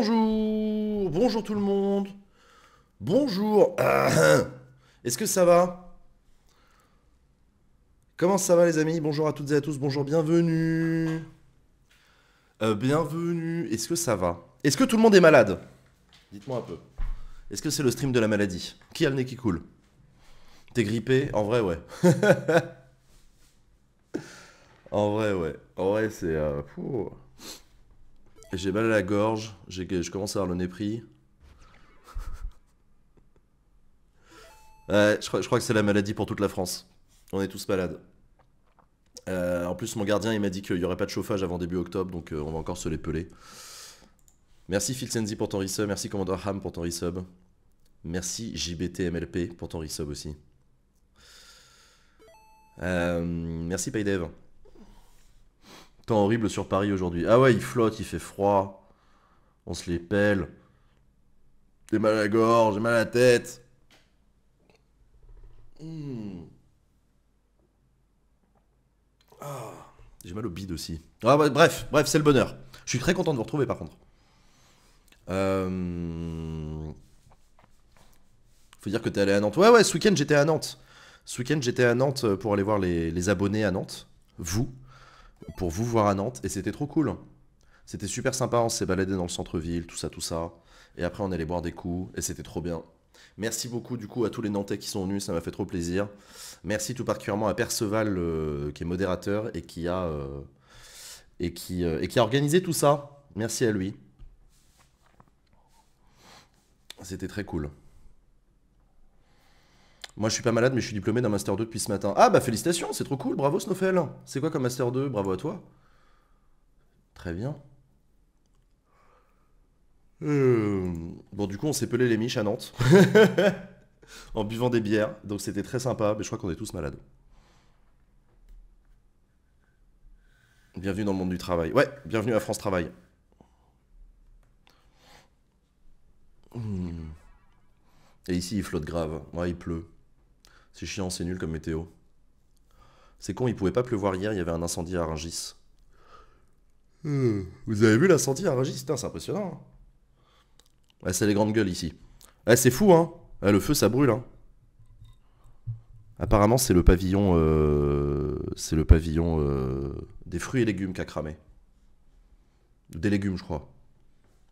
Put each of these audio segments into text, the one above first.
Bonjour, bonjour tout le monde. Bonjour. Euh, est-ce que ça va Comment ça va les amis Bonjour à toutes et à tous, bonjour, bienvenue. Euh, bienvenue. Est-ce que ça va Est-ce que tout le monde est malade Dites-moi un peu. Est-ce que c'est le stream de la maladie Qui a le nez qui coule T'es grippé En vrai, ouais. en vrai, ouais. En vrai, c'est... Euh, j'ai mal à la gorge, je commence à avoir le nez pris. je crois, que c'est la maladie pour toute la France. On est tous malades. Euh, en plus, mon gardien, il m'a dit qu'il n'y aurait pas de chauffage avant début octobre, donc euh, on va encore se les peler. Merci Filsenzi pour ton resub, merci Commander Ham pour ton resub. Merci JBTMLP pour ton resub aussi. Euh, merci Paydev. Temps horrible sur Paris aujourd'hui. Ah ouais, il flotte, il fait froid. On se les pèle. J'ai mal à la gorge, j'ai mal à la tête. Hmm. Ah, j'ai mal au bide aussi. Ah, bah, bref, bref, c'est le bonheur. Je suis très content de vous retrouver par contre. Euh, faut dire que t'es allé à Nantes. Ouais, ouais, ce week-end j'étais à Nantes. Ce week-end j'étais à Nantes pour aller voir les abonnés à Nantes. Vous pour vous voir à Nantes et c'était trop cool. C'était super sympa, on s'est baladé dans le centre-ville, tout ça, tout ça. Et après, on allait boire des coups et c'était trop bien. Merci beaucoup du coup à tous les Nantais qui sont venus, ça m'a fait trop plaisir. Merci tout particulièrement à Perceval euh, qui est modérateur et qui a euh, et qui euh, et qui a organisé tout ça. Merci à lui. C'était très cool. Moi, je suis pas malade, mais je suis diplômé d'un Master 2 depuis ce matin. Ah, bah félicitations, c'est trop cool, bravo Snowfell. C'est quoi comme Master 2 Bravo à toi. Très bien. Euh, bon, du coup, on s'est pelé les miches à Nantes. en buvant des bières. Donc, c'était très sympa, mais je crois qu'on est tous malades. Bienvenue dans le monde du travail. Ouais, bienvenue à France Travail. Hmm. Et ici, il flotte grave. Ouais, il pleut. C'est chiant, c'est nul comme météo. C'est con, il pouvait pas pleuvoir hier, il y avait un incendie à Rungis. Hmm, vous avez vu l'incendie à Rungis c'est impressionnant. Hein. c'est les grandes gueules ici. Eh, c'est fou, hein eh, Le feu, ça brûle, hein Apparemment, c'est le pavillon, euh, c'est le pavillon euh, des fruits et légumes qui a cramé. Des légumes, je crois.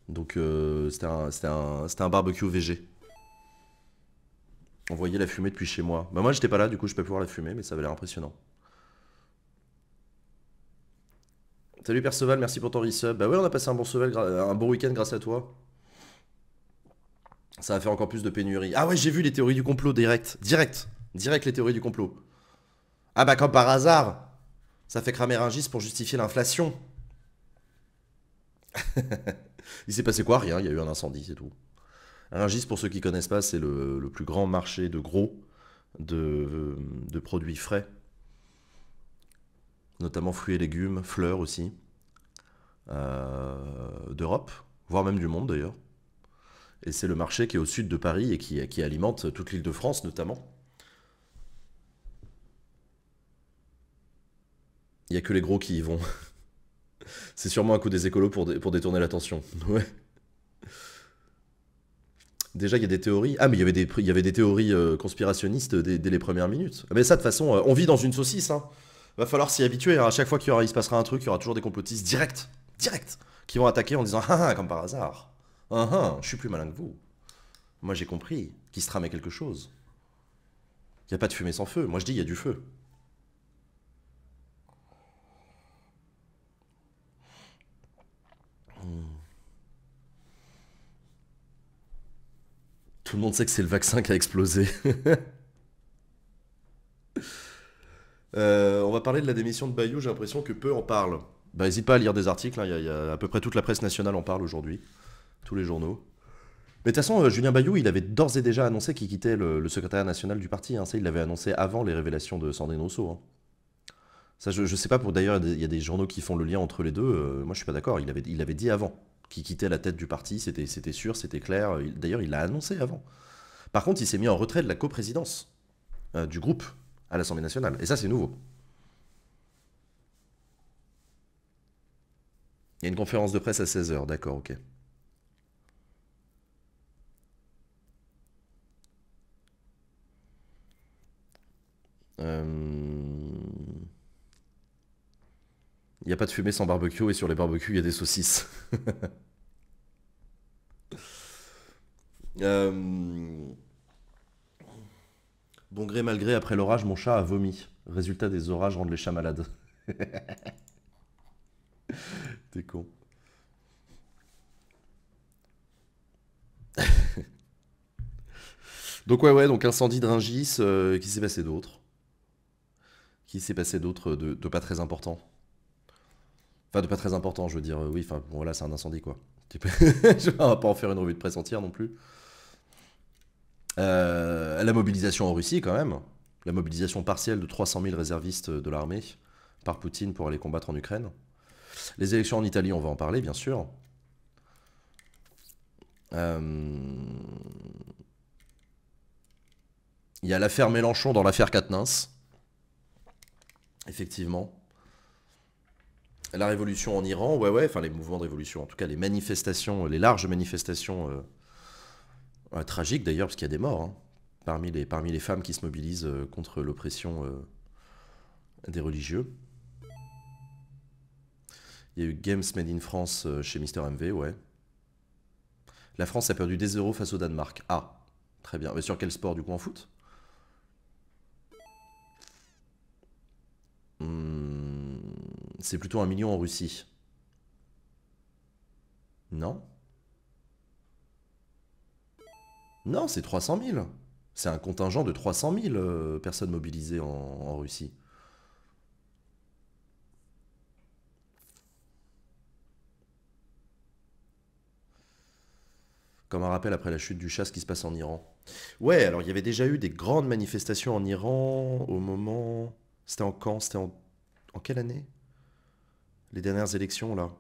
Donc, euh, c'était un, un, un barbecue VG. On voyait la fumée depuis chez moi. Bah moi j'étais pas là, du coup je peux pouvoir la fumer, mais ça avait l'air impressionnant. Salut Perceval, merci pour ton resub. Bah ouais, on a passé un bon, un bon week-end grâce à toi. Ça va faire encore plus de pénurie. Ah ouais, j'ai vu les théories du complot direct. Direct. Direct les théories du complot. Ah bah comme par hasard. Ça fait cramer un gis pour justifier l'inflation. Il s'est passé quoi Rien, il y a eu un incendie, c'est tout. Ringis, pour ceux qui ne connaissent pas, c'est le, plus grand marché de gros de, produits frais, notamment fruits et légumes, fleurs aussi, euh, d'Europe, voire même du monde d'ailleurs. Et c'est le marché qui est au sud de Paris et qui, alimente toute l'île de France notamment. Il n'y a que les gros qui y vont. c'est sûrement un coup des écolos pour, pour détourner l'attention. Ouais déjà il y a des théories. Ah mais il y avait des, il y avait des théories euh, conspirationnistes dès, les premières minutes. Ah, mais ça de toute façon, euh, on vit dans une saucisse. Hein. Va falloir s'y habituer. Hein. À chaque fois qu'il se passera un truc, il y aura toujours des complotistes directs, directs, qui vont attaquer en disant ah, ah comme par hasard. Ah, ah, je suis plus malin que vous. Moi j'ai compris qu'il se tramait quelque chose. Il n'y a pas de fumée sans feu. Moi je dis il y a du feu. Tout le monde sait que c'est le vaccin qui a explosé. Euh, on va parler de la démission de Bayou, j'ai l'impression que peu en parlent. Bah, n'hésite pas à lire des articles, hein, y a, à peu près toute la presse nationale en parle aujourd'hui, tous les journaux. Mais de toute façon, euh, Julien Bayou, il avait d'ores et déjà annoncé qu'il quittait le, secrétaire secrétariat national du parti. Hein, ça, il l'avait annoncé avant les révélations de Sandrine Rousseau. Hein. Ça, je, ne sais pas, pour d'ailleurs, il y a des journaux qui font le lien entre les deux. Euh, moi, je ne suis pas d'accord, il l'avait il dit avant qui quittait la tête du parti, c'était sûr, c'était clair. D'ailleurs, il l'a annoncé avant. Par contre, il s'est mis en retrait de la coprésidence euh, du groupe à l'Assemblée nationale. Et ça, c'est nouveau. Il y a une conférence de presse à 16h, d'accord, ok. Euh... Il n'y a pas de fumée sans barbecue et sur les barbecues, il y a des saucisses. Euh, bon gré malgré, après l'orage, mon chat a vomi. Résultat des orages rendent les chats malades. T'es con. donc ouais, ouais, donc incendie de Ringis, euh, qui s'est passé d'autre Qui s'est passé d'autre de pas très important de pas très important, je veux dire, euh, oui, enfin, bon, voilà, c'est un incendie, quoi. je vais pas en faire une revue de presse entière non plus. Euh, la mobilisation en Russie, quand même. La mobilisation partielle de 300 000 réservistes de l'armée par Poutine pour aller combattre en Ukraine. Les élections en Italie, on va en parler, bien sûr. Euh, il y a l'affaire Mélenchon dans l'affaire Katnins. Effectivement la révolution en Iran, ouais, ouais, enfin les mouvements de révolution, en tout cas les manifestations, les larges manifestations euh, euh, tragiques d'ailleurs, parce qu'il y a des morts hein, parmi, les, parmi les femmes qui se mobilisent euh, contre l'oppression des religieux. Il y a eu Games Made in France chez Mister MV, ouais. La France a perdu des zéros face au Danemark. Ah, très bien. Mais sur quel sport du coup en foot c'est plutôt un million en Russie. Non Non, c'est 300 000. C'est un contingent de 300 000 euh, personnes mobilisées en, Russie. comme un rappel après la chute du chasse qui se passe en Iran. Ouais, alors il y avait déjà eu des grandes manifestations en Iran au moment. C'était en quand C'était en... en quelle année les dernières élections là.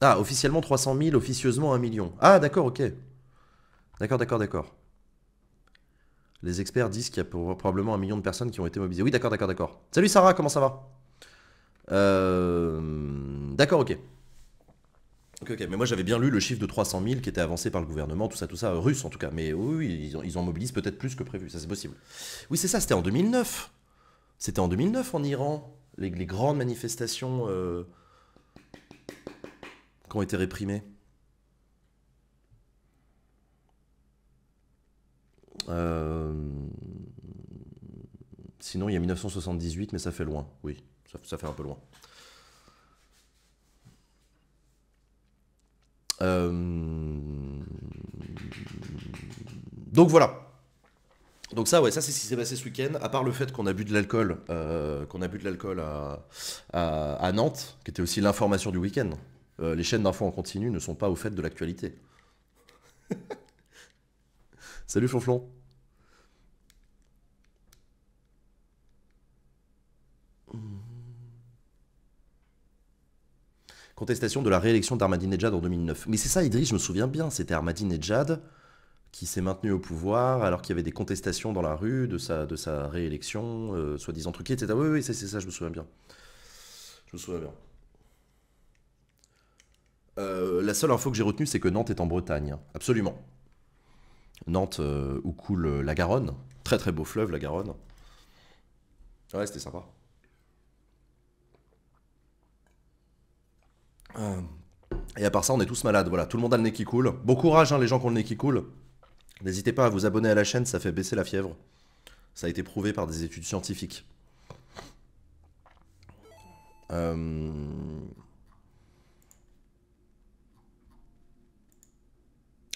Ah, officiellement 300 000, officieusement 1 million. Ah, d'accord, ok. D'accord, d'accord, d'accord. Les experts disent qu'il y a probablement un million de personnes qui ont été mobilisées. Oui, d'accord, d'accord, d'accord. Salut Sarah, comment ça va euh... D'accord, ok. Ok, mais moi j'avais bien lu le chiffre de 300 000 qui était avancé par le gouvernement, tout ça, tout ça, russe en tout cas. Mais oui, ils, en, mobilisent peut-être plus que prévu, ça c'est possible. Oui, c'est ça, c'était en 2009. C'était en 2009 en Iran, les, grandes manifestations euh, qui ont été réprimées. Euh, sinon, il y a 1978, mais ça fait loin, oui, ça fait un peu loin. Euh, donc voilà. Donc ça, ouais, ça c'est ce qui s'est passé ce week-end. À part le fait qu'on a bu de l'alcool, euh, qu'on a bu de l'alcool à, Nantes, qui était aussi l'information du week-end. Euh, les chaînes d'infos en continu ne sont pas au fait de l'actualité. Salut Flonflon contestation de la réélection d'Ahmadinejad en 2009. Mais c'est ça, Idriss, je me souviens bien, c'était Ahmadinejad qui s'est maintenu au pouvoir alors qu'il y avait des contestations dans la rue de sa, de sa réélection, euh, soi-disant truquée, etc. Oui, oui, c'est ça, je me souviens bien. Je me souviens bien. Euh, la seule info que j'ai retenue, c'est que Nantes est en Bretagne. Absolument. Nantes, euh, où coule la Garonne. Très très beau fleuve, la Garonne. Ouais, c'était sympa. Euh, et à part ça, on est tous malades. Voilà, tout le monde a le nez qui coule. Bon courage, hein, les gens qui ont le nez qui coule. N'hésitez pas à vous abonner à la chaîne, ça fait baisser la fièvre. Ça a été prouvé par des études scientifiques. Euh,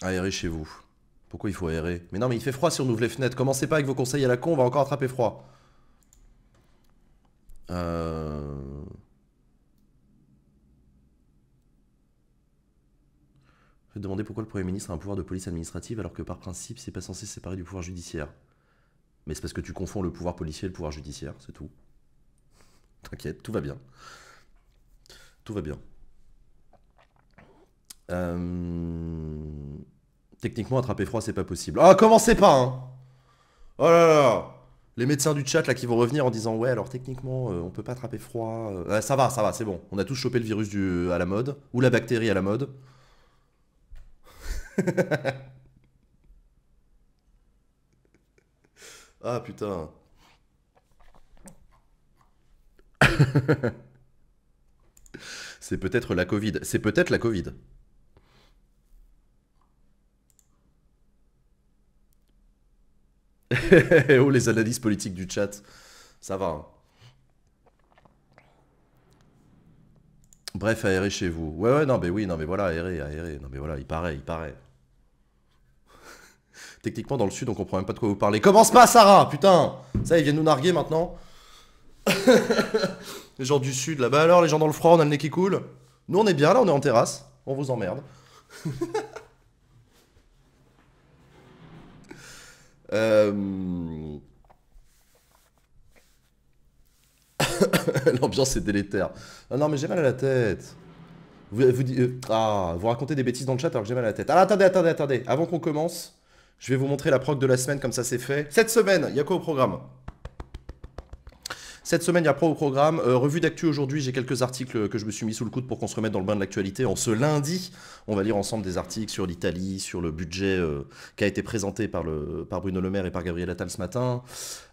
aérer chez vous. Pourquoi il faut aérer Mais non, mais il fait froid si on ouvre les fenêtres. Commencez pas avec vos conseils à la con, on va encore attraper froid. Euh... te demander pourquoi le Premier ministre a un pouvoir de police administrative alors que par principe, c'est pas censé se séparer du pouvoir judiciaire. Mais c'est parce que tu confonds le pouvoir policier et le pouvoir judiciaire, c'est tout. T'inquiète, tout va bien. Tout va bien. Euh, techniquement, attraper froid, c'est pas possible. Ah, commencez pas hein Oh là là Les médecins du chat là qui vont revenir en disant Ouais, alors techniquement, euh, on peut pas attraper froid. Euh, ça va, ça va, c'est bon. On a tous chopé le virus à la mode, ou la bactérie à la mode. ah putain. C'est peut-être la Covid. C'est peut-être la Covid. oh les analyses politiques du chat. Ça va. Hein. Bref, aéré chez vous. Ouais, ouais, non, mais oui, non, mais voilà, aéré aéré Non, mais voilà, il paraît, il paraît. Techniquement, dans le sud, on comprend même pas de quoi vous parlez. Commence pas, Sarah Putain Ça, ils viennent nous narguer maintenant. les gens du sud, là-bas, alors, les gens dans le froid, on a le nez qui coule. Nous, on est bien, là, on est en terrasse. On vous emmerde. Euh, l'ambiance est délétère. Ah non, mais j'ai mal à la tête. Vous, euh, ah, vous racontez des bêtises dans le chat alors que j'ai mal à la tête. Ah, attendez, attendez, attendez. Avant qu'on commence, je vais vous montrer la proc de la semaine comme ça c'est fait. Cette semaine, il y a quoi au programme cette semaine, il y a pro au programme. Euh, revue d'actu aujourd'hui, j'ai quelques articles que je me suis mis sous le coude pour qu'on se remette dans le bain de l'actualité. En ce lundi, on va lire ensemble des articles sur l'Italie, sur le budget euh, qui a été présenté par, le, par Bruno Le Maire et par Gabriel Attal ce matin.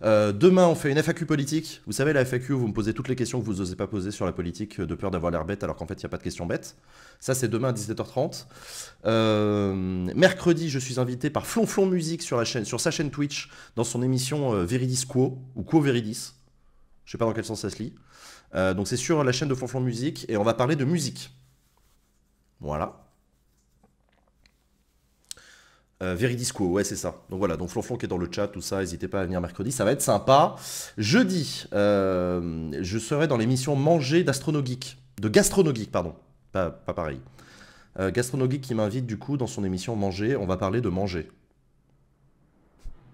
Euh, demain, on fait une FAQ politique. Vous savez, la FAQ, vous me posez toutes les questions que vous n'osez pas poser sur la politique de peur d'avoir l'air bête alors qu'en fait, il n'y a pas de questions bêtes. Ça, c'est demain à 17h30. mercredi, je suis invité par Flonflon Musique sur, la chaîne, sur sa chaîne Twitch dans son émission Veridis Quo ou Quo Veridis. Je sais pas dans quel sens ça se lit. Euh, donc c'est sur la chaîne de Fonflon Musique et on va parler de musique. Voilà. Euh, Veridisco, ouais c'est ça. Donc voilà, donc Flonflon qui est dans le chat, tout ça, n'hésitez pas à venir mercredi, ça va être sympa. Jeudi, euh, je serai dans l'émission Manger d'Astronogeek, de Gastronogeek, pardon, pas, pas pareil. Euh, Gastronogeek qui m'invite du coup dans son émission Manger, on va parler de manger.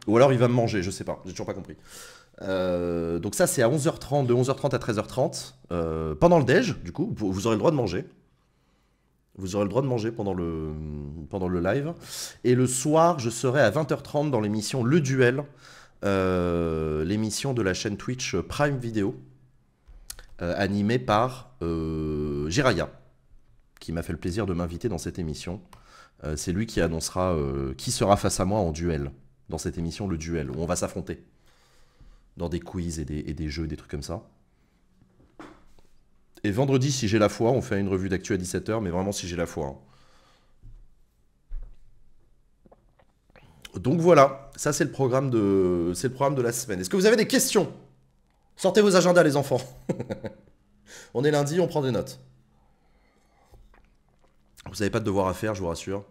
Ou alors il va me manger, je sais pas, j'ai toujours pas compris. Euh, donc ça, c'est à 11h30, de 11h30 à 13h30, euh, pendant le déj, du coup, vous, aurez le droit de manger. Vous aurez le droit de manger pendant le, pendant le live. Et le soir, je serai à 20h30 dans l'émission Le Duel, euh, l'émission de la chaîne Twitch Prime Video, animée par Jiraya, qui m'a fait le plaisir de m'inviter dans cette émission. c'est lui qui annoncera qui sera face à moi en duel, dans cette émission Le Duel, où on va s'affronter dans des quiz et des, et des jeux, des trucs comme ça. Et vendredi, si j'ai la foi, on fait une revue d'actu à 17h, mais vraiment si j'ai la foi. Hein. Donc voilà, ça c'est le programme de c'est le programme de la semaine. Est-ce que vous avez des questions Sortez vos agendas les enfants. on est lundi, on prend des notes. Vous n'avez pas de devoir à faire, je vous rassure.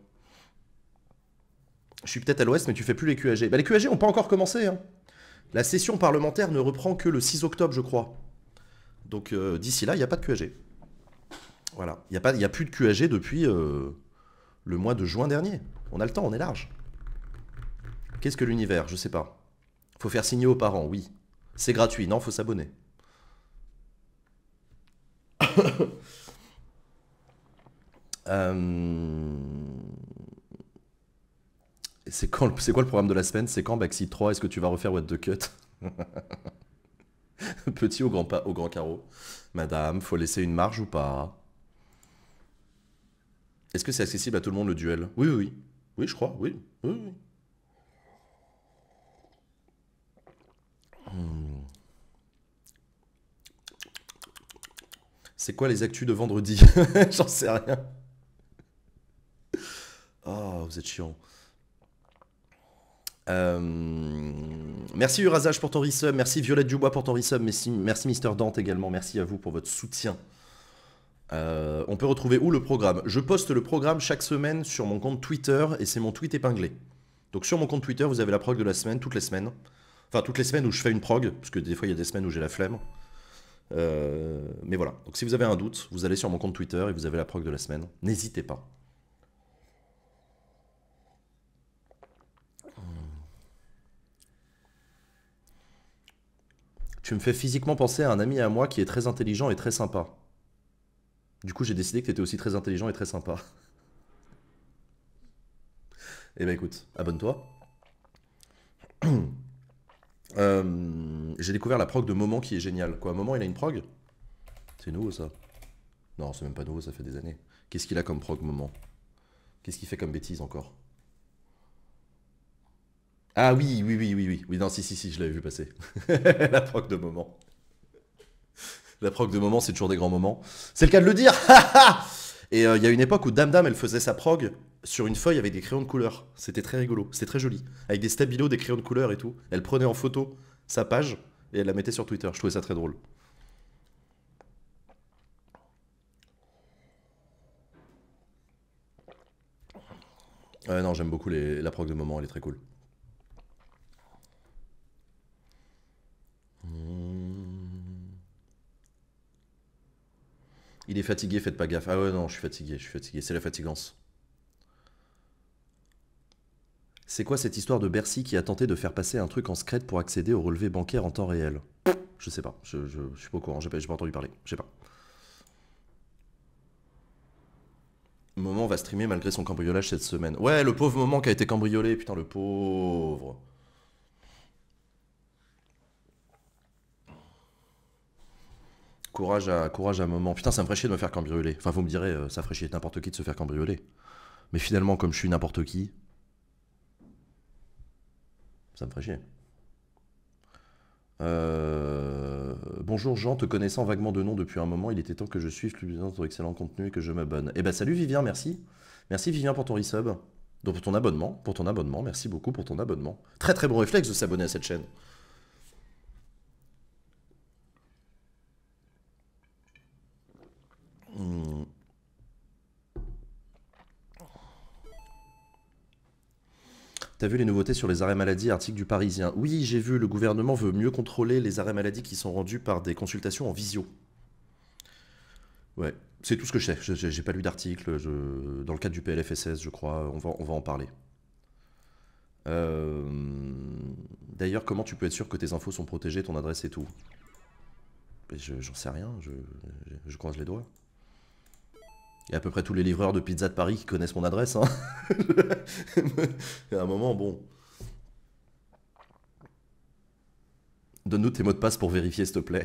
Je suis peut-être à l'ouest, mais tu fais plus les QAG. Bah, les QAG n'ont pas encore commencé. Hein. La session parlementaire ne reprend que le 6 octobre, je crois. Donc euh, d'ici là, il n'y a pas de QAG. Voilà. Il n'y a, a, plus de QAG depuis euh, le mois de juin dernier. On a le temps, on est large. Qu'est-ce que l'univers Je sais pas. Faut faire signer aux parents, oui. C'est gratuit, non, faut s'abonner. Euh, c'est quoi le programme de la semaine C'est quand Baxi 3 Est-ce que tu vas refaire What the Cut Petit au grand, pas, au grand carreau. Madame, faut laisser une marge ou pas Est-ce que c'est accessible à tout le monde le duel Oui, oui, oui. Oui, je crois, oui. Hmm. C'est quoi les actus de vendredi J'en sais rien. Oh, vous êtes chiant. Euh, merci Urasage pour ton resub, merci Violette Dubois pour ton resub, merci, Mister Dante également, merci à vous pour votre soutien. Euh, on peut retrouver où le programme Je poste le programme chaque semaine sur mon compte Twitter et c'est mon tweet épinglé. Donc sur mon compte Twitter, vous avez la prog de la semaine, toutes les semaines. Enfin, toutes les semaines où je fais une prog, parce que des fois il y a des semaines où j'ai la flemme. Euh, mais voilà, donc si vous avez un doute, vous allez sur mon compte Twitter et vous avez la prog de la semaine. N'hésitez pas. Tu me fais physiquement penser à un ami à moi qui est très intelligent et très sympa. Du coup, j'ai décidé que tu étais aussi très intelligent et très sympa. Eh ben écoute, abonne-toi. Euh, j'ai découvert la prog de Moment qui est géniale. Quoi, Moment, il a une prog C'est nouveau ça. Non, c'est même pas nouveau, ça fait des années. Qu'est-ce qu'il a comme prog Moment Qu'est-ce qu'il fait comme bêtise encore ah oui, oui, oui, oui, oui. Oui, non, si, si, si, je l'avais vu passer. la prog de moment. La prog de moment, c'est toujours des grands moments. C'est le cas de le dire Et euh, il y a une époque où Dame Dame, elle faisait sa prog sur une feuille avec des crayons de couleur. C'était très rigolo, c'était très joli. Avec des stabilos, des crayons de couleur et tout. Elle prenait en photo sa page et elle la mettait sur Twitter. Je trouvais ça très drôle. Ouais, euh, non, j'aime beaucoup la prog de moment, elle est très cool. Mmh. Il est fatigué, faites pas gaffe. Ah ouais, non, je suis fatigué, je suis fatigué. C'est la fatigance. C'est quoi cette histoire de Bercy qui a tenté de faire passer un truc en secret pour accéder au relevé bancaire en temps réel Je sais pas, je, suis pas au courant, j'ai pas, pas entendu parler, je sais pas. Moment va streamer malgré son cambriolage cette semaine. Ouais, le pauvre Moment qui a été cambriolé, putain, le pauvre. Courage à, courage à moment. Putain, ça me ferait chier de me faire cambrioler. Enfin, vous me direz, euh, ça ferait chier n'importe qui de se faire cambrioler. Mais finalement, comme je suis n'importe qui, ça me ferait chier. Euh, bonjour Jean, te connaissant vaguement de nom depuis un moment, il était temps que je suive ton excellent contenu et que je m'abonne. Eh ben salut Vivien, merci. Merci Vivien pour ton resub. Donc pour ton abonnement, pour ton abonnement, merci beaucoup pour ton abonnement. Très très bon réflexe de s'abonner à cette chaîne. T'as vu les nouveautés sur les arrêts maladie, article du Parisien. Oui, j'ai vu, le gouvernement veut mieux contrôler les arrêts maladie qui sont rendus par des consultations en visio. Ouais, c'est tout ce que je sais. j'ai pas lu d'article dans le cadre du PLFSS, je crois. On va, on va en parler. Euh, d'ailleurs, comment tu peux être sûr que tes infos sont protégées, ton adresse et tout J'en sais rien, je, je croise les doigts. Il y a à peu près tous les livreurs de pizza de Paris qui connaissent mon adresse. Hein. à un moment, bon. Donne-nous tes mots de passe pour vérifier, s'il te plaît.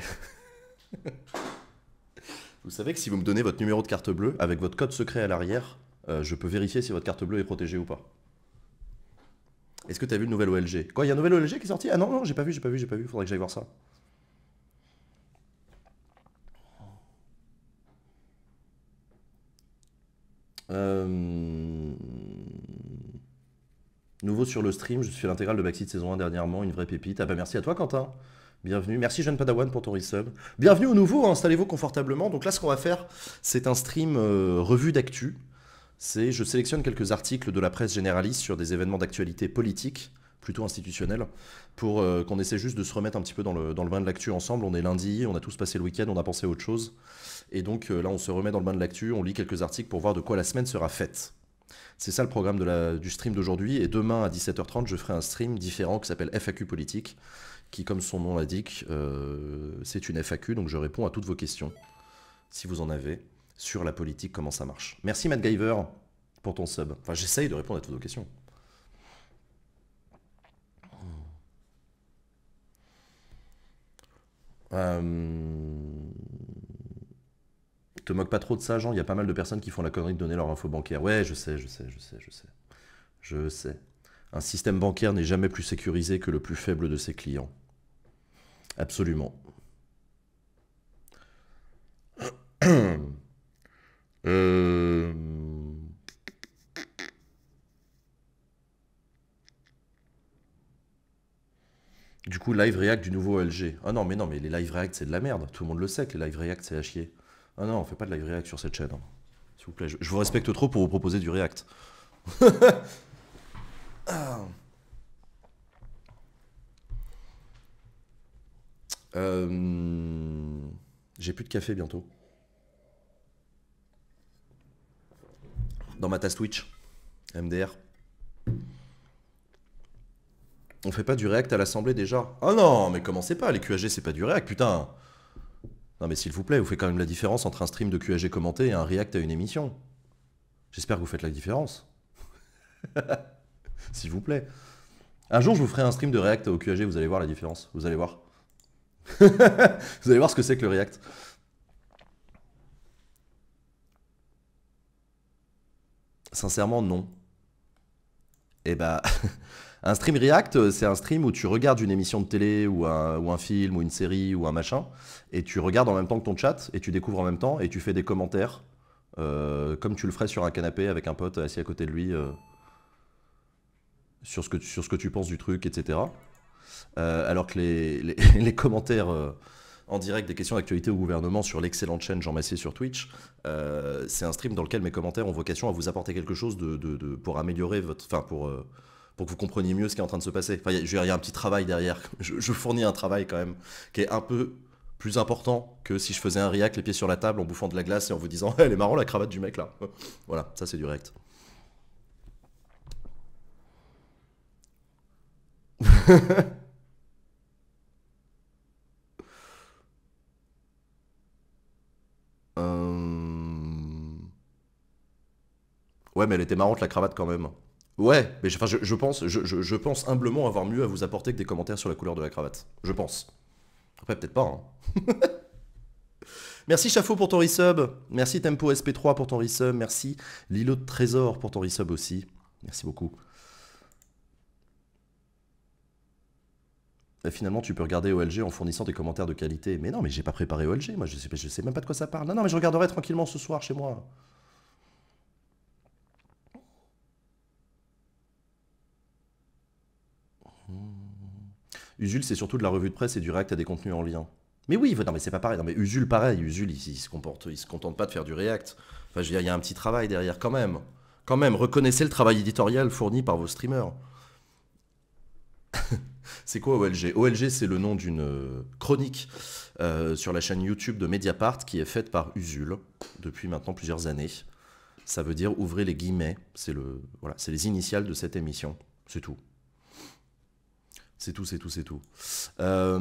vous savez que si vous me donnez votre numéro de carte bleue avec votre code secret à l'arrière, euh, je peux vérifier si votre carte bleue est protégée ou pas. Est-ce que tu as vu le nouvel OLG Quoi, il y a un nouvel OLG qui est sorti Ah non, non, j'ai pas vu, j'ai pas vu, j'ai pas vu, faudrait que j'aille voir ça. Euh, nouveau sur le stream, je suis l'intégrale de de saison 1 dernièrement, une vraie pépite. Ah bah merci à toi Quentin, bienvenue. Merci Jeanne Padawan pour ton resub. Bienvenue au nouveau, installez-vous confortablement. Donc là ce qu'on va faire, c'est un stream euh, revue d'actu. C'est je sélectionne quelques articles de la presse généraliste sur des événements d'actualité politique plutôt institutionnel, pour euh, qu'on essaie juste de se remettre un petit peu dans le, dans le bain de l'actu ensemble. On est lundi, on a tous passé le week-end, on a pensé à autre chose. Et donc euh, là, on se remet dans le bain de l'actu, on lit quelques articles pour voir de quoi la semaine sera faite. C'est ça le programme du stream d'aujourd'hui. Et demain à 17h30, je ferai un stream différent qui s'appelle FAQ Politique, qui, comme son nom l'indique, euh, c'est une FAQ. Donc je réponds à toutes vos questions, si vous en avez, sur la politique, comment ça marche. Merci Matt Giver pour ton sub. Enfin, j'essaye de répondre à toutes vos questions. Euh, te moque pas trop de ça, Jean. Il y a pas mal de personnes qui font la connerie de donner leur info bancaire. Ouais, je sais, je sais, je sais, je sais. Je sais. Un système bancaire n'est jamais plus sécurisé que le plus faible de ses clients. Absolument. Euh. Du coup, live react du nouveau LG. Ah non, mais non, mais les live react, c'est de la merde. Tout le monde le sait que les live react, c'est à chier. Ah non, on fait pas de live React sur cette chaîne. Hein. S'il vous plaît, je, vous respecte trop pour vous proposer du React. Euh, j'ai plus de café bientôt. Dans ma tasse Twitch, MDR. On fait pas du React à l'Assemblée déjà Ah non, mais commencez pas, les QAG c'est pas du React, putain non mais s'il vous plaît, vous faites quand même la différence entre un stream de QAG commenté et un react à une émission. J'espère que vous faites la différence. s'il vous plaît. Un jour, je vous ferai un stream de React au QAG, vous allez voir la différence. Vous allez voir. vous allez voir ce que c'est que le React. Sincèrement, non. Eh bah, Un stream React, euh, c'est un stream où tu regardes une émission de télé ou un, ou un, film ou une série ou un machin, et tu regardes en même temps que ton chat, et tu découvres en même temps, et tu fais des commentaires, euh, comme tu le ferais sur un canapé avec un pote assis à côté de lui, euh, sur, ce que tu, sur ce que tu penses du truc, etc. alors que les, commentaires en direct des questions d'actualité au gouvernement sur l'excellente chaîne Jean Massier sur Twitch. c'est un stream dans lequel mes commentaires ont vocation à vous apporter quelque chose de, pour améliorer votre, enfin pour pour que vous compreniez mieux ce qui est en train de se passer. Enfin, il y, a un petit travail derrière. Je, fournis un travail quand même qui est un peu plus important que si je faisais un react les pieds sur la table en bouffant de la glace et en vous disant elle est marrant la cravate du mec là. voilà, ça c'est du react. Euh, ouais, mais elle était marrante la cravate quand même. Ouais, mais je, pense, je, pense humblement avoir mieux à vous apporter que des commentaires sur la couleur de la cravate. Je pense. Après, peut-être pas. Hein. Merci Chafaud pour ton resub. Merci Tempo SP3 pour ton resub. Merci Lilo de Trésor pour ton resub aussi. Merci beaucoup. Bah, finalement, tu peux regarder OLG en fournissant des commentaires de qualité. Mais non, mais j'ai pas préparé OLG, moi je sais, je sais même pas de quoi ça parle. Non, non, mais je regarderai tranquillement ce soir chez moi. Usul, c'est surtout de la revue de presse et du react à des contenus en lien. Mais oui, non mais c'est pas pareil. mais Usul, pareil. Usul, il, se comporte, il se contente pas de faire du react. Enfin, je veux dire, il y a un petit travail derrière quand même. Quand même, reconnaissez le travail éditorial fourni par vos streamers. c'est quoi OLG OLG, c'est le nom d'une euh, chronique euh, sur la chaîne YouTube de Mediapart qui est faite par Usul depuis maintenant plusieurs années. Ça veut dire ouvrez les guillemets. C'est le, voilà, les initiales de cette émission. C'est tout. C'est tout, c'est tout, c'est tout. Euh,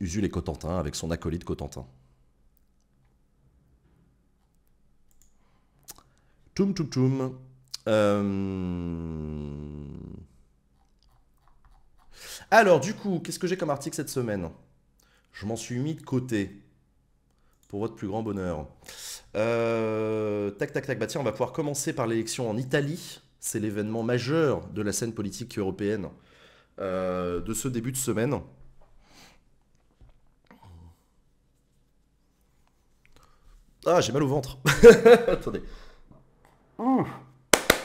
Usul et Cotentin avec son acolyte Cotentin. Toum toum toum. Euh, Alors, du coup, qu'est-ce que j'ai comme article cette semaine Je m'en suis mis de côté. Pour votre plus grand bonheur. Euh, tac, tac, tac. Bah tiens, on va pouvoir commencer par l'élection en Italie c'est l'événement majeur de la scène politique européenne euh, de ce début de semaine. Ah, j'ai mal au ventre. Attendez.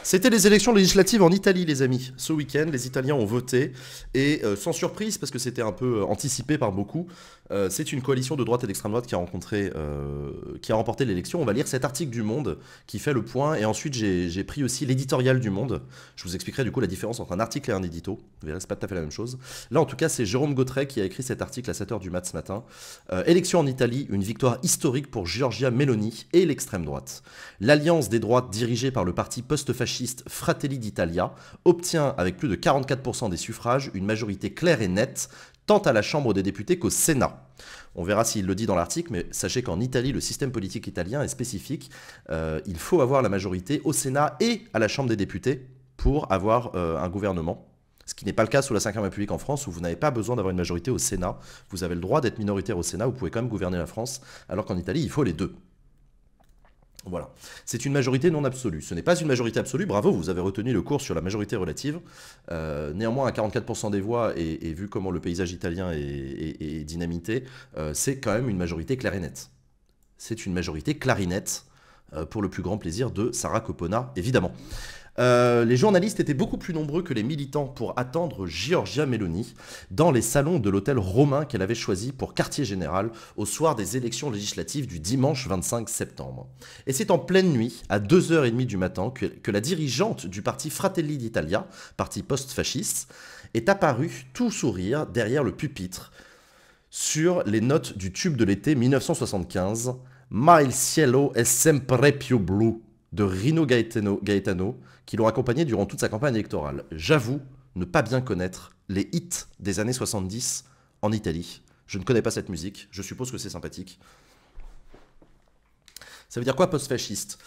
C'était les élections législatives en Italie, les amis. Ce week-end, les Italiens ont voté et euh, sans surprise, parce que c'était un peu euh, anticipé par beaucoup, euh, c'est une coalition de droite et d'extrême droite qui a rencontré, qui a remporté l'élection. On va lire cet article du Monde qui fait le point et ensuite j'ai pris aussi l'éditorial du Monde. Je vous expliquerai du coup la différence entre un article et un édito. Vous verrez, c'est pas tout à fait la même chose. Là, en tout cas, c'est Jérôme Gautret qui a écrit cet article à 7h du mat ce matin. élection en Italie, une victoire historique pour Giorgia Meloni et l'extrême droite. L'alliance des droites dirigée par le parti post-fasciste Fratelli d'Italia obtient avec plus de 44% des suffrages une majorité claire et nette tant à la Chambre des députés qu'au Sénat. On verra s'il le dit dans l'article, mais sachez qu'en Italie, le système politique italien est spécifique. Euh, il faut avoir la majorité au Sénat et à la Chambre des députés pour avoir euh, un gouvernement. Ce qui n'est pas le cas sous la Ve République en France, où vous n'avez pas besoin d'avoir une majorité au Sénat. Vous avez le droit d'être minoritaire au Sénat, vous pouvez quand même gouverner la France, alors qu'en Italie, il faut les deux. Voilà. C'est une majorité non absolue. Ce n'est pas une majorité absolue, bravo, vous avez retenu le cours sur la majorité relative. Euh, néanmoins, à 44% des voix, et, vu comment le paysage italien est, dynamité, euh, c'est quand même une majorité clarinette. C'est une majorité clarinette, euh, pour le plus grand plaisir de Sarah Copona, évidemment. Euh, les journalistes étaient beaucoup plus nombreux que les militants pour attendre Giorgia Meloni dans les salons de l'hôtel romain qu'elle avait choisi pour quartier général au soir des élections législatives du dimanche 25 septembre. Et c'est en pleine nuit, à 2h30 du matin, que, la dirigeante du parti Fratelli d'Italia, parti post-fasciste, est apparue tout sourire derrière le pupitre sur les notes du tube de l'été 1975, Ma il cielo è sempre più blu de Rino Gaetano qui l'ont accompagné durant toute sa campagne électorale. J'avoue ne pas bien connaître les hits des années 70 en Italie. Je ne connais pas cette musique, je suppose que c'est sympathique. Ça veut dire quoi post-fasciste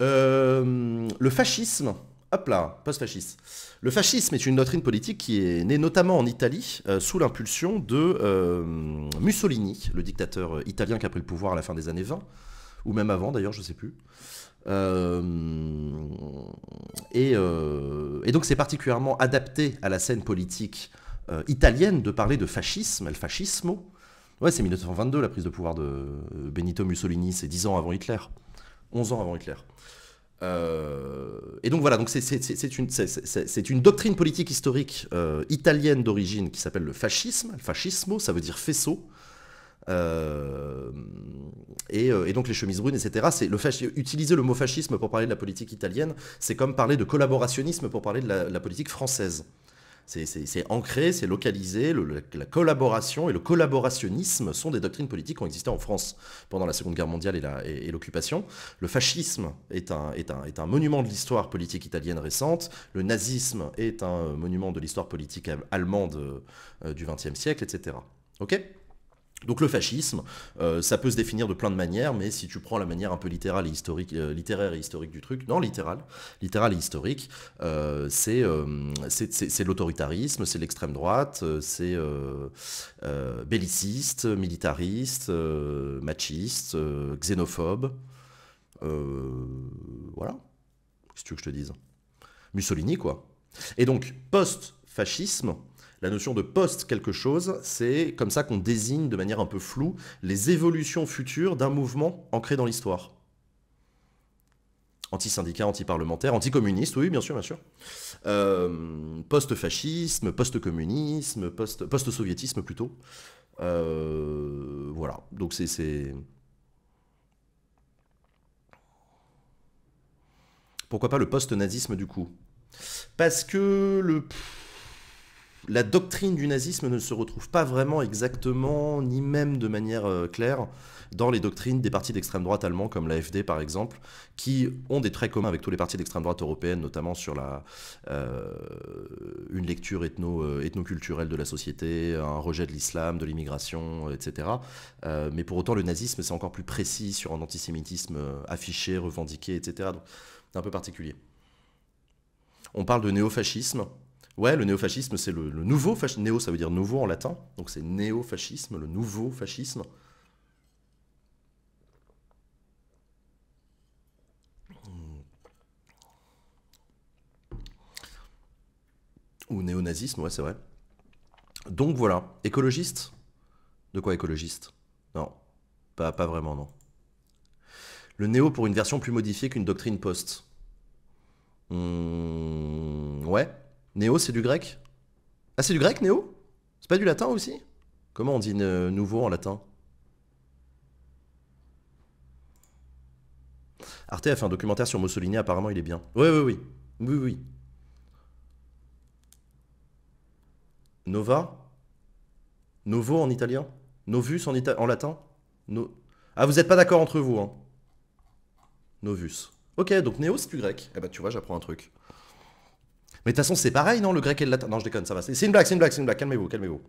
euh, Le fascisme, hop là, post-fasciste. Le fascisme est une doctrine politique qui est née notamment en Italie euh, sous l'impulsion de euh, Mussolini, le dictateur italien qui a pris le pouvoir à la fin des années 20, ou même avant d'ailleurs, je ne sais plus. Euh, euh, et, donc c'est particulièrement adapté à la scène politique euh, italienne de parler de fascisme, le fascismo. Ouais, c'est 1922 la prise de pouvoir de Benito Mussolini, c'est 10 ans avant Hitler, 11 ans avant Hitler. et donc voilà, donc c'est une, une, doctrine politique historique italienne d'origine qui s'appelle le fascisme, le fascismo, ça veut dire faisceau, euh, euh, et, donc les chemises brunes, etc. C'est le utiliser le mot fascisme pour parler de la politique italienne, c'est comme parler de collaborationnisme pour parler de la, politique française. C'est ancré, c'est localisé, la collaboration et le collaborationnisme sont des doctrines politiques qui ont existé en France pendant la Seconde Guerre mondiale et l'occupation. Le fascisme est un, est est un monument de l'histoire politique italienne récente, le nazisme est un euh, monument de l'histoire politique allemande du XXe siècle, etc. Ok donc le fascisme, euh, ça peut se définir de plein de manières, mais si tu prends la manière un peu littérale et historique, euh, littéraire et historique du truc, non, littéral, littéral et historique, euh, c'est c'est l'autoritarisme, c'est l'extrême droite, c'est belliciste, militariste, machiste, xénophobe, voilà, qu'est-ce que tu veux que je te dise Mussolini, quoi. Et donc, post-fascisme, la notion de post quelque chose, c'est comme ça qu'on désigne de manière un peu floue les évolutions futures d'un mouvement ancré dans l'histoire. Anti-syndicat, anti-parlementaire, anti-communiste, oui, bien sûr, bien sûr. Euh, post-fascisme, post-communisme, post-soviétisme plutôt. Euh, voilà, donc c'est... Pourquoi pas le post-nazisme du coup Parce que le la doctrine du nazisme ne se retrouve pas vraiment exactement, ni même de manière euh, claire, dans les doctrines des partis d'extrême droite allemands comme l'AFD par exemple, qui ont des traits communs avec tous les partis d'extrême droite européenne, notamment sur la, euh, une lecture ethno, euh, ethnoculturelle de la société, un rejet de l'islam, de l'immigration, etc. mais pour autant, le nazisme, c'est encore plus précis sur un antisémitisme affiché, revendiqué, etc. Donc, c'est un peu particulier. On parle de néofascisme. Ouais, le néofascisme, c'est le, nouveau fascisme. Néo, ça veut dire nouveau en latin. Donc c'est néofascisme, le nouveau fascisme. Ou néonazisme, ouais, c'est vrai. Donc voilà, écologiste De quoi écologiste Non, pas, pas vraiment, non. Le néo pour une version plus modifiée qu'une doctrine post. Hmm, ouais, Néo, c'est du grec Ah, c'est du grec, Néo C'est pas du latin aussi Comment on dit euh, nouveau en latin Arte a fait un documentaire sur Mussolini, apparemment il est bien. Oui, oui, oui. Oui, Nova Novo en italien Novus en, latin no... Ah, vous n'êtes pas d'accord entre vous, hein Novus. Ok, donc Néo, c'est du grec. Eh bah, ben, tu vois, j'apprends un truc. Mais de toute façon, c'est pareil, non Le grec et le latin. Non, je déconne, ça va. C'est une blague, c'est une blague, Calmez-vous, calmez-vous.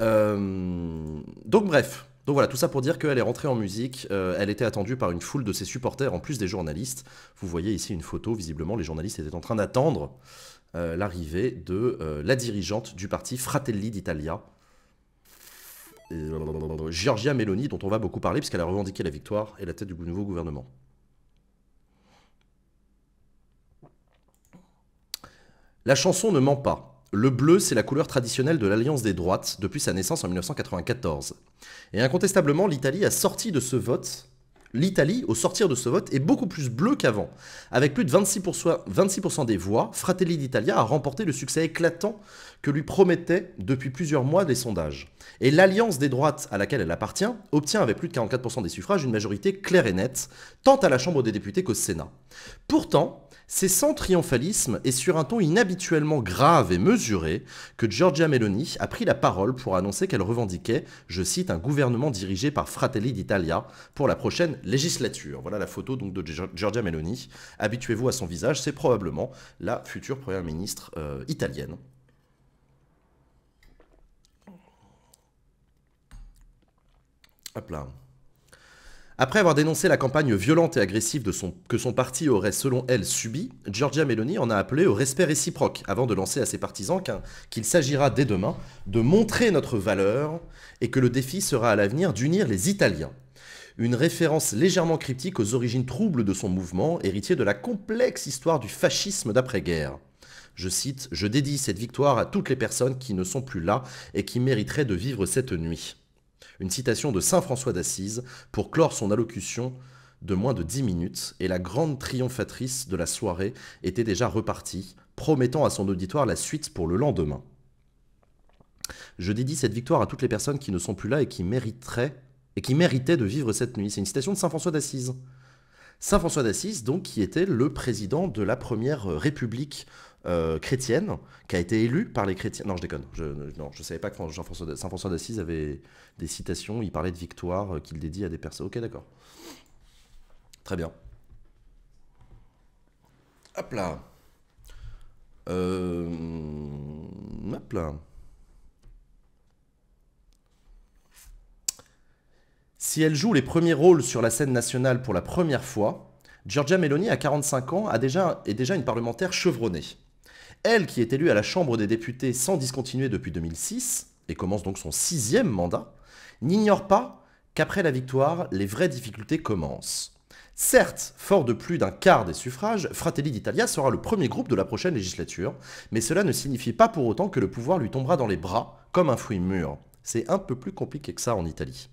Euh, donc, bref. Donc voilà, tout ça pour dire qu'elle est rentrée en musique, euh, elle était attendue par une foule de ses supporters, en plus des journalistes. Vous voyez ici une photo, visiblement les journalistes étaient en train d'attendre euh, l'arrivée de la dirigeante du parti Fratelli d'Italia, Giorgia Meloni, dont on va beaucoup parler, puisqu'elle a revendiqué la victoire et la tête du nouveau gouvernement. La chanson ne ment pas. Le bleu, c'est la couleur traditionnelle de l'Alliance des droites depuis sa naissance en 1994. Et incontestablement, l'Italie a sorti de ce vote. L'Italie, au sortir de ce vote, est beaucoup plus bleue qu'avant. Avec plus de 26%, 26 des voix, Fratelli d'Italia a remporté le succès éclatant que lui promettaient depuis plusieurs mois les sondages. Et l'alliance des droites à laquelle elle appartient obtient avec plus de 44% des suffrages une majorité claire et nette, tant à la Chambre des députés qu'au Sénat. Pourtant, c'est sans triomphalisme et sur un ton inhabituellement grave et mesuré que Giorgia Meloni a pris la parole pour annoncer qu'elle revendiquait, je cite, un gouvernement dirigé par Fratelli d'Italia pour la prochaine législature. Voilà la photo donc de Giorgia Meloni. Habituez-vous à son visage, c'est probablement la future première ministre euh, italienne. Hop là. Après avoir dénoncé la campagne violente et agressive que son parti aurait selon elle subi, Giorgia Meloni en a appelé au respect réciproque avant de lancer à ses partisans qu'il s'agira dès demain de montrer notre valeur et que le défi sera à l'avenir d'unir les Italiens. Une référence légèrement cryptique aux origines troubles de son mouvement, héritier de la complexe histoire du fascisme d'après-guerre. Je cite, Je dédie cette victoire à toutes les personnes qui ne sont plus là et qui mériteraient de vivre cette nuit. Une citation de Saint François d'Assise pour clore son allocution de moins de dix minutes, et la grande triomphatrice de la soirée était déjà repartie, promettant à son auditoire la suite pour le lendemain. Je dédie cette victoire à toutes les personnes qui ne sont plus là et qui mériteraient et qui méritaient de vivre cette nuit. C'est une citation de Saint François d'Assise. Saint François d'Assise, donc, qui était le président de la première République euh, chrétienne qui a été élue par les chrétiens. Non, je déconne. Je ne savais pas que Saint François d'Assise avait des citations. Il parlait de victoire euh, qu'il dédie à des personnes. Ok, d'accord. Très bien. Hop là. Euh, hop là. Si elle joue les premiers rôles sur la scène nationale pour la première fois, Giorgia Meloni, à 45 ans, a déjà, est déjà une parlementaire chevronnée elle qui est élue à la Chambre des députés sans discontinuer depuis 2006, et commence donc son sixième mandat, n'ignore pas qu'après la victoire, les vraies difficultés commencent. Certes, fort de plus d'un quart des suffrages, Fratelli d'Italia sera le premier groupe de la prochaine législature, mais cela ne signifie pas pour autant que le pouvoir lui tombera dans les bras comme un fruit mûr. C'est un peu plus compliqué que ça en Italie.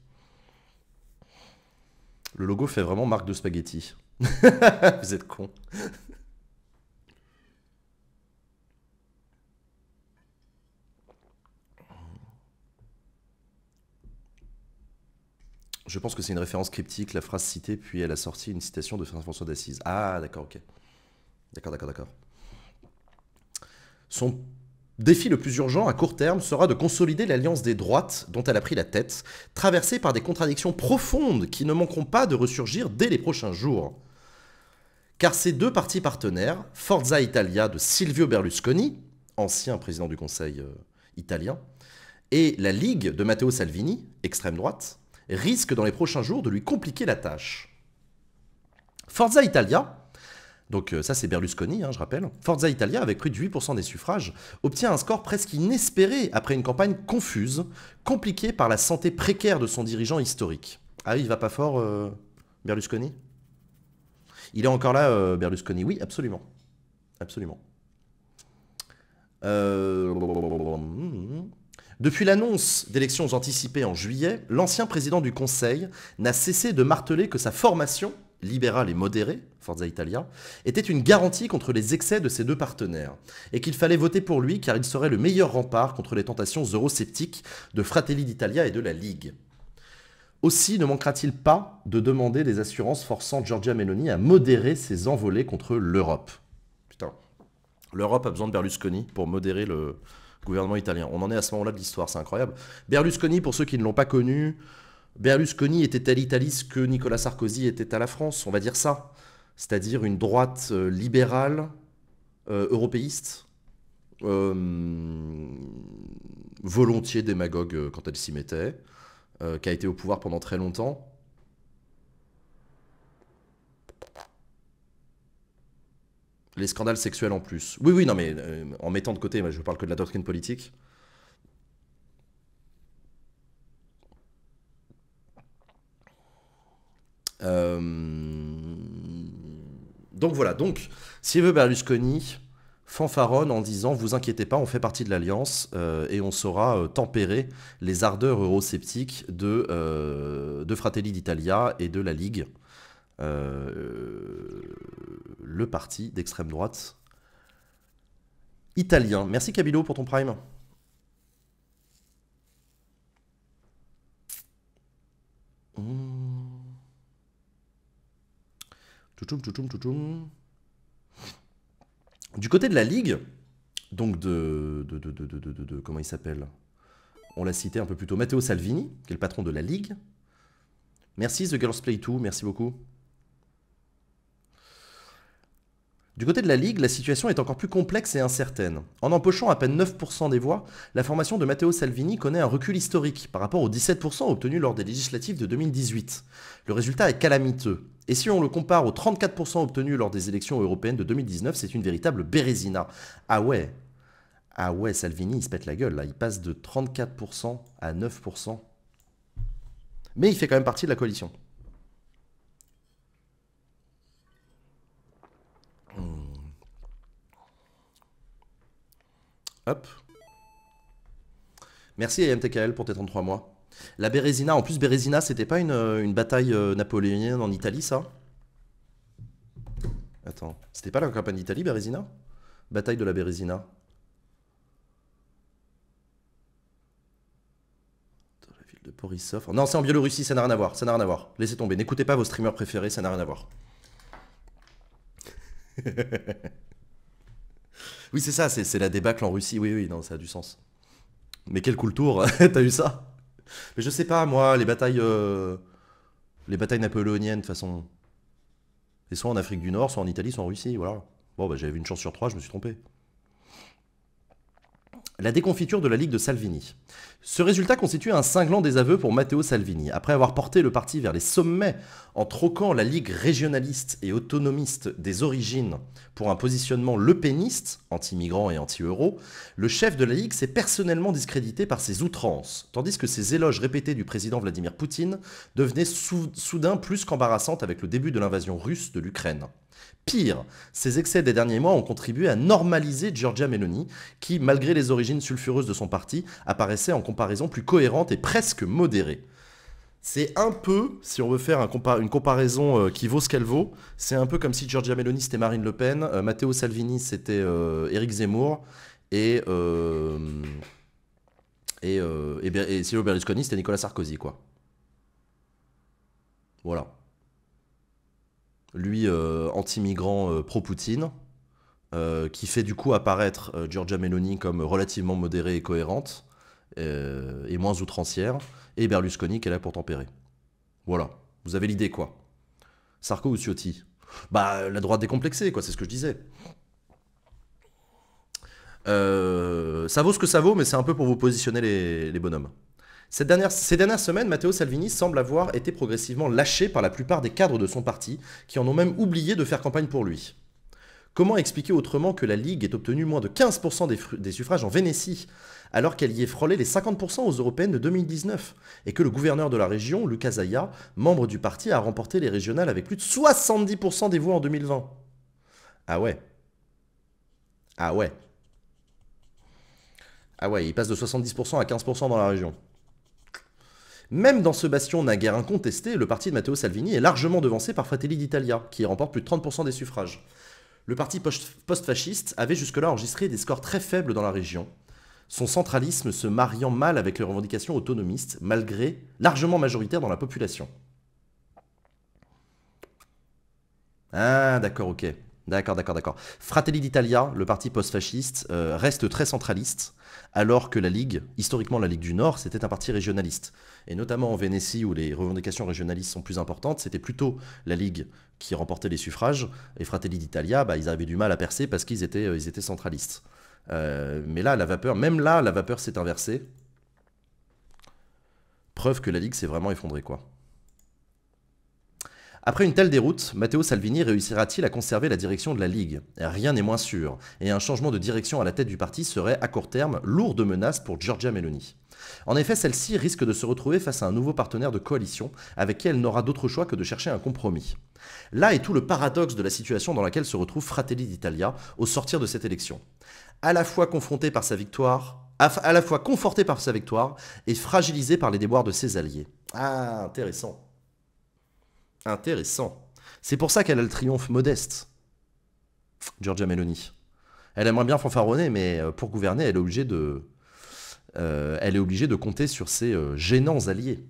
Le logo fait vraiment marque de spaghetti. Vous êtes con. Je pense que c'est une référence cryptique, la phrase citée, puis elle a sorti une citation de françois d'Assise. Ah, d'accord, ok. D'accord, d'accord, d'accord. Son défi le plus urgent à court terme sera de consolider l'alliance des droites dont elle a pris la tête, traversée par des contradictions profondes qui ne manqueront pas de ressurgir dès les prochains jours. Car ces deux partis partenaires, Forza Italia de Silvio Berlusconi, ancien président du Conseil euh, italien, et la Ligue de Matteo Salvini, extrême droite, risque dans les prochains jours de lui compliquer la tâche. Forza Italia, donc euh, ça c'est Berlusconi, hein, je rappelle, Forza Italia, avec plus de 8% des suffrages, obtient un score presque inespéré après une campagne confuse, compliquée par la santé précaire de son dirigeant historique. Ah oui, il va pas fort, euh, Berlusconi Il est encore là, euh, Berlusconi, oui, absolument. Absolument. Euh... Hmm, hmm, hmm. Depuis l'annonce d'élections anticipées en juillet, l'ancien président du Conseil n'a cessé de marteler que sa formation, libérale et modérée, Forza Italia, était une garantie contre les excès de ses deux partenaires, et qu'il fallait voter pour lui car il serait le meilleur rempart contre les tentations eurosceptiques de Fratelli d'Italia et de la Ligue. Aussi ne manquera-t-il pas de demander des assurances forçant Giorgia Meloni à modérer ses envolées contre l'Europe. Putain, l'Europe a besoin de Berlusconi pour modérer le, gouvernement italien. On en est à ce moment-là de l'histoire, c'est incroyable. Berlusconi, pour ceux qui ne l'ont pas connu, Berlusconi était à l'Italie ce que Nicolas Sarkozy était à la France, on va dire ça. C'est-à-dire une droite euh, libérale, euh, européiste, euh, volontiers démagogue quand elle s'y mettait, qui a été au pouvoir pendant très longtemps, les scandales sexuels en plus. Oui, oui, non, mais euh, en mettant de côté, je parle que de la doctrine politique. Euh, donc voilà, donc veut Berlusconi fanfaronne en disant Vous inquiétez pas, on fait partie de l'Alliance euh, et on saura tempérer les ardeurs eurosceptiques de, de Fratelli d'Italia et de la Ligue. Euh, le parti d'extrême droite italien. Merci Cabilo pour ton prime. Hmm. Du côté de la Ligue, donc de, comment il s'appelle On l'a cité un peu plus tôt, Matteo Salvini, qui est le patron de la Ligue. Merci The Girls Play 2, merci beaucoup. Du côté de la Ligue, la situation est encore plus complexe et incertaine. En empochant à peine 9% des voix, la formation de Matteo Salvini connaît un recul historique par rapport aux 17% obtenus lors des législatives de 2018. Le résultat est calamiteux. Et si on le compare aux 34% obtenus lors des élections européennes de 2019, c'est une véritable bérésina. Ah ouais Ah ouais, Salvini, il se pète la gueule là, il passe de 34% à 9%. Mais il fait quand même partie de la coalition. Hop. Merci à MTKL pour tes 33 mois. La Bérésina, en plus Bérésina, c'était pas une, euh, bataille euh, napoléonienne en Italie, ça Attends, c'était pas la campagne d'Italie, Bérésina Bataille de la Bérésina. Dans la ville de Borisov. Non, c'est en Biélorussie, ça n'a rien à voir, ça n'a rien à voir. Laissez tomber, n'écoutez pas vos streamers préférés, ça n'a rien à voir. Oui, c'est ça, c'est la débâcle en Russie. Oui, oui, non, ça a du sens. Mais quel coup le tour T'as eu ça Mais je sais pas, moi, les batailles. Euh, les batailles napoléoniennes, de façon. C'est soit en Afrique du Nord, soit en Italie, soit en Russie, voilà. Bon, bah, j'avais une chance sur trois, je me suis trompé la déconfiture de la Ligue de Salvini. Ce résultat constitue un cinglant désaveu pour Matteo Salvini. Après avoir porté le parti vers les sommets en troquant la Ligue régionaliste et autonomiste des origines pour un positionnement lepéniste, anti-migrant et anti-euro, le chef de la Ligue s'est personnellement discrédité par ses outrances, tandis que ses éloges répétés du président Vladimir Poutine devenaient soudain plus qu'embarrassantes avec le début de l'invasion russe de l'Ukraine. Pire, ces excès des derniers mois ont contribué à normaliser Giorgia Meloni, qui, malgré les origines sulfureuses de son parti, apparaissait en comparaison plus cohérente et presque modérée. C'est un peu, si on veut faire une comparaison euh, qui vaut ce qu'elle vaut, c'est un peu comme si Giorgia Meloni c'était Marine Le Pen, euh, Matteo Salvini c'était Eric euh, Éric Zemmour, et, et, Silvio Berlusconi c'était Nicolas Sarkozy, quoi. Voilà lui euh, anti-migrant euh, pro-Poutine, euh, qui fait du coup apparaître Giorgia Meloni comme relativement modérée et cohérente, et moins outrancière, et Berlusconi qui est là pour tempérer. Voilà, vous avez l'idée quoi. Sarko ou Ciotti Bah, la droite décomplexée, quoi, c'est ce que je disais. ça vaut ce que ça vaut, mais c'est un peu pour vous positionner les bonhommes dernière, ces dernières semaines, Matteo Salvini semble avoir été progressivement lâché par la plupart des cadres de son parti, qui en ont même oublié de faire campagne pour lui. Comment expliquer autrement que la Ligue ait obtenu moins de 15% des, des, suffrages en Vénétie, alors qu'elle y ait frôlé les 50% aux européennes de 2019, et que le gouverneur de la région, Lucas Zaya, membre du parti, a remporté les régionales avec plus de 70% des voix en 2020 Ah ouais. Ah ouais. Ah ouais, il passe de 70% à 15% dans la région. Même dans ce bastion naguère incontesté, le parti de Matteo Salvini est largement devancé par Fratelli d'Italia, qui remporte plus de 30% des suffrages. Le parti post-fasciste avait jusque-là enregistré des scores très faibles dans la région, son centralisme se mariant mal avec les revendications autonomistes, malgré largement majoritaire dans la population. Ah, d'accord, ok. D'accord, d'accord, d'accord. Fratelli d'Italia, le parti post-fasciste, euh, reste très centraliste, alors que la Ligue, historiquement la Ligue du Nord, c'était un parti régionaliste. Et notamment en Vénétie, où les revendications régionalistes sont plus importantes, c'était plutôt la Ligue qui remportait les suffrages, et Fratelli d'Italia, bah, ils avaient du mal à percer parce qu'ils étaient, euh, étaient centralistes. Euh, mais là, la vapeur, même là, la vapeur s'est inversée. Preuve que la Ligue s'est vraiment effondrée, quoi. Après une telle déroute, Matteo Salvini réussira-t-il à conserver la direction de la Ligue Rien n'est moins sûr, et un changement de direction à la tête du parti serait à court terme lourde menace pour Giorgia Meloni. En effet, celle-ci risque de se retrouver face à un nouveau partenaire de coalition avec qui elle n'aura d'autre choix que de chercher un compromis. Là est tout le paradoxe de la situation dans laquelle se retrouve Fratelli d'Italia au sortir de cette élection. À la fois confronté par sa victoire, à la fois conforté par sa victoire et fragilisé par les déboires de ses alliés. Ah, intéressant. Intéressant. C'est pour ça qu'elle a le triomphe modeste. Georgia Meloni. Elle aimerait bien fanfaronner, mais euh, pour gouverner, elle est obligée de, euh, elle est obligée de compter sur ses euh, gênants alliés.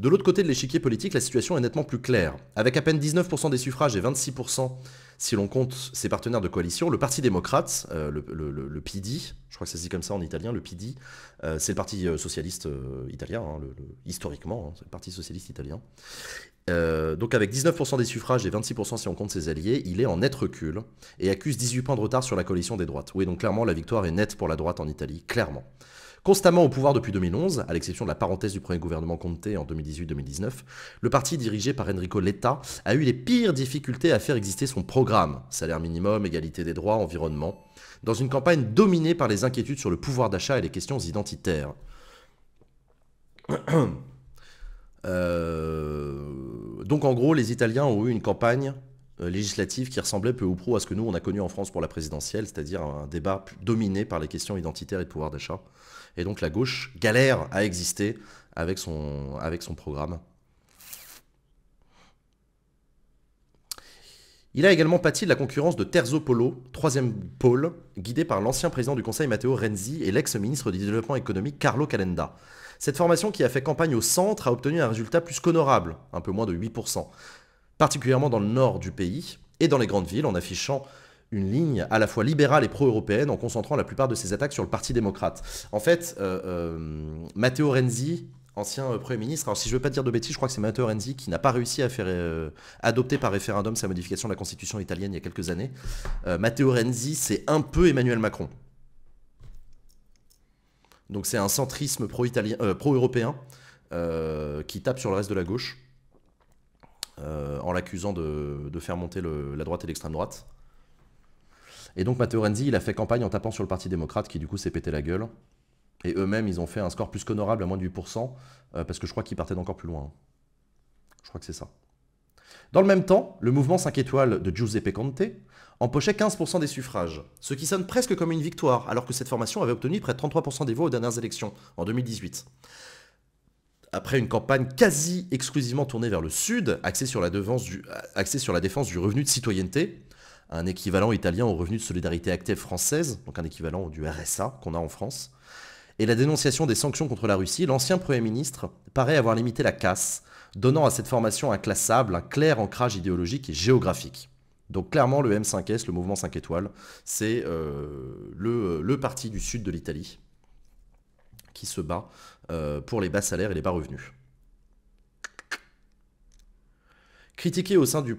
De l'autre côté de l'échiquier politique, la situation est nettement plus claire. Avec à peine 19% des suffrages et 26% si l'on compte ses partenaires de coalition, le Parti démocrate, euh, le, PIDI, je crois que ça se dit comme ça en italien, le PD, euh, euh, hein, hein, c'est le Parti socialiste italien, historiquement, c'est le Parti socialiste italien. donc avec 19% des suffrages et 26% si on compte ses alliés, il est en net recul et accuse 18 points de retard sur la coalition des droites. Oui, donc clairement, la victoire est nette pour la droite en Italie, clairement. Constamment au pouvoir depuis 2011, à l'exception de la parenthèse du premier gouvernement Comté en 2018-2019, le parti dirigé par Enrico Letta a eu les pires difficultés à faire exister son programme, salaire minimum, égalité des droits, environnement, dans une campagne dominée par les inquiétudes sur le pouvoir d'achat et les questions identitaires. Euh, donc en gros, les Italiens ont eu une campagne euh, législative qui ressemblait peu ou prou à ce que nous on a connu en France pour la présidentielle, c'est-à-dire un débat dominé par les questions identitaires et de pouvoir d'achat. Et donc la gauche galère à exister avec son, avec son programme. Il a également pâti de la concurrence de Terzo Polo, troisième pôle, guidé par l'ancien président du Conseil Matteo Renzi et l'ex-ministre du Développement économique Carlo Calenda. Cette formation qui a fait campagne au centre a obtenu un résultat plus qu'honorable, un peu moins de 8%, particulièrement dans le nord du pays et dans les grandes villes en affichant une ligne à la fois libérale et pro-européenne en concentrant la plupart de ses attaques sur le Parti démocrate. En fait, euh, euh, Matteo Renzi, ancien euh, Premier ministre, alors si je ne veux pas dire de bêtises, je crois que c'est Matteo Renzi qui n'a pas réussi à faire adopter par référendum sa modification de la constitution italienne il y a quelques années. Matteo Renzi, c'est un peu Emmanuel Macron. Donc c'est un centrisme pro-européen qui tape sur le reste de la gauche. en l'accusant de, faire monter la droite et l'extrême droite. Et donc Matteo Renzi, il a fait campagne en tapant sur le Parti démocrate qui du coup s'est pété la gueule. Et eux-mêmes, ils ont fait un score plus qu'honorable à moins de 8%, euh, parce que je crois qu'ils partaient d'encore plus loin. Hein. Je crois que c'est ça. Dans le même temps, le mouvement 5 étoiles de Giuseppe Conte empochait 15% des suffrages, ce qui sonne presque comme une victoire, alors que cette formation avait obtenu près de 33% des voix aux dernières élections, en 2018. Après une campagne quasi exclusivement tournée vers le sud, axée sur la euh, défense du revenu de citoyenneté, un équivalent italien au revenu de solidarité active française, donc un équivalent du RSA qu'on a en France. Et la dénonciation des sanctions contre la Russie, l'ancien Premier ministre paraît avoir limité la casse, donnant à cette formation inclassable un clair ancrage idéologique et géographique. Donc clairement, le M5S, le mouvement 5 étoiles, c'est euh, le, parti du sud de l'Italie qui se bat euh, pour les bas salaires et les bas revenus. Critiqué au sein du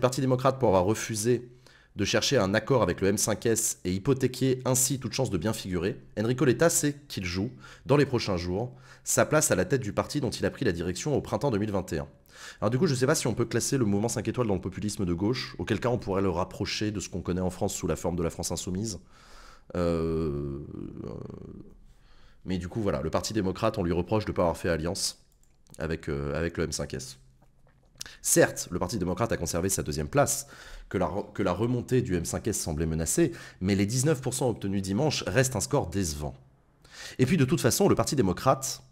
Parti démocrate pour avoir refusé de chercher un accord avec le M5S et hypothéquer ainsi toute chance de bien figurer, Enrico Letta sait qu'il joue, dans les prochains jours, sa place à la tête du parti dont il a pris la direction au printemps 2021. Alors du coup, je ne sais pas si on peut classer le mouvement 5 étoiles dans le populisme de gauche, auquel cas on pourrait le rapprocher de ce qu'on connaît en France sous la forme de la France insoumise. Euh, euh, mais du coup, voilà, le Parti démocrate, on lui reproche de ne pas avoir fait alliance avec, euh, avec le M5S. Certes, le Parti démocrate a conservé sa deuxième place, que la, remontée du M5S semblait menacée, mais les 19% obtenus dimanche restent un score décevant. Et puis de toute façon, au Parti démocrate,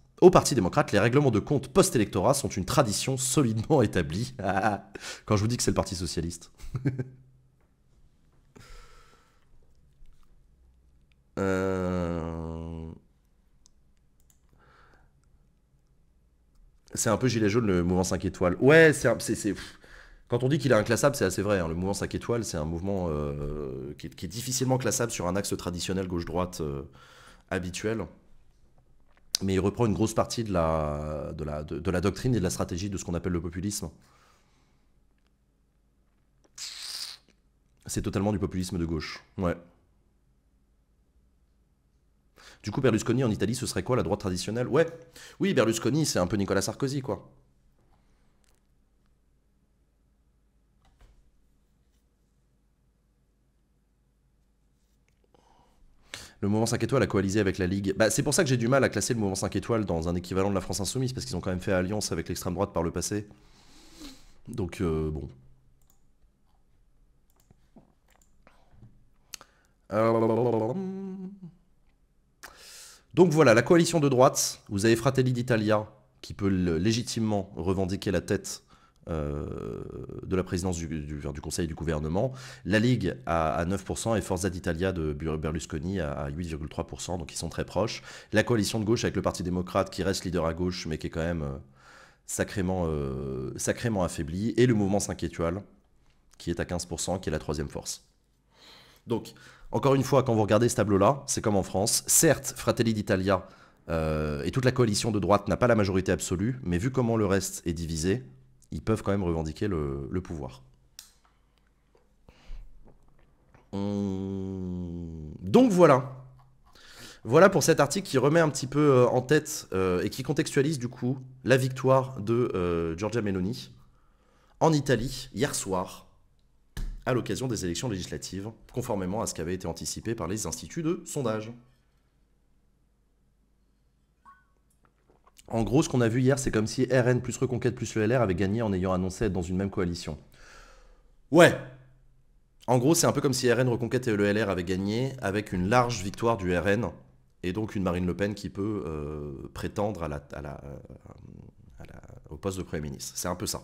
les règlements de compte post-électorat sont une tradition solidement établie. Quand je vous dis que c'est le Parti socialiste. euh... C'est un peu gilet jaune le mouvement 5 étoiles. Ouais, c'est. Quand on dit qu'il est inclassable, c'est assez vrai. Hein. Le mouvement 5 étoiles, c'est un mouvement euh, qui, est, difficilement classable sur un axe traditionnel gauche-droite euh, habituel. Mais il reprend une grosse partie de la, de la doctrine et de la stratégie de ce qu'on appelle le populisme. C'est totalement du populisme de gauche. Ouais. Du coup, Berlusconi en Italie, ce serait quoi la droite traditionnelle Ouais, oui, Berlusconi, c'est un peu Nicolas Sarkozy, quoi. le mouvement 5 étoiles a coalisé avec la Ligue. Bah, c'est pour ça que j'ai du mal à classer le mouvement 5 étoiles dans un équivalent de la France insoumise, parce qu'ils ont quand même fait alliance avec l'extrême droite par le passé. Donc, euh, bon. Euh, donc voilà, la coalition de droite, vous avez Fratelli d'Italia, qui peut légitimement revendiquer la tête euh, de la présidence du, Conseil du gouvernement. La Ligue à, 9% et Forza d'Italia de Berlusconi à, 8,3%, donc ils sont très proches. La coalition de gauche avec le Parti démocrate qui reste leader à gauche, mais qui est quand même euh, sacrément, euh, sacrément affaibli. Et le mouvement 5 étoiles qui est à 15%, qui est la troisième force. Donc, encore une fois, quand vous regardez ce tableau-là, c'est comme en France. Certes, Fratelli d'Italia euh, et toute la coalition de droite n'a pas la majorité absolue, mais vu comment le reste est divisé, ils peuvent quand même revendiquer le, pouvoir. Donc voilà. Voilà pour cet article qui remet un petit peu euh, en tête euh, et qui contextualise du coup la victoire de Giorgia Meloni en Italie hier soir à l'occasion des élections législatives, conformément à ce qu'avait été anticipé par les instituts de sondage. En gros, ce qu'on a vu hier, c'est comme si RN plus Reconquête plus le LR avait gagné en ayant annoncé être dans une même coalition. Ouais En gros, c'est un peu comme si RN, Reconquête et le LR avaient gagné avec une large victoire du RN, et donc une Marine Le Pen qui peut euh, prétendre euh, à la, au poste de Premier ministre. C'est un peu ça.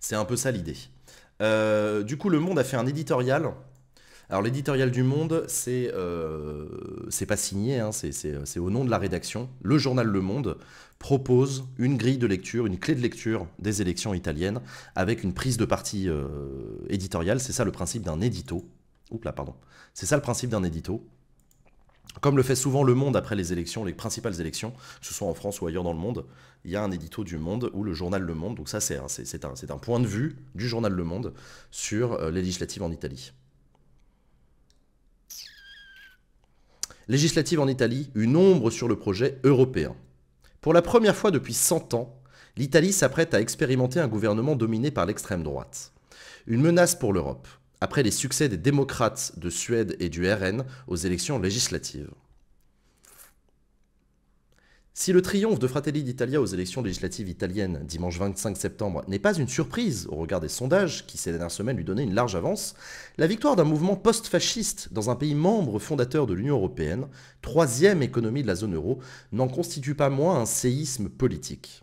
C'est un peu ça l'idée. Euh, du coup, Le Monde a fait un éditorial. Alors l'éditorial du Monde, c'est euh, pas signé, hein, c'est au nom de la rédaction. Le journal Le Monde propose une grille de lecture, une clé de lecture des élections italiennes avec une prise de parti euh, éditoriale. C'est ça le principe d'un édito. Oups là, pardon. C'est ça le principe d'un édito. Comme le fait souvent Le Monde après les élections, les principales élections, que ce soit en France ou ailleurs dans le monde, il y a un édito du Monde ou le journal Le Monde, donc ça c'est un, point de vue du journal Le Monde sur euh, les législatives en Italie. Législative en Italie, une ombre sur le projet européen. Pour la première fois depuis 100 ans, l'Italie s'apprête à expérimenter un gouvernement dominé par l'extrême droite. Une menace pour l'Europe après les succès des démocrates de Suède et du RN aux élections législatives. Si le triomphe de Fratelli d'Italia aux élections législatives italiennes dimanche 25 septembre n'est pas une surprise au regard des sondages qui ces dernières semaines lui donnaient une large avance, la victoire d'un mouvement post-fasciste dans un pays membre fondateur de l'Union européenne, troisième économie de la zone euro, n'en constitue pas moins un séisme politique.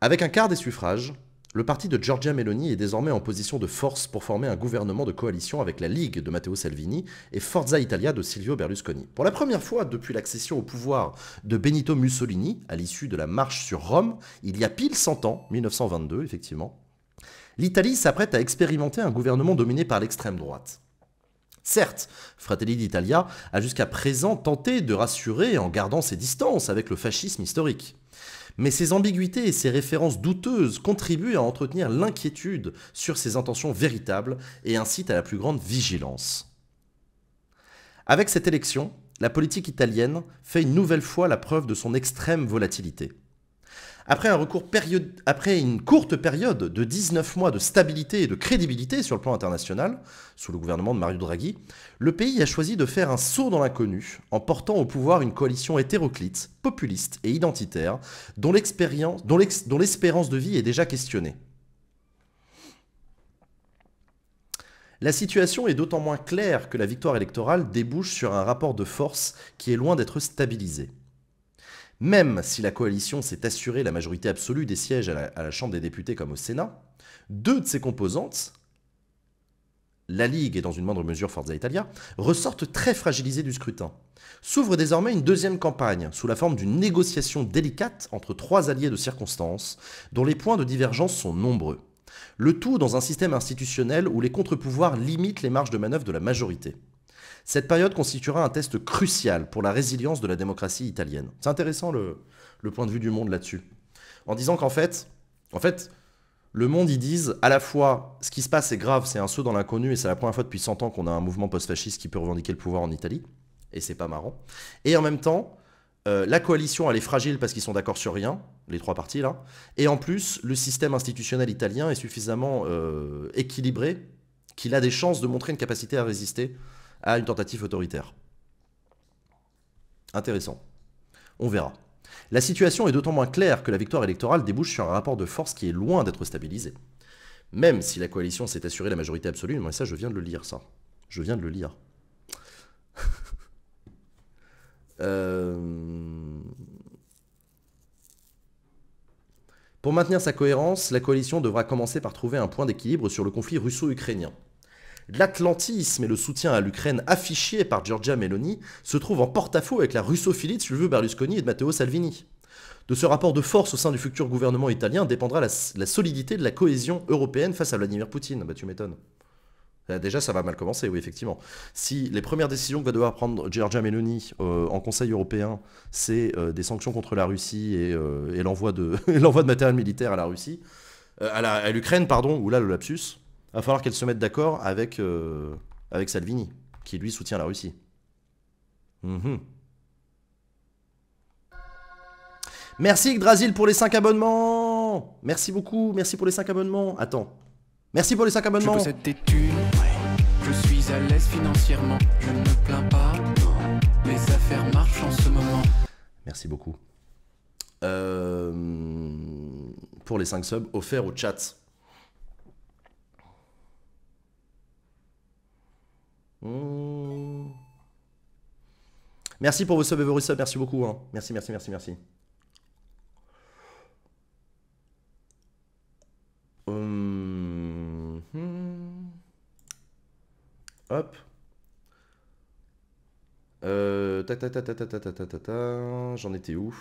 Avec un quart des suffrages, le parti de Giorgia Meloni est désormais en position de force pour former un gouvernement de coalition avec la Ligue de Matteo Salvini et Forza Italia de Silvio Berlusconi. Pour la première fois depuis l'accession au pouvoir de Benito Mussolini, à l'issue de la marche sur Rome, il y a pile 100 ans, 1922 effectivement, l'Italie s'apprête à expérimenter un gouvernement dominé par l'extrême droite. Certes, Fratelli d'Italia a jusqu'à présent tenté de rassurer en gardant ses distances avec le fascisme historique. Mais ces ambiguïtés et ces références douteuses contribuent à entretenir l'inquiétude sur ses intentions véritables et incitent à la plus grande vigilance. Avec cette élection, la politique italienne fait une nouvelle fois la preuve de son extrême volatilité. Après, une courte période de 19 mois de stabilité et de crédibilité sur le plan international, sous le gouvernement de Mario Draghi, le pays a choisi de faire un saut dans l'inconnu en portant au pouvoir une coalition hétéroclite, populiste et identitaire, dont l'espérance de vie est déjà questionnée. La situation est d'autant moins claire que la victoire électorale débouche sur un rapport de force qui est loin d'être stabilisé. Même si la coalition s'est assurée la majorité absolue des sièges à la, Chambre des députés comme au Sénat, deux de ses composantes, la Ligue et dans une moindre mesure Forza Italia, ressortent très fragilisées du scrutin. S'ouvre désormais une deuxième campagne, sous la forme d'une négociation délicate entre trois alliés de circonstance, dont les points de divergence sont nombreux. Le tout dans un système institutionnel où les contre-pouvoirs limitent les marges de manœuvre de la majorité. Cette période constituera un test crucial pour la résilience de la démocratie italienne. C'est intéressant le, point de vue du monde là-dessus. En disant qu'en fait, en fait, le monde, ils disent à la fois ce qui se passe est grave, c'est un saut dans l'inconnu et c'est la première fois depuis 100 ans qu'on a un mouvement post-fasciste qui peut revendiquer le pouvoir en Italie. Et c'est pas marrant. Et en même temps, euh, la coalition, elle est fragile parce qu'ils sont d'accord sur rien, les trois parties là. Et en plus, le système institutionnel italien est suffisamment euh, équilibré qu'il a des chances de montrer une capacité à résister à une tentative autoritaire. Intéressant. On verra. La situation est d'autant moins claire que la victoire électorale débouche sur un rapport de force qui est loin d'être stabilisé. Même si la coalition s'est assurée la majorité absolue, mais ça je viens de le lire, ça. Je viens de le lire. Euh, pour maintenir sa cohérence, la coalition devra commencer par trouver un point d'équilibre sur le conflit russo-ukrainien l'atlantisme et le soutien à l'Ukraine affiché par Giorgia Meloni se trouvent en porte-à-faux avec la russophilie de Silvio Berlusconi et de Matteo Salvini. De ce rapport de force au sein du futur gouvernement italien dépendra la, solidité de la cohésion européenne face à Vladimir Poutine. Bah, tu m'étonnes. Ah, déjà, ça va mal commencer, oui, effectivement. Si les premières décisions que va devoir prendre Giorgia Meloni euh, en Conseil européen, c'est euh, des sanctions contre la Russie et, euh, l'envoi de, de, matériel militaire à la Russie, à l'Ukraine, pardon, ou là le lapsus, va falloir qu'elle se mette d'accord avec, euh, avec Salvini, qui lui soutient la Russie. Mhm. Merci Yggdrasil pour les 5 abonnements Merci beaucoup, merci pour les 5 abonnements. Attends. Merci pour les 5 abonnements. Je possède des je suis à l'aise financièrement, je ne me plains pas, mes affaires marchent en ce moment. Merci beaucoup. Euh, pour les 5 subs offerts au chat. Oh. Merci pour vos subs et vos merci beaucoup. Hein. Merci, merci, merci, merci. Hum, hum. Hop. Euh, ta ta ta ta ta ta ta ta ta. J'en étais où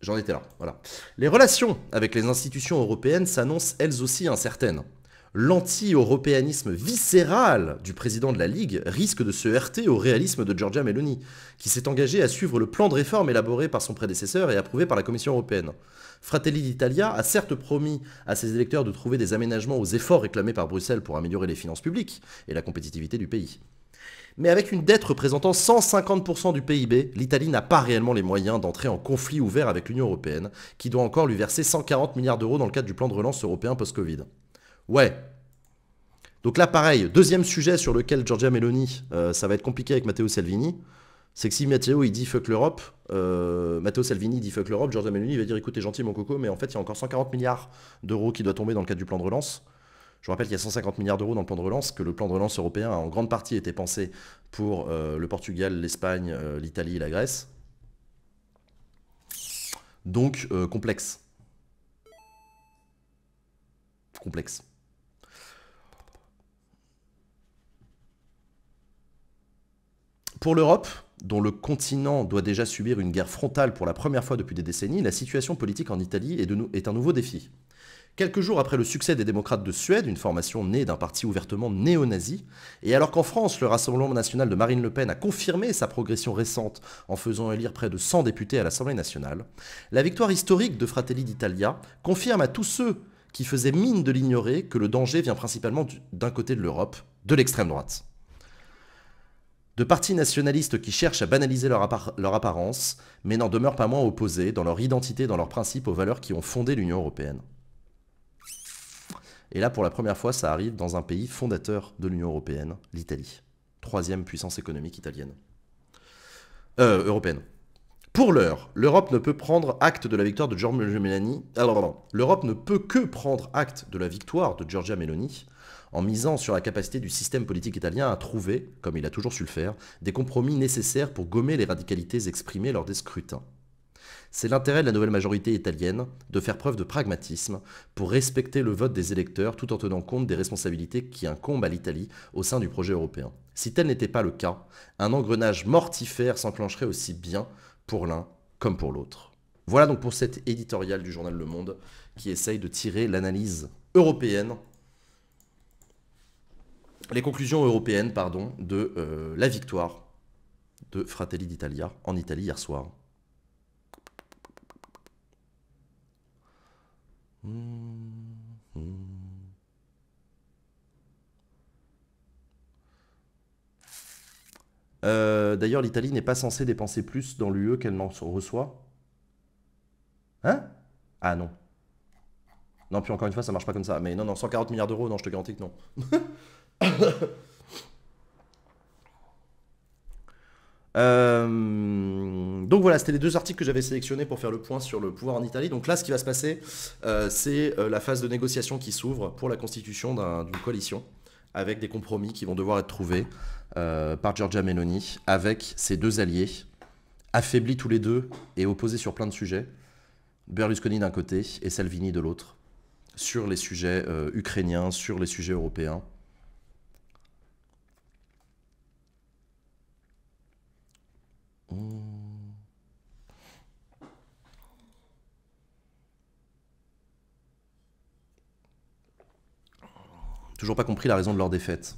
J'en étais là, voilà. Les relations avec les institutions européennes s'annoncent elles aussi incertaines l'anti-européanisme viscéral du président de la Ligue risque de se heurter au réalisme de Giorgia Meloni, qui s'est engagé à suivre le plan de réforme élaboré par son prédécesseur et approuvé par la Commission européenne. Fratelli d'Italia a certes promis à ses électeurs de trouver des aménagements aux efforts réclamés par Bruxelles pour améliorer les finances publiques et la compétitivité du pays. Mais avec une dette représentant 150% du PIB, l'Italie n'a pas réellement les moyens d'entrer en conflit ouvert avec l'Union européenne, qui doit encore lui verser 140 milliards d'euros dans le cadre du plan de relance européen post-Covid. Ouais. Donc là, pareil, deuxième sujet sur lequel Giorgia Meloni, euh, ça va être compliqué avec Matteo Salvini, c'est que si Matteo il dit fuck l'Europe, euh, Matteo Salvini dit fuck l'Europe, Giorgia Meloni va dire écoute, t'es gentil mon coco, mais en fait il y a encore 140 milliards d'euros qui doit tomber dans le cadre du plan de relance. Je vous rappelle qu'il y a 150 milliards d'euros dans le plan de relance, que le plan de relance européen a en grande partie été pensé pour euh, le Portugal, l'Espagne, l'Italie la Grèce. Donc complexe. Complexe. Pour l'Europe, dont le continent doit déjà subir une guerre frontale pour la première fois depuis des décennies, la situation politique en Italie est, un nouveau défi. Quelques jours après le succès des démocrates de Suède, une formation née d'un parti ouvertement néo-nazi, et alors qu'en France, le Rassemblement national de Marine Le Pen a confirmé sa progression récente en faisant élire près de 100 députés à l'Assemblée nationale, la victoire historique de Fratelli d'Italia confirme à tous ceux qui faisaient mine de l'ignorer que le danger vient principalement d'un côté de l'Europe, de l'extrême droite. De partis nationalistes qui cherchent à banaliser leur, apparence, mais n'en demeurent pas moins opposés dans leur identité, dans leurs principes, aux valeurs qui ont fondé l'Union européenne. Et là, pour la première fois, ça arrive dans un pays fondateur de l'Union européenne, l'Italie. Troisième puissance économique italienne. Euh, européenne. Pour l'heure, l'Europe ne peut prendre acte de la victoire de Giorgio Meloni. Alors, l'Europe ne peut que prendre acte de la victoire de Giorgia Meloni, en misant sur la capacité du système politique italien à trouver, comme il a toujours su le faire, des compromis nécessaires pour gommer les radicalités exprimées lors des scrutins. C'est l'intérêt de la nouvelle majorité italienne de faire preuve de pragmatisme pour respecter le vote des électeurs tout en tenant compte des responsabilités qui incombent à l'Italie au sein du projet européen. Si tel n'était pas le cas, un engrenage mortifère s'enclencherait aussi bien pour l'un comme pour l'autre. Voilà donc pour cet éditorial du journal Le Monde qui essaye de tirer l'analyse européenne les conclusions européennes pardon, de euh, la victoire de Fratelli d'Italia en Italie hier soir. Euh, d'ailleurs, l'Italie n'est pas censée dépenser plus dans l'UE qu'elle n'en reçoit. Hein Ah non. Non, puis encore une fois, ça marche pas comme ça. Mais non, non, 140 milliards d'euros, non, je te garantis que non. Euh, donc voilà, c'était les deux articles que j'avais sélectionnés pour faire le point sur le pouvoir en Italie. Donc là, ce qui va se passer, euh, c'est euh, la phase de négociation qui s'ouvre pour la constitution d'une coalition avec des compromis qui vont devoir être trouvés par Giorgia Meloni avec ses deux alliés, affaiblis tous les deux et opposés sur plein de sujets. Berlusconi d'un côté et Salvini de l'autre sur les sujets euh, ukrainiens, sur les sujets européens. Hmm. toujours pas compris la raison de leur défaite.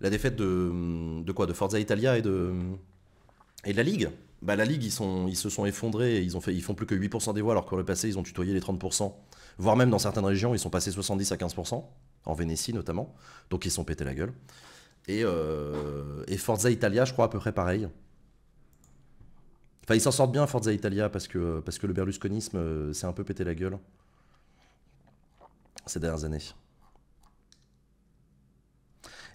La défaite de, quoi De Forza Italia et de, et de la Ligue bah, la Ligue, ils, sont, ils se sont effondrés, ils, font plus que 8% des voix, alors que le passé, ils ont tutoyé les 30%. Voire même dans certaines régions, ils sont passés 70 à 15%, en Vénétie notamment. Donc ils sont pétés la gueule. Euh, et, Forza Italia, je crois, à peu près pareil. Enfin, ils s'en sortent bien, Forza Italia, parce que, parce que le berlusconisme euh, s'est un peu pété la gueule ces dernières années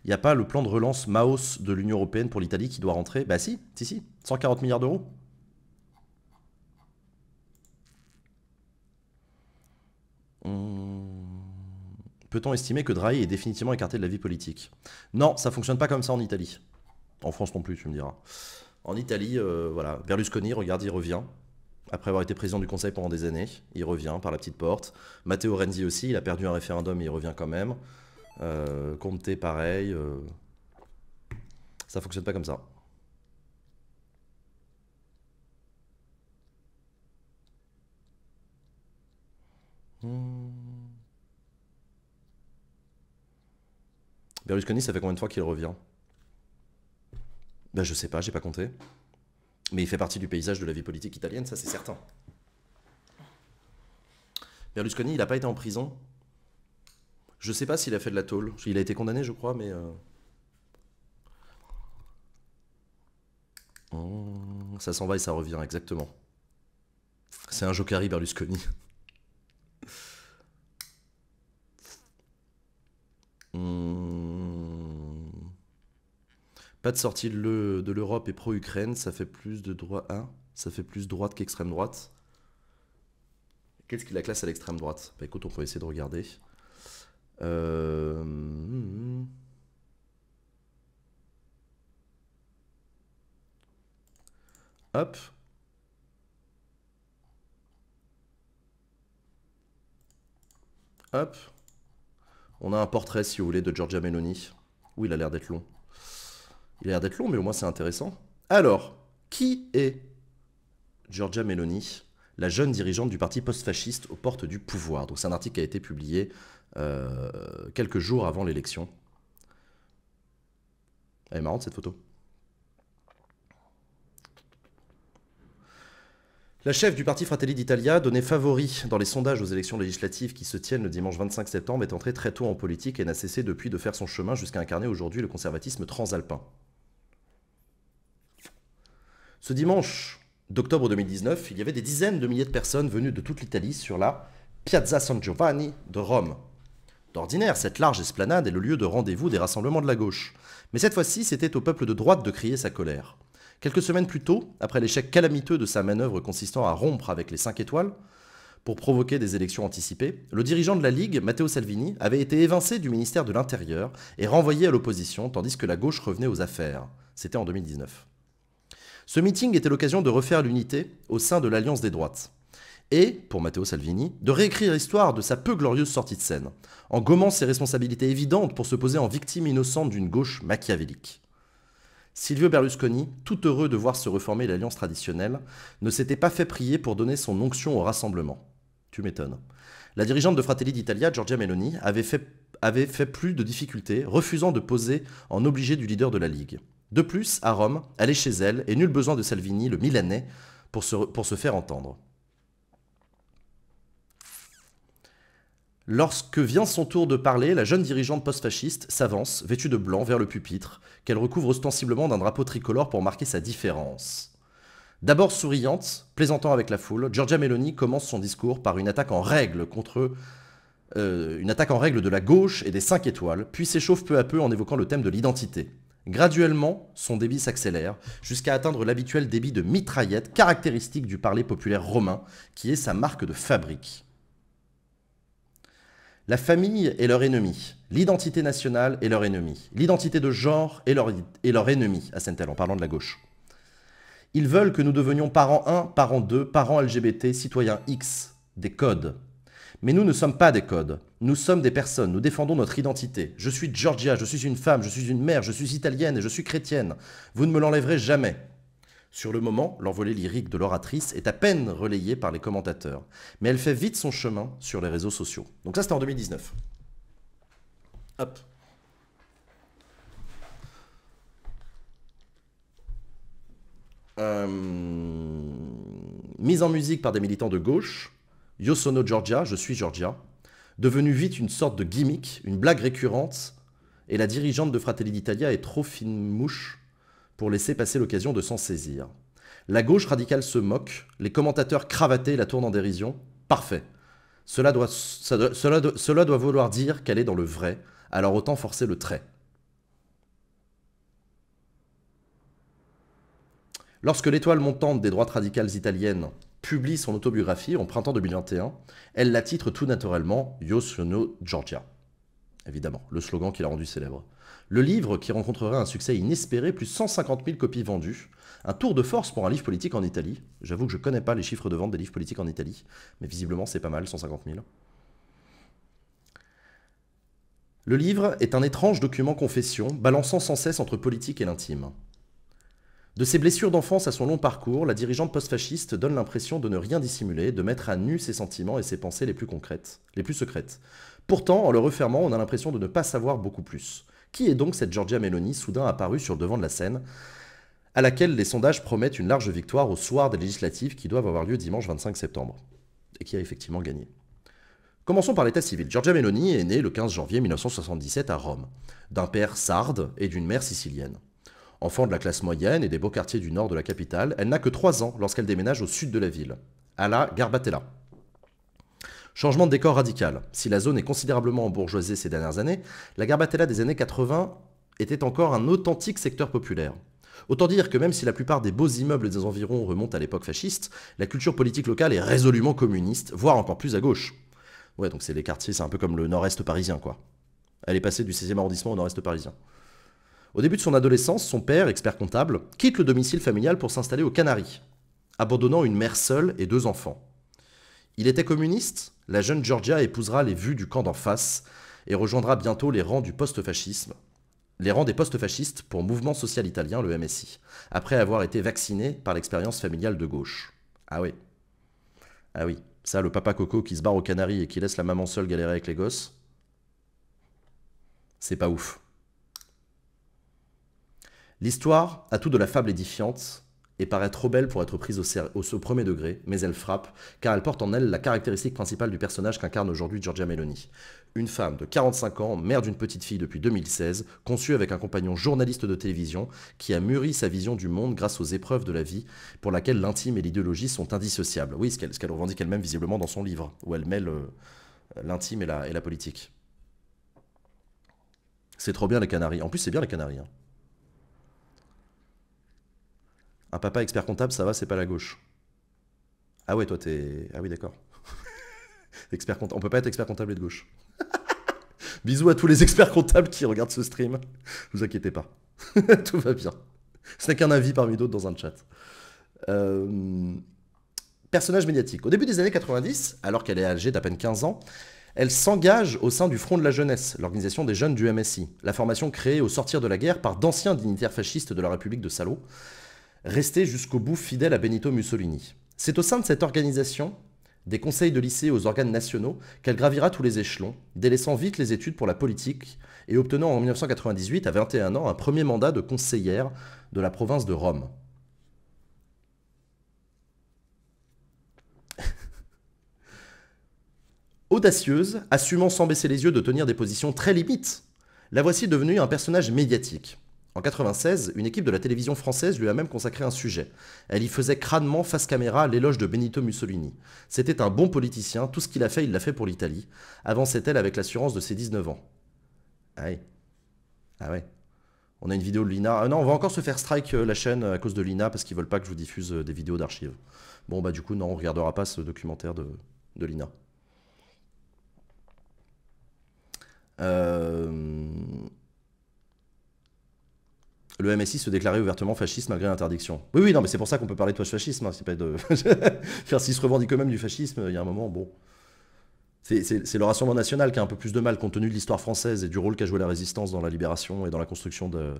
il n'y a pas le plan de relance Maos de l'Union Européenne pour l'Italie qui doit rentrer Bah si, si, si, 140 milliards d'euros. Hmm. Peut-on estimer que Drahi est définitivement écarté de la vie politique Non, ça fonctionne pas comme ça en Italie. En France non plus, tu me diras. En Italie, euh, voilà, Berlusconi, regarde, il revient. Après avoir été président du Conseil pendant des années, il revient par la petite porte. Matteo Renzi aussi, il a perdu un référendum et il revient quand même. Euh, pareil. Euh, ça fonctionne pas comme ça. Hmm. Berlusconi, ça fait combien de fois qu'il revient Ben je sais pas, j'ai pas compté. Mais il fait partie du paysage de la vie politique italienne, ça c'est certain. Berlusconi, il n'a pas été en prison je sais pas s'il a fait de la tôle. Il a été condamné, je crois, mais. Euh, oh, ça s'en va et ça revient, exactement. C'est un Jocari Berlusconi. Hmm. Pas de sortie de l'Europe et pro-Ukraine, ça fait plus de droit hein, ça fait plus droite qu'extrême droite. Qu'est-ce qu'il la classe à l'extrême droite Bah écoute, on peut essayer de regarder. Euh, hmm, hmm. Hop. Hop. On a un portrait, si vous voulez, de Georgia Meloni. Oui, il a l'air d'être long. Il a l'air d'être long, mais au moins c'est intéressant. Alors, qui est Georgia Meloni, la jeune dirigeante du parti post-fasciste aux portes du pouvoir Donc c'est un article qui a été publié euh, quelques jours avant l'élection. Elle est marrante cette photo. La chef du parti Fratelli d'Italia, donnée favori dans les sondages aux élections législatives qui se tiennent le dimanche 25 septembre, est entrée très tôt en politique et n'a cessé depuis de faire son chemin jusqu'à incarner aujourd'hui le conservatisme transalpin. Ce dimanche d'octobre 2019, il y avait des dizaines de milliers de personnes venues de toute l'Italie sur la Piazza San Giovanni de Rome, D'ordinaire, cette large esplanade est le lieu de rendez-vous des rassemblements de la gauche. Mais cette fois-ci, c'était au peuple de droite de crier sa colère. Quelques semaines plus tôt, après l'échec calamiteux de sa manœuvre consistant à rompre avec les 5 étoiles, pour provoquer des élections anticipées, le dirigeant de la Ligue, Matteo Salvini, avait été évincé du ministère de l'Intérieur et renvoyé à l'opposition, tandis que la gauche revenait aux affaires. C'était en 2019. Ce meeting était l'occasion de refaire l'unité au sein de l'Alliance des droites et, pour Matteo Salvini, de réécrire l'histoire de sa peu glorieuse sortie de scène, en gommant ses responsabilités évidentes pour se poser en victime innocente d'une gauche machiavélique. Silvio Berlusconi, tout heureux de voir se reformer l'alliance traditionnelle, ne s'était pas fait prier pour donner son onction au rassemblement. Tu m'étonnes. La dirigeante de Fratelli d'Italia, Giorgia Meloni, avait fait, plus de difficultés, refusant de poser en obligé du leader de la Ligue. De plus, à Rome, elle est chez elle et nul besoin de Salvini, le Milanais, pour se faire entendre. Lorsque vient son tour de parler, la jeune dirigeante post-fasciste s'avance, vêtue de blanc, vers le pupitre, qu'elle recouvre ostensiblement d'un drapeau tricolore pour marquer sa différence. D'abord souriante, plaisantant avec la foule, Giorgia Meloni commence son discours par une attaque en règle contre euh, une attaque en règle de la gauche et des cinq étoiles, puis s'échauffe peu à peu en évoquant le thème de l'identité. Graduellement, son débit s'accélère, jusqu'à atteindre l'habituel débit de mitraillette caractéristique du parler populaire romain, qui est sa marque de fabrique. La famille est leur ennemi. L'identité nationale est leur ennemi. L'identité de genre est leur, est leur ennemi, à Sentel, en parlant de la gauche. Ils veulent que nous devenions parents 1, parents 2, parents LGBT, citoyens X, des codes. Mais nous ne sommes pas des codes. Nous sommes des personnes. Nous défendons notre identité. Je suis Georgia, je suis une femme, je suis une mère, je suis italienne et je suis chrétienne. Vous ne me l'enlèverez jamais. Sur le moment, l'envolée lyrique de l'oratrice est à peine relayée par les commentateurs, mais elle fait vite son chemin sur les réseaux sociaux. Donc ça, c'était en 2019. Hop. Euh, mise en musique par des militants de gauche, Yosono Georgia, je suis Georgia, devenue vite une sorte de gimmick, une blague récurrente, et la dirigeante de Fratelli d'Italia est trop fine mouche pour laisser passer l'occasion de s'en saisir. La gauche radicale se moque, les commentateurs cravatés la tournent en dérision. Parfait. Cela doit, cela, vouloir dire qu'elle est dans le vrai, alors autant forcer le trait. Lorsque l'étoile montante des droites radicales italiennes publie son autobiographie en printemps 2021, elle la titre tout naturellement sono Giorgia. Évidemment, le slogan qui l'a rendu célèbre. Le livre, qui rencontrera un succès inespéré, plus 150 000 copies vendues. Un tour de force pour un livre politique en Italie. J'avoue que je connais pas les chiffres de vente des livres politiques en Italie, mais visiblement c'est pas mal, 150 000. Le livre est un étrange document confession, balançant sans cesse entre politique et l'intime. De ses blessures d'enfance à son long parcours, la dirigeante post-fasciste donne l'impression de ne rien dissimuler, de mettre à nu ses sentiments et ses pensées les plus concrètes, les plus secrètes. Pourtant, en le refermant, on a l'impression de ne pas savoir beaucoup plus. Qui est donc cette Georgia Meloni soudain apparue sur le devant de la scène à laquelle les sondages promettent une large victoire au soir des législatives qui doivent avoir lieu dimanche 25 septembre, et qui a effectivement gagné. Commençons par l'état civil. Giorgia Meloni est née le 15 janvier 1977 à Rome, d'un père sarde et d'une mère sicilienne. Enfant de la classe moyenne et des beaux quartiers du nord de la capitale, elle n'a que 3 ans lorsqu'elle déménage au sud de la ville, à la Garbatella, Changement de décor radical. Si la zone est considérablement bourgeoisée ces dernières années, la Garbatella des années 80 était encore un authentique secteur populaire. Autant dire que même si la plupart des beaux immeubles des environs remontent à l'époque fasciste, la culture politique locale est résolument communiste, voire encore plus à gauche. Ouais, donc c'est les quartiers, c'est un peu comme le nord-est parisien, quoi. Elle est passée du 16e arrondissement au nord-est parisien. Au début de son adolescence, son père, expert comptable, quitte le domicile familial pour s'installer aux Canaries, abandonnant une mère seule et deux enfants. Il était communiste La jeune Georgia épousera les vues du camp d'en face et rejoindra bientôt les rangs du post-fascisme, les rangs des post-fascistes pour Mouvement Social Italien, le MSI, après avoir été vacciné par l'expérience familiale de gauche. Ah oui. Ah oui, ça, le papa coco qui se barre aux Canaries et qui laisse la maman seule galérer avec les gosses, c'est pas ouf. L'histoire a tout de la fable édifiante paraît trop belle pour être prise au, au, premier degré, mais elle frappe, car elle porte en elle la caractéristique principale du personnage qu'incarne aujourd'hui Giorgia Meloni. Une femme de 45 ans, mère d'une petite fille depuis 2016, conçue avec un compagnon journaliste de télévision, qui a mûri sa vision du monde grâce aux épreuves de la vie, pour laquelle l'intime et l'idéologie sont indissociables. Oui, ce qu'elle revendique elle-même visiblement dans son livre, où elle mêle euh, l'intime et la, et la politique. C'est trop bien les Canaries. En plus, c'est bien les Canaries. Hein. Un papa expert comptable, ça va, c'est pas la gauche. Ah ouais, toi t'es. Ah oui, d'accord. expert comptable. On peut pas être expert comptable et de gauche. Bisous à tous les experts comptables qui regardent ce stream. Vous inquiétez pas. Tout va bien. Ce n'est qu'un avis parmi d'autres dans un chat. Euh, personnage médiatique. Au début des années 90, alors qu'elle est âgée d'à peine 15 ans, elle s'engage au sein du Front de la Jeunesse, l'organisation des jeunes du MSI, la formation créée au sortir de la guerre par d'anciens dignitaires fascistes de la République de Salo, resté jusqu'au bout fidèle à Benito Mussolini. C'est au sein de cette organisation, des conseils de lycée aux organes nationaux, qu'elle gravira tous les échelons, délaissant vite les études pour la politique et obtenant en 1998, à 21 ans, un premier mandat de conseillère de la province de Rome. Audacieuse, assumant sans baisser les yeux de tenir des positions très limites, la voici devenue un personnage médiatique. En 1996, une équipe de la télévision française lui a même consacré un sujet. Elle y faisait crânement face caméra l'éloge de Benito Mussolini. C'était un bon politicien, tout ce qu'il a fait, il l'a fait pour l'Italie, avançait-elle avec l'assurance de ses 19 ans. Ah ouais. Ah ouais. On a une vidéo de Lina. Ah non, on va encore se faire strike euh, la chaîne à cause de Lina parce qu'ils veulent pas que je vous diffuse euh, des vidéos d'archives. Bon bah du coup non, on regardera pas ce documentaire de, de Lina. Euh le MSI se déclarait ouvertement fasciste malgré l'interdiction. Oui, oui, non, mais c'est pour ça qu'on peut parler de fascisme. Hein, c'est pas de. Faire s'ils se revendiquent quand même du fascisme, il y a un moment, bon. C'est le Rassemblement national qui a un peu plus de mal compte tenu de l'histoire française et du rôle qu'a joué la résistance dans la libération et dans la construction euh,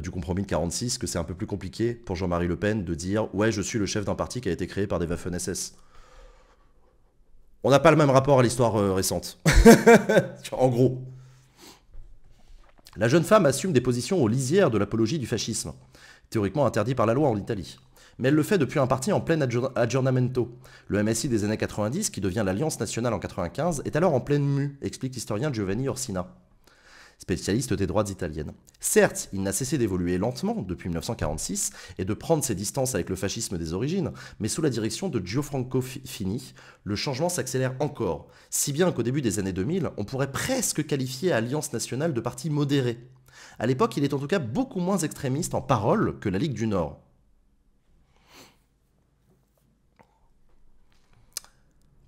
du compromis de 46 que c'est un peu plus compliqué pour Jean-Marie Le Pen de dire ouais je suis le chef d'un parti qui a été créé par des Waffen-SS. On n'a pas le même rapport à l'histoire euh, récente. en gros. La jeune femme assume des positions aux lisières de l'apologie du fascisme, théoriquement interdit par la loi en Italie. Mais elle le fait depuis un parti en plein aggiornamento. Le MSI des années 90, qui devient l'Alliance nationale en 95, est alors en pleine mue, explique l'historien Giovanni Orsina spécialiste des droits italiennes. Certes, il n'a cessé d'évoluer lentement depuis 1946 et de prendre ses distances avec le fascisme des origines, mais sous la direction de Giofranco Fini, le changement s'accélère encore, si bien qu'au début des années 2000, on pourrait presque qualifier Alliance nationale de parti modéré. À l'époque, il est en tout cas beaucoup moins extrémiste en parole que la Ligue du Nord.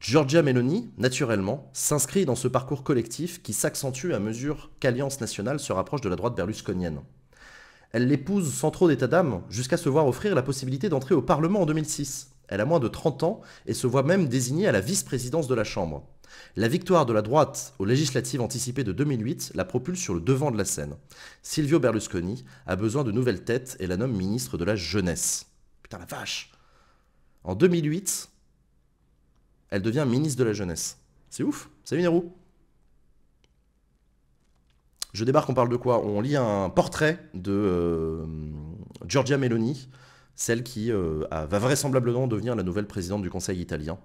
Giorgia Meloni, naturellement, s'inscrit dans ce parcours collectif qui s'accentue à mesure qu'Alliance nationale se rapproche de la droite berlusconienne. Elle l'épouse sans trop d'état d'âme, jusqu'à se voir offrir la possibilité d'entrer au Parlement en 2006. Elle a moins de 30 ans et se voit même désignée à la vice-présidence de la Chambre. La victoire de la droite aux législatives anticipées de 2008 la propulse sur le devant de la scène. Silvio Berlusconi a besoin de nouvelles têtes et la nomme ministre de la Jeunesse. Putain la vache En 2008, elle devient ministre de la jeunesse. C'est ouf. Salut Nero. Je débarque, on parle de quoi On lit un portrait de euh, Giorgia Meloni, celle qui va euh, vraisemblablement devenir la nouvelle présidente du Conseil italien.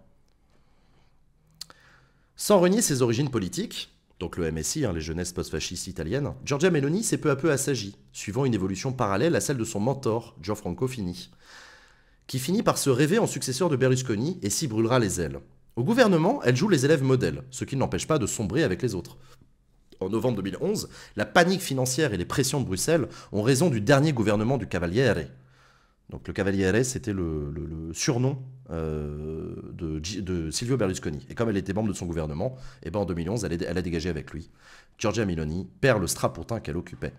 Sans renier ses origines politiques, donc le MSI, hein, les jeunesses post-fascistes italiennes, Giorgia Meloni s'est peu à peu assagie, suivant une évolution parallèle à celle de son mentor, Gianfranco Fini, qui finit par se rêver en successeur de Berlusconi et s'y brûlera les ailes. Au gouvernement, elle joue les élèves modèles, ce qui ne l'empêche pas de sombrer avec les autres. En novembre 2011, la panique financière et les pressions de Bruxelles ont raison du dernier gouvernement du Cavaliere. Donc le Cavaliere, c'était le, surnom euh, de, Silvio Berlusconi. Et comme elle était membre de son gouvernement, et eh ben en 2011, elle, elle a dégagé avec lui. Giorgia Miloni perd le strapontin qu'elle occupait.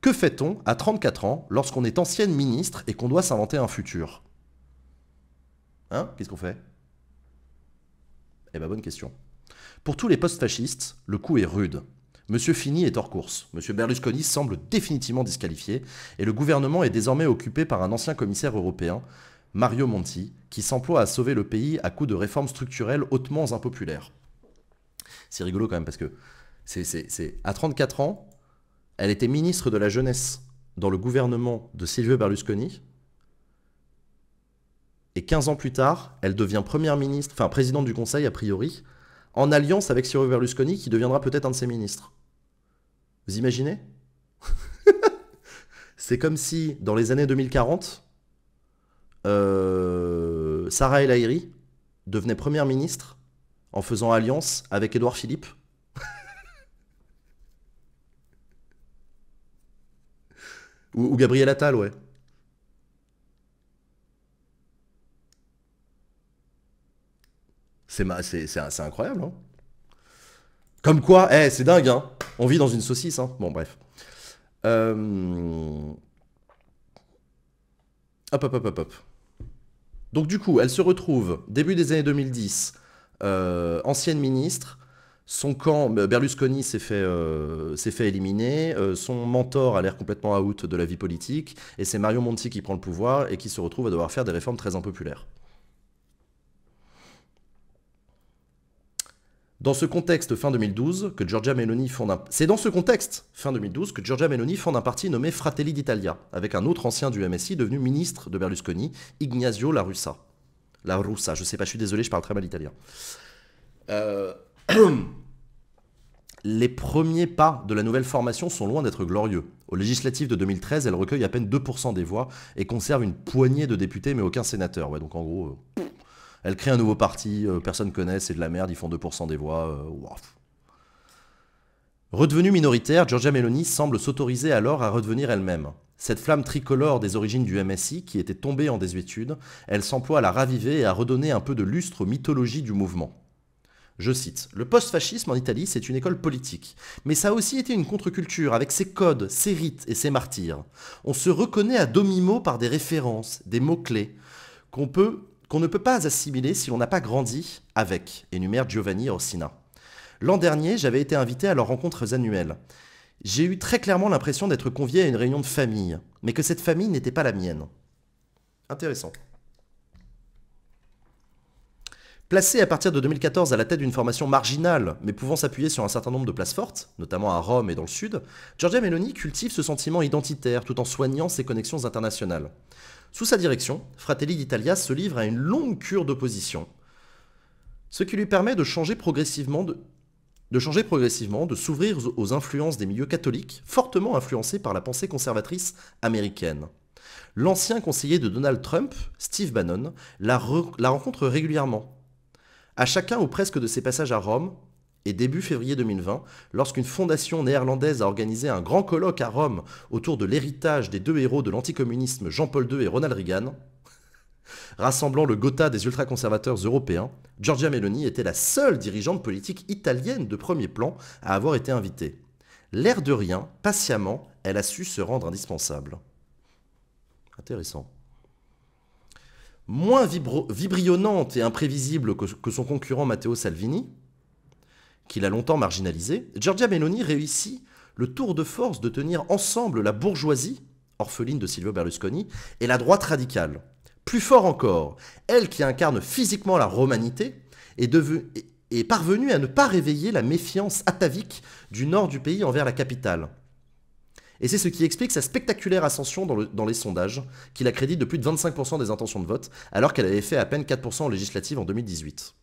Que fait-on à 34 ans lorsqu'on est ancienne ministre et qu'on doit s'inventer un futur Hein Qu'est-ce qu'on fait eh bien, bonne question. Pour tous les post-fascistes, le coup est rude. Monsieur Fini est hors course. Monsieur Berlusconi semble définitivement disqualifié et le gouvernement est désormais occupé par un ancien commissaire européen, Mario Monti, qui s'emploie à sauver le pays à coup de réformes structurelles hautement impopulaires. C'est rigolo quand même parce que c'est à 34 ans, elle était ministre de la jeunesse dans le gouvernement de Silvio Berlusconi et 15 ans plus tard, elle devient première ministre, enfin présidente du Conseil a priori, en alliance avec Ciro Berlusconi qui deviendra peut-être un de ses ministres. Vous imaginez C'est comme si dans les années 2040, euh, Sarah El Airi devenait première ministre en faisant alliance avec Édouard Philippe. ou, ou Gabriel Attal, ouais. C'est incroyable. Hein Comme quoi, c'est dingue. Hein On vit dans une saucisse. Hein bon, bref. Hop, hop, hop, hop, hop. Donc du coup, elle se retrouve, début des années 2010, ancienne ministre. Son camp, Berlusconi s'est fait, éliminer, son mentor a l'air complètement out de la vie politique, et c'est Mario Monti qui prend le pouvoir et qui se retrouve à devoir faire des réformes très impopulaires. dans ce contexte fin 2012 que Giorgia Meloni fonde un... C'est dans ce contexte fin 2012 que Giorgia Meloni fonde un parti nommé Fratelli d'Italia, avec un autre ancien du MSI devenu ministre de Berlusconi, Ignazio La Russa. La Russa, je sais pas, je suis désolé, je parle très mal italien. Euh, les premiers pas de la nouvelle formation sont loin d'être glorieux. Aux législatives de 2013, elle recueille à peine 2% des voix et conserve une poignée de députés mais aucun sénateur. donc en gros, euh, elle crée un nouveau parti, euh, personne ne connaît, c'est de la merde, ils font 2% des voix. revenue Redevenue minoritaire, Giorgia Meloni semble s'autoriser alors à redevenir elle-même. Cette flamme tricolore des origines du MSI, qui était tombée en désuétude, elle s'emploie à la raviver et à redonner un peu de lustre aux mythologies du mouvement. Je cite, Le post-fascisme en Italie, c'est une école politique, mais ça a aussi été une contre-culture, avec ses codes, ses rites et ses martyrs. On se reconnaît à demi-mot par des références, des mots-clés, qu'on peut qu'on ne peut pas assimiler si l'on n'a pas grandi avec, énumère Giovanni Orsina. L'an dernier, j'avais été invité à leurs rencontres annuelles. J'ai eu très clairement l'impression d'être convié à une réunion de famille, mais que cette famille n'était pas la mienne. Intéressant. Placé à partir de 2014 à la tête d'une formation marginale, mais pouvant s'appuyer sur un certain nombre de places fortes, notamment à Rome et dans le Sud, Giorgia Meloni cultive ce sentiment identitaire tout en soignant ses connexions internationales. Sous sa direction, Fratelli d'Italia se livre à une longue cure d'opposition, ce qui lui permet de changer progressivement de, changer progressivement, de s'ouvrir aux influences des milieux catholiques, fortement influencés par la pensée conservatrice américaine. L'ancien conseiller de Donald Trump, Steve Bannon, la, la rencontre régulièrement. À chacun ou presque de ses passages à Rome, et début février 2020, lorsqu'une fondation néerlandaise a organisé un grand colloque à Rome autour de l'héritage des deux héros de l'anticommunisme Jean-Paul II et Ronald Reagan, rassemblant le Gotha des ultraconservateurs européens, Giorgia Meloni était la seule dirigeante politique italienne de premier plan à avoir été invitée. L'air de rien, patiemment, elle a su se rendre indispensable. Intéressant. Moins vibrionnante et imprévisible que son concurrent Matteo Salvini, qu'il a longtemps marginalisé, Giorgia Meloni réussit le tour de force de tenir ensemble la bourgeoisie, orpheline de Silvio Berlusconi, et la droite radicale. Plus fort encore, elle qui incarne physiquement la romanité est, parvenue à ne pas réveiller la méfiance atavique du nord du pays envers la capitale. Et c'est ce qui explique sa spectaculaire ascension dans, les sondages, qui la de plus de 25% des intentions de vote, alors qu'elle avait fait à peine 4% en législative en 2018.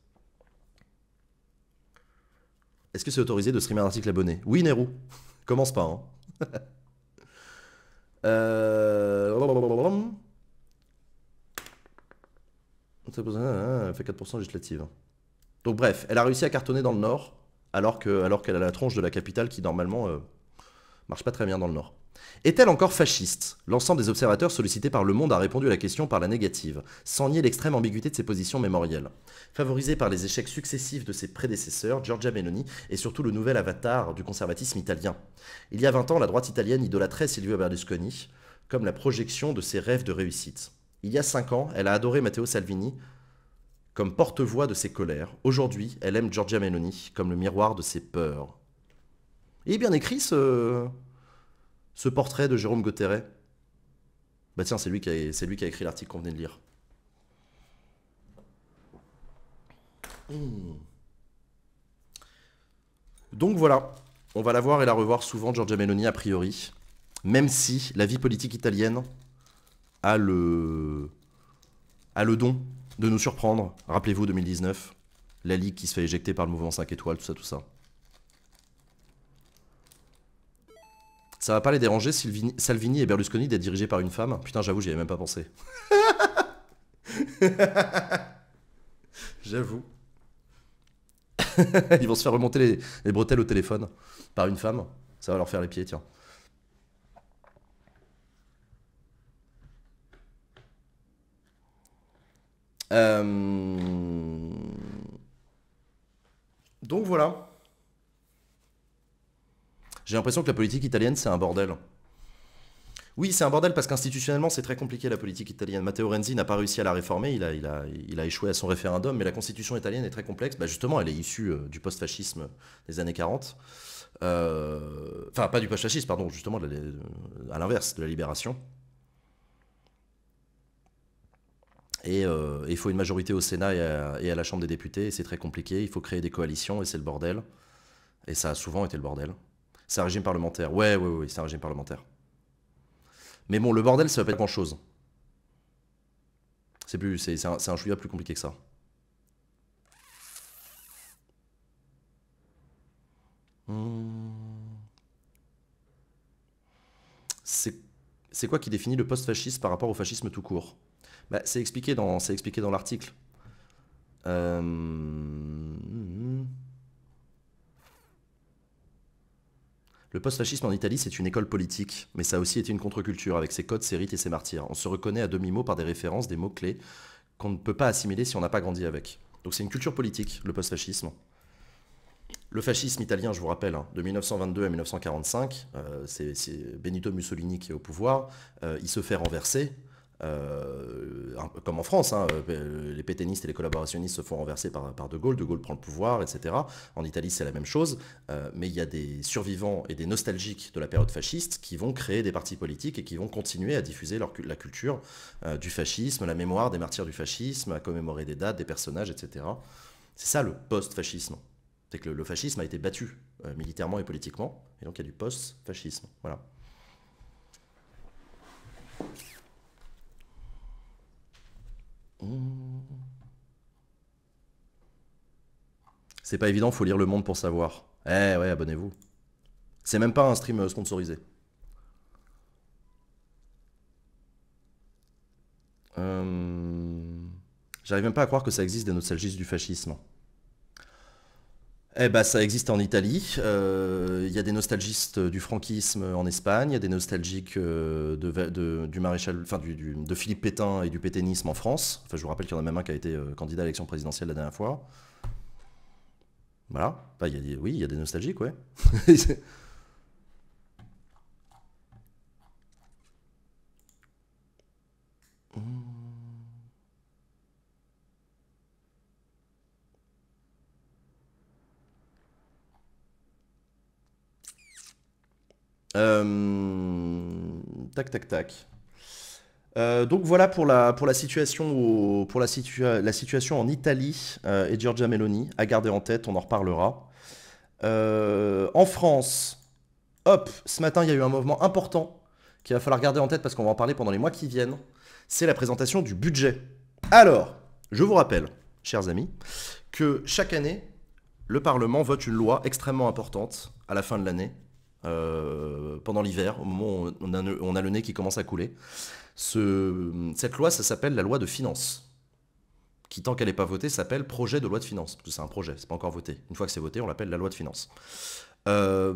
Est-ce que c'est autorisé de streamer un article abonné Oui, Nero. Commence pas, hein. euh... elle fait 4% législative. Donc bref, elle a réussi à cartonner dans le Nord, alors qu'elle alors a la tronche de la capitale qui normalement euh, Marche pas très bien dans le Nord. Est-elle encore fasciste L'ensemble des observateurs sollicités par Le Monde a répondu à la question par la négative, sans nier l'extrême ambiguïté de ses positions mémorielles. Favorisée par les échecs successifs de ses prédécesseurs, Giorgia Meloni est surtout le nouvel avatar du conservatisme italien. Il y a 20 ans, la droite italienne idolâtrait Silvio Berlusconi comme la projection de ses rêves de réussite. Il y a 5 ans, elle a adoré Matteo Salvini comme porte-voix de ses colères. Aujourd'hui, elle aime Giorgia Meloni comme le miroir de ses peurs est bien écrit ce, portrait de Jérôme Gautheret. Bah tiens, c'est lui, qui a, écrit l'article qu'on venait de lire. Hmm. Donc voilà, on va la voir et la revoir souvent, Giorgia Meloni, a priori. Même si la vie politique italienne a le, a le don de nous surprendre. Rappelez-vous 2019, la Ligue qui se fait éjecter par le mouvement 5 étoiles, tout ça, tout ça. Ça va pas les déranger, Salvini et Berlusconi d'être dirigés par une femme Putain, j'avoue, j'y avais même pas pensé. j'avoue. Ils vont se faire remonter les, bretelles au téléphone par une femme. Ça va leur faire les pieds, tiens. Euh, donc voilà. J'ai l'impression que la politique italienne, c'est un bordel. Oui, c'est un bordel parce qu'institutionnellement, c'est très compliqué la politique italienne. Matteo Renzi n'a pas réussi à la réformer, il a, échoué à son référendum, mais la constitution italienne est très complexe. Bah, justement, elle est issue euh, du post-fascisme des années 40. Euh, enfin, pas du post-fascisme, pardon, justement, euh, à l'inverse, de la libération. Et il faut une majorité au Sénat et à, et à la Chambre des députés, et c'est très compliqué. Il faut créer des coalitions, et c'est le bordel. Et ça a souvent été le bordel. C'est un régime parlementaire. Ouais, ouais, ouais, c'est un régime parlementaire. Mais bon, le bordel, ça va pas être grand-chose. C'est plus, c'est un, un chouïa plus compliqué que ça. Hmm. C'est quoi qui définit le post fasciste par rapport au fascisme tout court bah, C'est expliqué dans, dans l'article. Euh, hmm, hmm, Le post-fascisme en Italie, c'est une école politique, mais ça a aussi été une contre-culture, avec ses codes, ses rites et ses martyrs. On se reconnaît à demi-mot par des références, des mots-clés qu'on ne peut pas assimiler si on n'a pas grandi avec. Donc c'est une culture politique, le post-fascisme. Le fascisme italien, je vous rappelle, hein, de 1922 à 1945, euh, c'est Benito Mussolini qui est au pouvoir, euh, il se fait renverser, euh, comme en France, hein, euh, les pétainistes et les collaborationnistes se font renverser par, De Gaulle, De Gaulle prend le pouvoir, etc. En Italie, c'est la même chose, euh, mais il y a des survivants et des nostalgiques de la période fasciste qui vont créer des partis politiques et qui vont continuer à diffuser la culture du fascisme, la mémoire des martyrs du fascisme, à commémorer des dates, des personnages, etc. C'est ça le post-fascisme. C'est que le, le, fascisme a été battu militairement et politiquement, et donc il y a du post-fascisme. Voilà. C'est pas évident, faut lire Le Monde pour savoir. Eh ouais, abonnez-vous. C'est même pas un stream euh, sponsorisé. Euh, j'arrive même pas à croire que ça existe des nostalgistes du fascisme. Eh ben, ça existe en Italie. Euh, il y a des nostalgistes du franquisme en Espagne, il y a des nostalgiques euh, de, du maréchal, de Philippe Pétain et du pétainisme en France. Enfin, je vous rappelle qu'il y en a même un qui a été euh, candidat à l'élection présidentielle la dernière fois. Voilà. y oui, il y a des nostalgiques, ouais. Hmm. Euh, tac, tac, tac. Euh, donc voilà pour la, pour la situation, pour la, situation en Italie euh, et Giorgia Meloni. À garder en tête, on en reparlera. en France, hop, ce matin, il y a eu un mouvement important qu'il va falloir garder en tête parce qu'on va en parler pendant les mois qui viennent. C'est la présentation du budget. Alors, je vous rappelle, chers amis, que chaque année, le Parlement vote une loi extrêmement importante à la fin de l'année euh, pendant l'hiver, au moment où on a, on a, le nez qui commence à couler. Ce, cette loi, ça s'appelle la loi de finances, qui tant qu'elle n'est pas votée, s'appelle projet de loi de finances, parce que c'est un projet, c'est pas encore voté. Une fois que c'est voté, on l'appelle la loi de finances. Euh,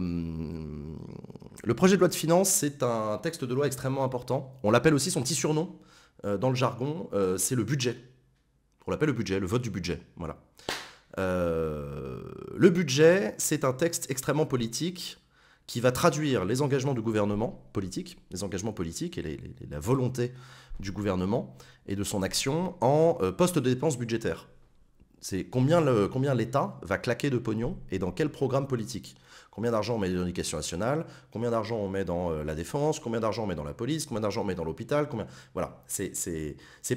le projet de loi de finances, c'est un texte de loi extrêmement important. On l'appelle aussi son petit surnom euh, dans le jargon, c'est le budget. On l'appelle le budget, le vote du budget. Voilà. le budget, c'est un texte extrêmement politique qui va traduire les engagements du gouvernement politique, les engagements politiques et la volonté du gouvernement et de son action en euh, poste de dépenses budgétaires. C'est combien l'État combien va claquer de pognon et dans quel programme politique combien d'argent on met dans l'éducation nationale, combien d'argent on met dans euh, la défense, combien d'argent on met dans la police, combien d'argent on met dans l'hôpital, combien... Voilà, c'est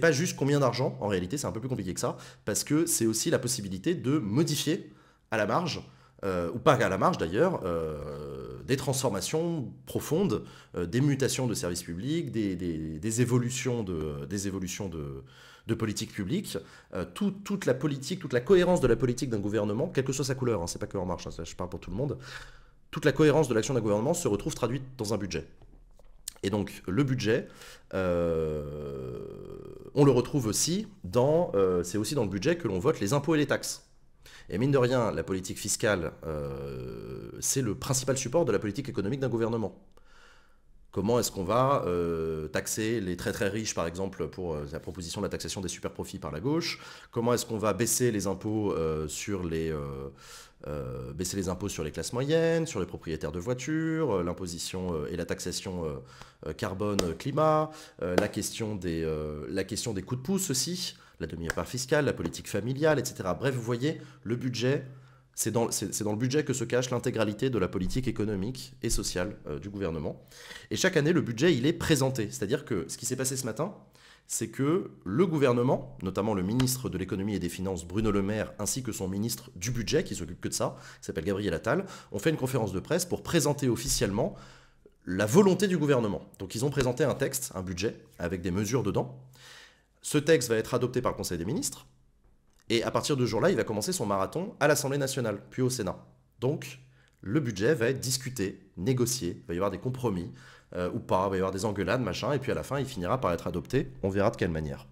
pas juste combien d'argent, en réalité c'est un peu plus compliqué que ça, parce que c'est aussi la possibilité de modifier à la marge euh, ou pas à la marge d'ailleurs, euh, des transformations profondes, euh, des mutations de services publics, des, évolutions de, des évolutions de, politique publique, toute la politique, toute la cohérence de la politique d'un gouvernement, quelle que soit sa couleur, hein, c'est pas que En Marche, hein, je parle pour tout le monde, toute la cohérence de l'action d'un gouvernement se retrouve traduite dans un budget. Et donc le budget, on le retrouve aussi dans, c'est aussi dans le budget que l'on vote les impôts et les taxes. Et mine de rien, la politique fiscale, euh, c'est le principal support de la politique économique d'un gouvernement. Comment est-ce qu'on va euh, taxer les très très riches, par exemple, pour euh, la proposition de la taxation des super profits par la gauche Comment est-ce qu'on va baisser les impôts sur les baisser les impôts sur les classes moyennes, sur les propriétaires de voitures, l'imposition et la taxation carbone climat, la question des la question des coups de pouce aussi la demi-part fiscale, la politique familiale, etc. Bref, vous voyez, le budget, c'est dans, le budget que se cache l'intégralité de la politique économique et sociale euh, du gouvernement. Et chaque année, le budget, il est présenté. C'est-à-dire que ce qui s'est passé ce matin, c'est que le gouvernement, notamment le ministre de l'économie et des finances Bruno Le Maire, ainsi que son ministre du budget, qui s'occupe que de ça, qui s'appelle Gabriel Attal, ont fait une conférence de presse pour présenter officiellement la volonté du gouvernement. Donc ils ont présenté un texte, un budget, avec des mesures dedans, ce texte va être adopté par le Conseil des ministres, et à partir de jour-là, il va commencer son marathon à l'Assemblée nationale, puis au Sénat. Donc, le budget va être discuté, négocié, il va y avoir des compromis, euh, ou pas, il va y avoir des engueulades, machin, et puis à la fin, il finira par être adopté, on verra de quelle manière.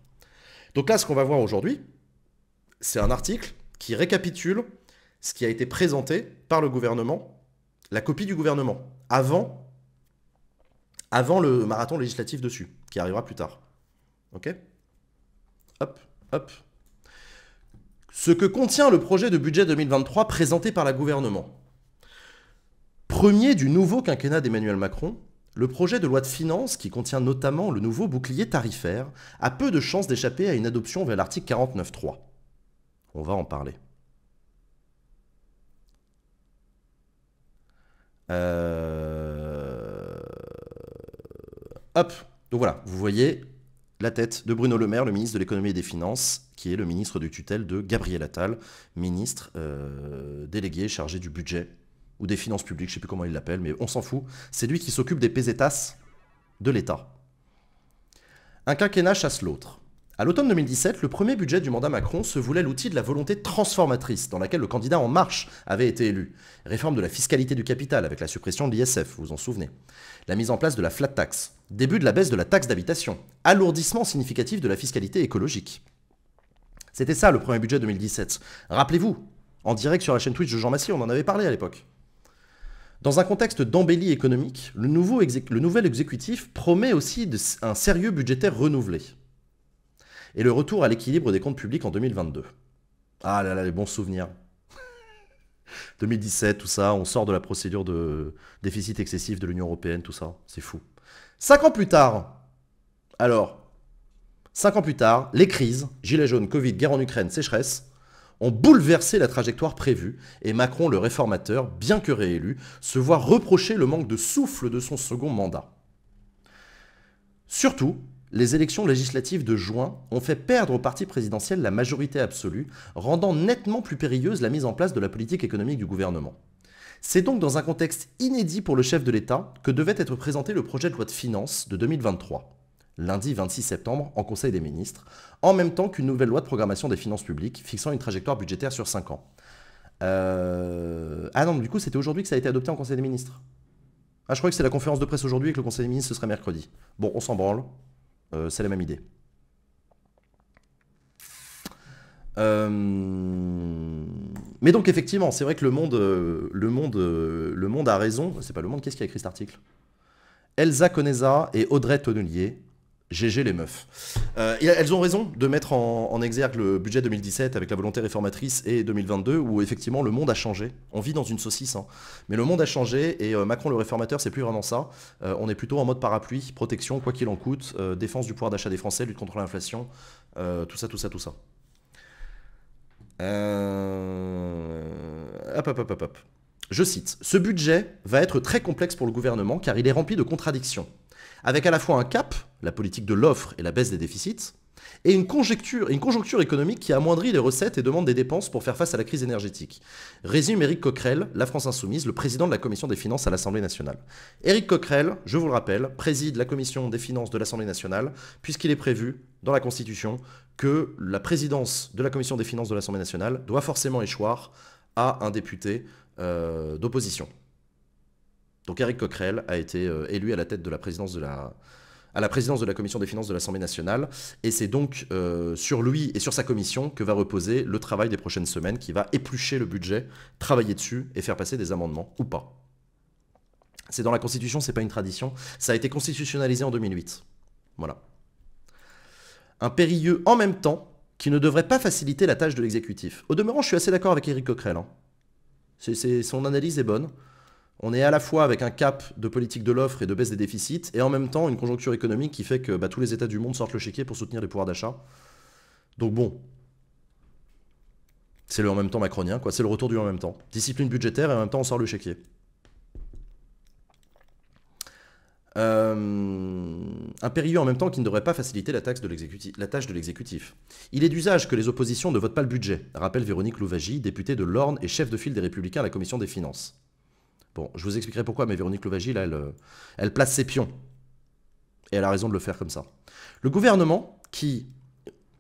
Donc là, ce qu'on va voir aujourd'hui, c'est un article qui récapitule ce qui a été présenté par le gouvernement, la copie du gouvernement, avant, avant le marathon législatif dessus, qui arrivera plus tard. OK Hop, hop. Ce que contient le projet de budget 2023 présenté par la gouvernement. Premier du nouveau quinquennat d'Emmanuel Macron, le projet de loi de finances, qui contient notamment le nouveau bouclier tarifaire, a peu de chances d'échapper à une adoption vers l'article 49.3. On va en parler. Euh, hop, donc voilà, vous voyez, la tête de Bruno Le Maire, le ministre de l'économie et des finances, qui est le ministre de tutelle de Gabriel Attal, ministre euh, délégué chargé du budget ou des finances publiques, je ne sais plus comment il l'appelle, mais on s'en fout. C'est lui qui s'occupe des pesetas de l'État. Un quinquennat chasse l'autre. À l'automne 2017, le premier budget du mandat Macron se voulait l'outil de la volonté transformatrice dans laquelle le candidat En Marche avait été élu. Réforme de la fiscalité du capital avec la suppression de l'ISF, vous vous en souvenez. La mise en place de la flat tax. Début de la baisse de la taxe d'habitation alourdissement significatif de la fiscalité écologique. C'était ça le premier budget 2017. Rappelez-vous, en direct sur la chaîne Twitch de Jean Massy, on en avait parlé à l'époque. Dans un contexte d'embellie économique, le, nouveau le, nouvel exécutif promet aussi un sérieux budgétaire renouvelé. Et le retour à l'équilibre des comptes publics en 2022. Ah là là, les bons souvenirs. 2017, tout ça, on sort de la procédure de déficit excessif de l'Union Européenne, tout ça, c'est fou. Cinq ans plus tard, alors, cinq ans plus tard, les crises, gilets jaunes, Covid, guerre en Ukraine, sécheresse, ont bouleversé la trajectoire prévue et Macron, le réformateur, bien que réélu, se voit reprocher le manque de souffle de son second mandat. Surtout, les élections législatives de juin ont fait perdre au parti présidentiel la majorité absolue, rendant nettement plus périlleuse la mise en place de la politique économique du gouvernement. C'est donc dans un contexte inédit pour le chef de l'État que devait être présenté le projet de loi de finances de 2023 lundi 26 septembre en Conseil des ministres, en même temps qu'une nouvelle loi de programmation des finances publiques fixant une trajectoire budgétaire sur 5 ans. Euh, ah non, du coup, c'était aujourd'hui que ça a été adopté en Conseil des ministres. Ah, je crois que c'est la conférence de presse aujourd'hui et que le Conseil des ministres, ce serait mercredi. Bon, on s'en branle. Euh, c'est la même idée. Euh, mais donc effectivement, c'est vrai que le monde, le monde, le monde a raison. C'est pas le monde. Qu'est-ce qui a écrit cet article Elsa Conesa et Audrey Tonnelier GG les meufs. Euh, elles ont raison de mettre en, exergue le budget 2017 avec la volonté réformatrice et 2022 où effectivement le monde a changé. On vit dans une saucisse, hein. mais le monde a changé et euh, Macron le réformateur c'est plus vraiment ça. Euh, on est plutôt en mode parapluie, protection quoi qu'il en coûte, défense du pouvoir d'achat des Français, lutte contre l'inflation, tout ça, tout ça, tout ça. hop, hop, hop, hop. Je cite, ce budget va être très complexe pour le gouvernement car il est rempli de contradictions avec à la fois un cap, la politique de l'offre et la baisse des déficits, et une conjoncture économique qui amoindrit les recettes et demande des dépenses pour faire face à la crise énergétique. Résume Éric Coquerel, La France Insoumise, le président de la Commission des Finances à l'Assemblée nationale. Éric Coquerel, je vous le rappelle, préside la Commission des Finances de l'Assemblée nationale, puisqu'il est prévu dans la Constitution que la présidence de la Commission des Finances de l'Assemblée nationale doit forcément échoir à un député euh, d'opposition. Donc Eric Coquerel a été euh, élu à la tête de la présidence de la, à la présidence de la commission des finances de l'Assemblée nationale. Et c'est donc euh, sur lui et sur sa commission que va reposer le travail des prochaines semaines, qui va éplucher le budget, travailler dessus et faire passer des amendements ou pas. C'est dans la Constitution, c'est pas une tradition. Ça a été constitutionnalisé en 2008. Voilà. Un périlleux en même temps qui ne devrait pas faciliter la tâche de l'exécutif. Au demeurant, je suis assez d'accord avec Eric Coquerel. Hein. son analyse est bonne on est à la fois avec un cap de politique de l'offre et de baisse des déficits, et en même temps une conjoncture économique qui fait que bah, tous les États du monde sortent le chéquier pour soutenir les pouvoirs d'achat. Donc bon, c'est le en même temps macronien, quoi. C'est le retour du en même temps. Discipline budgétaire et en même temps on sort le chéquier. un euh, périlleux en même temps qui ne devrait pas faciliter la, de la tâche de l'exécutif. Il est d'usage que les oppositions ne votent pas le budget, rappelle Véronique Louvagie, députée de l'Orne et chef de file des Républicains à la Commission des Finances. Bon, je vous expliquerai pourquoi, mais Véronique Louvagie, là, elle, euh, elle place ses pions. Et elle a raison de le faire comme ça. Le gouvernement qui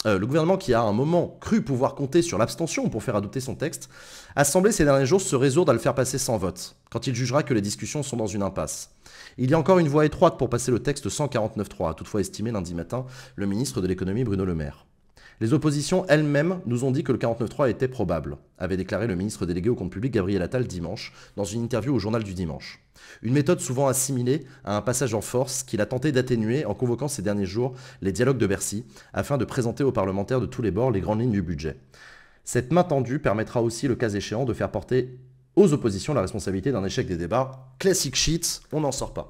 euh, le gouvernement qui a à un moment cru pouvoir compter sur l'abstention pour faire adopter son texte, a semblé ces derniers jours se résoudre à le faire passer sans vote, quand il jugera que les discussions sont dans une impasse. Il y a encore une voie étroite pour passer le texte 149.3, a toutefois estimé lundi matin le ministre de l'économie Bruno Le Maire. Les oppositions elles-mêmes nous ont dit que le 49-3 était probable, avait déclaré le ministre délégué au compte public Gabriel Attal dimanche, dans une interview au journal du dimanche. Une méthode souvent assimilée à un passage en force qu'il a tenté d'atténuer en convoquant ces derniers jours les dialogues de Bercy, afin de présenter aux parlementaires de tous les bords les grandes lignes du budget. Cette main tendue permettra aussi, le cas échéant, de faire porter aux oppositions la responsabilité d'un échec des débats. Classic shit, on n'en sort pas.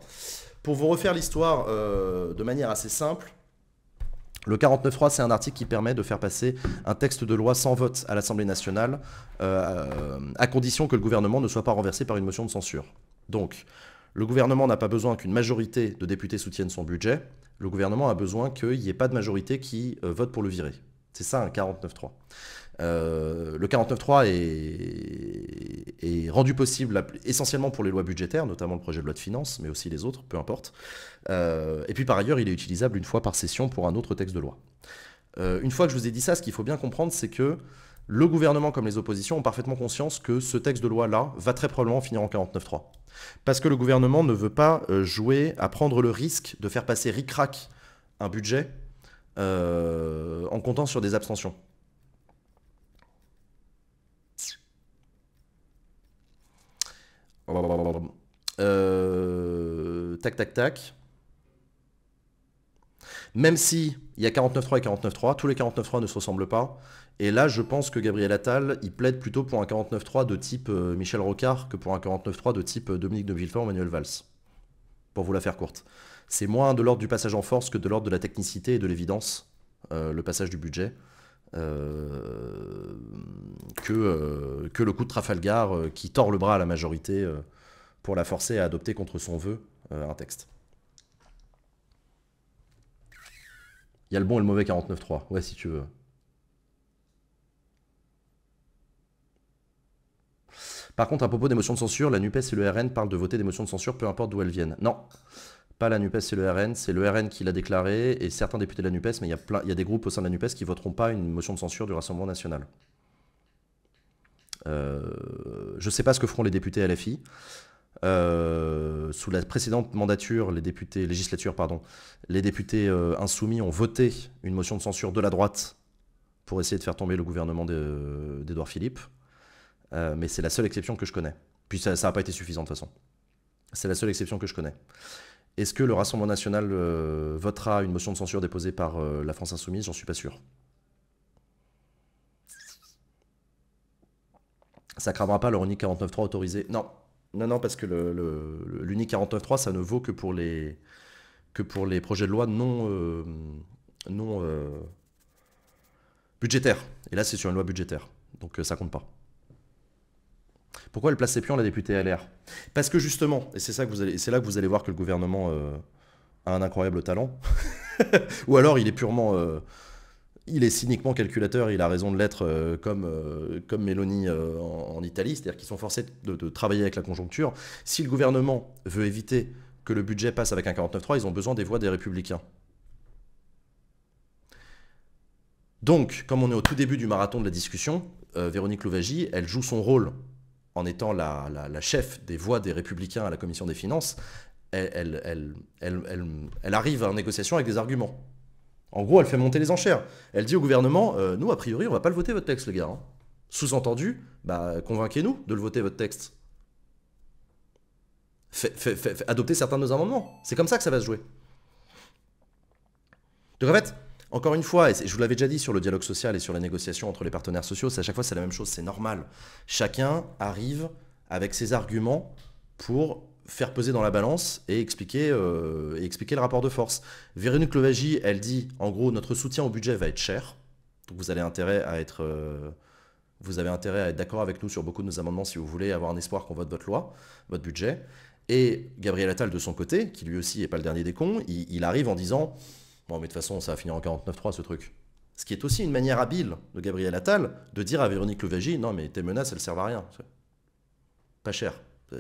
Pour vous refaire l'histoire euh, de manière assez simple, le 49.3, c'est un article qui permet de faire passer un texte de loi sans vote à l'Assemblée nationale, euh, à condition que le gouvernement ne soit pas renversé par une motion de censure. Donc, le gouvernement n'a pas besoin qu'une majorité de députés soutienne son budget, le gouvernement a besoin qu'il n'y ait pas de majorité qui euh, vote pour le virer. C'est ça un 49.3. Euh, le 49.3 est, est, rendu possible essentiellement pour les lois budgétaires, notamment le projet de loi de finances, mais aussi les autres, peu importe. Euh, et puis par ailleurs, il est utilisable une fois par session pour un autre texte de loi. Euh, une fois que je vous ai dit ça, ce qu'il faut bien comprendre, c'est que le gouvernement comme les oppositions ont parfaitement conscience que ce texte de loi-là va très probablement finir en 49.3. Parce que le gouvernement ne veut pas jouer à prendre le risque de faire passer ric-rac un budget en comptant sur des abstentions. Euh, tac, tac, tac. Même si il y a 49.3 et 49.3, tous les 49.3 ne se ressemblent pas. Et là, je pense que Gabriel Attal, il plaide plutôt pour un 49.3 de type euh, Michel Rocard que pour un 49.3 de type euh, Dominique de Villefort ou Manuel Valls. Pour vous la faire courte. C'est moins de l'ordre du passage en force que de l'ordre de la technicité et de l'évidence, le passage du budget. Euh, que, euh, que, le coup de Trafalgar euh, qui tord le bras à la majorité pour la forcer à adopter contre son vœu un texte. Il y a le bon et le mauvais 49.3, ouais si tu veux. Par contre, à propos des motions de censure, la NUPES et le RN parlent de voter des motions de censure, peu importe d'où elles viennent. Non, pas la NUPES c'est le RN, c'est le RN qui l'a déclaré et certains députés de la NUPES, mais il y, a il y des groupes au sein de la NUPES qui voteront pas une motion de censure du Rassemblement national. Euh, je ne sais pas ce que feront les députés LFI. Euh, sous la précédente mandature, les députés, législature, pardon, les députés euh, insoumis ont voté une motion de censure de la droite pour essayer de faire tomber le gouvernement d'Edouard Philippe. mais c'est la seule exception que je connais. Puis ça n'a pas été suffisant de toute façon. C'est la seule exception que je connais. Est-ce que le Rassemblement national euh, votera une motion de censure déposée par euh, la France insoumise J'en suis pas sûr. Ça cramera pas leur unique 49.3 autorisé Non, non, non, parce que l'Uni le, 49.3, ça ne vaut que pour les, que pour les projets de loi non, euh, non budgétaires. Et là, c'est sur une loi budgétaire, donc ça compte pas. Pourquoi elle place ses pions, la députée LR Parce que justement, et c'est là que vous allez voir que le gouvernement euh, a un incroyable talent, ou alors il est purement, euh, il est cyniquement calculateur, il a raison de l'être euh, comme comme en, Italie, c'est-à-dire qu'ils sont forcés de, travailler avec la conjoncture. Si le gouvernement veut éviter que le budget passe avec un 49-3, ils ont besoin des voix des républicains. Donc, comme on est au tout début du marathon de la discussion, Véronique Louvagie, elle joue son rôle en étant la, chef des voix des républicains à la commission des finances, elle, elle, elle, arrive en négociation avec des arguments. En gros, elle fait monter les enchères. Elle dit au gouvernement, euh, nous, a priori, on va pas le voter, votre texte, les gars. Hein. Sous-entendu, bah, convainquez-nous de le voter, votre texte. adoptez certains de nos amendements. C'est comme ça que ça va se jouer. Donc en fait, encore une fois, et je vous l'avais déjà dit sur le dialogue social et sur les négociation entre les partenaires sociaux, c'est à chaque fois c'est la même chose, c'est normal. Chacun arrive avec ses arguments pour faire peser dans la balance et expliquer, euh, expliquer le rapport de force. Véronique Lovagy, elle dit, en gros, notre soutien au budget va être cher, donc vous, avez intérêt à être, euh, vous avez intérêt à être d'accord avec nous sur beaucoup de nos amendements si vous voulez avoir un espoir qu'on vote votre loi, votre budget. Et Gabriel Attal, de son côté, qui lui aussi n'est pas le dernier des cons, il arrive en disant... Bon, mais de toute façon, ça va finir en 49-3 ce truc. Ce qui est aussi une manière habile de Gabriel Attal de dire à Véronique Louvagie, Non, mais tes menaces, elles servent à rien. Pas cher. On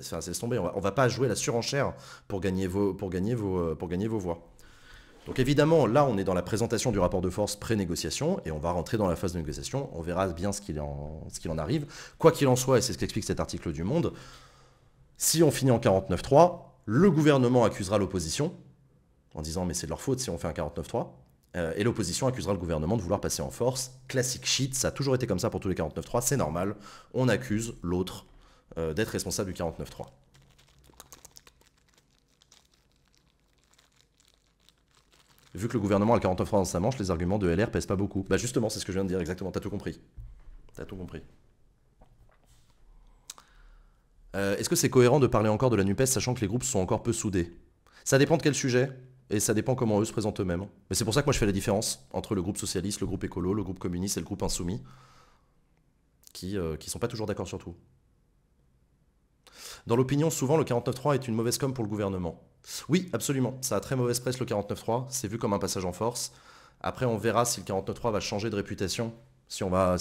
ne va pas jouer la surenchère pour gagner vos, pour gagner vos, euh, pour gagner vos voix. Donc évidemment, là, on est dans la présentation du rapport de force pré-négociation et on va rentrer dans la phase de négociation. On verra bien ce qu'il en, en, arrive. Quoi qu'il en soit, et c'est ce qu'explique cet article du Monde, si on finit en 49-3, le gouvernement accusera l'opposition en disant mais c'est de leur faute si on fait un 49-3. Euh, et l'opposition accusera le gouvernement de vouloir passer en force. Classique shit, ça a toujours été comme ça pour tous les 49-3, c'est normal. On accuse l'autre euh, d'être responsable du 49-3. Vu que le gouvernement a le 49-3 dans sa manche, les arguments de LR pèsent pas beaucoup. Bah justement, c'est ce que je viens de dire exactement, t'as tout compris. T'as tout compris. Euh, est-ce que c'est cohérent de parler encore de la NUPES sachant que les groupes sont encore peu soudés Ça dépend de quel sujet et ça dépend comment eux se présentent eux-mêmes. Mais c'est pour ça que moi je fais la différence entre le groupe socialiste, le groupe écolo, le groupe communiste et le groupe insoumis, qui ne euh, sont pas toujours d'accord sur tout. Dans l'opinion, souvent, le 49-3 est une mauvaise com pour le gouvernement. Oui, absolument, ça a très mauvaise presse le 49-3. c'est vu comme un passage en force. Après, on verra si le 49-3 va changer de réputation, si on, va,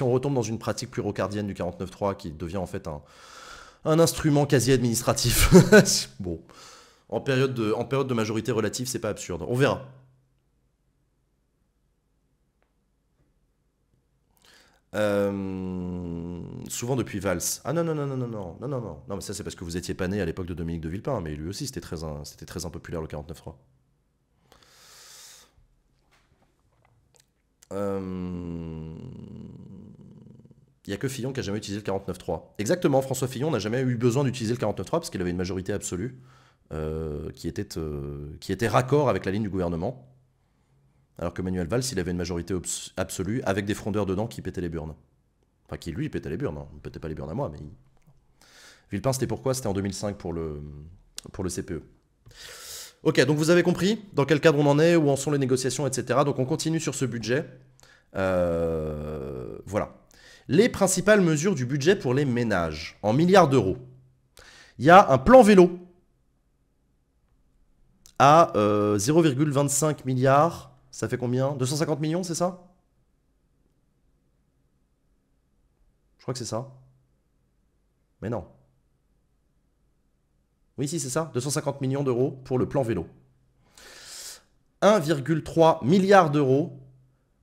on retombe dans une pratique plus du du 3 qui devient en fait un, un instrument quasi administratif. bon. En période de, en période de majorité relative, c'est pas absurde. On verra. Euh, souvent depuis Valls. Ah non, non, non, non, non, non, non, non, non. mais ça, c'est parce que vous étiez pas né à l'époque de Dominique de Villepin, mais lui aussi, c'était très, c'était très impopulaire le 49-3. Il n'y a que Fillon qui a jamais utilisé le 49-3. Exactement, François Fillon n'a jamais eu besoin d'utiliser le 49-3 parce qu'il avait une majorité absolue. Euh, qui, était, euh, qui était raccord avec la ligne du gouvernement. Alors que Manuel Valls, il avait une majorité absolue avec des frondeurs dedans qui pétaient les burnes. Enfin, qui lui pétait les burnes. Hein. Il ne pétait pas les burnes à moi, mais. Villepin, c'était pourquoi C'était en 2005 pour le, pour le CPE. Ok, donc vous avez compris dans quel cadre on en est, où en sont les négociations, etc. Donc on continue sur ce budget. Euh, voilà. Les principales mesures du budget pour les ménages, en milliards d'euros. Il y a un plan vélo à 0,25 euh, milliards. Ça fait combien 250 millions, c'est ça Je crois que c'est ça. Mais non. Oui, si, c'est ça. 250 millions d'euros pour le plan vélo. 1,3 milliard d'euros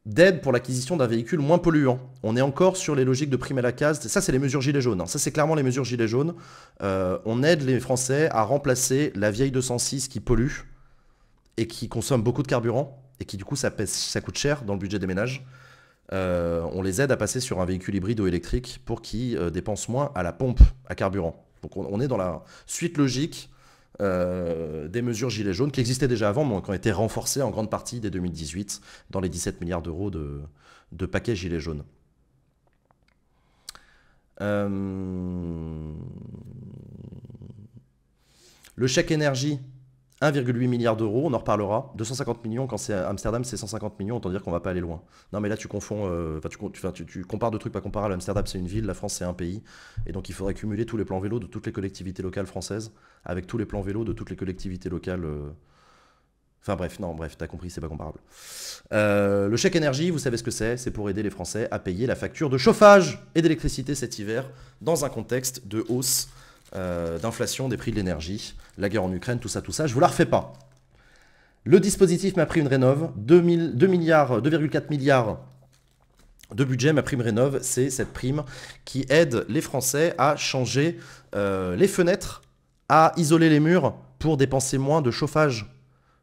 d'aide pour l'acquisition d'un véhicule moins polluant. On est encore sur les logiques de prime à la case. Ça, c'est les mesures gilets jaunes. Hein. Ça, c'est clairement les mesures gilets jaunes. Euh, on aide les Français à remplacer la vieille 206 qui pollue et qui consomment beaucoup de carburant et qui du coup ça, coûte cher dans le budget des ménages. Euh, on les aide à passer sur un véhicule hybride ou électrique pour qu'ils euh, dépensent moins à la pompe à carburant. Donc on, est dans la suite logique euh, des mesures Gilets jaunes qui existaient déjà avant, mais qui ont été renforcées en grande partie dès 2018 dans les 17 milliards d'euros de, de paquets Gilets jaunes. Le chèque énergie, 1,8 milliard d'euros, on en reparlera. 250 millions, quand c'est Amsterdam, c'est 150 millions, autant dire qu'on va pas aller loin. Non, mais là, tu confonds, euh, tu, tu, tu, compares deux trucs pas comparables. Amsterdam, c'est une ville, la France, c'est un pays. Et donc, il faudrait cumuler tous les plans vélos de toutes les collectivités locales françaises avec tous les plans vélos de toutes les collectivités locales. Euh. Enfin, bref, non, bref, t'as compris, c'est pas comparable. Euh, le chèque énergie, vous savez ce que c'est C'est pour aider les Français à payer la facture de chauffage et d'électricité cet hiver dans un contexte de hausse euh, d'inflation, des prix de l'énergie, la guerre en Ukraine, tout ça, tout ça. Je vous la refais pas. Le dispositif m'a pris une rénove, milliards, 2,4 milliards de budget, ma prime rénove, c'est cette prime qui aide les Français à changer euh, les fenêtres, à isoler les murs pour dépenser moins de chauffage,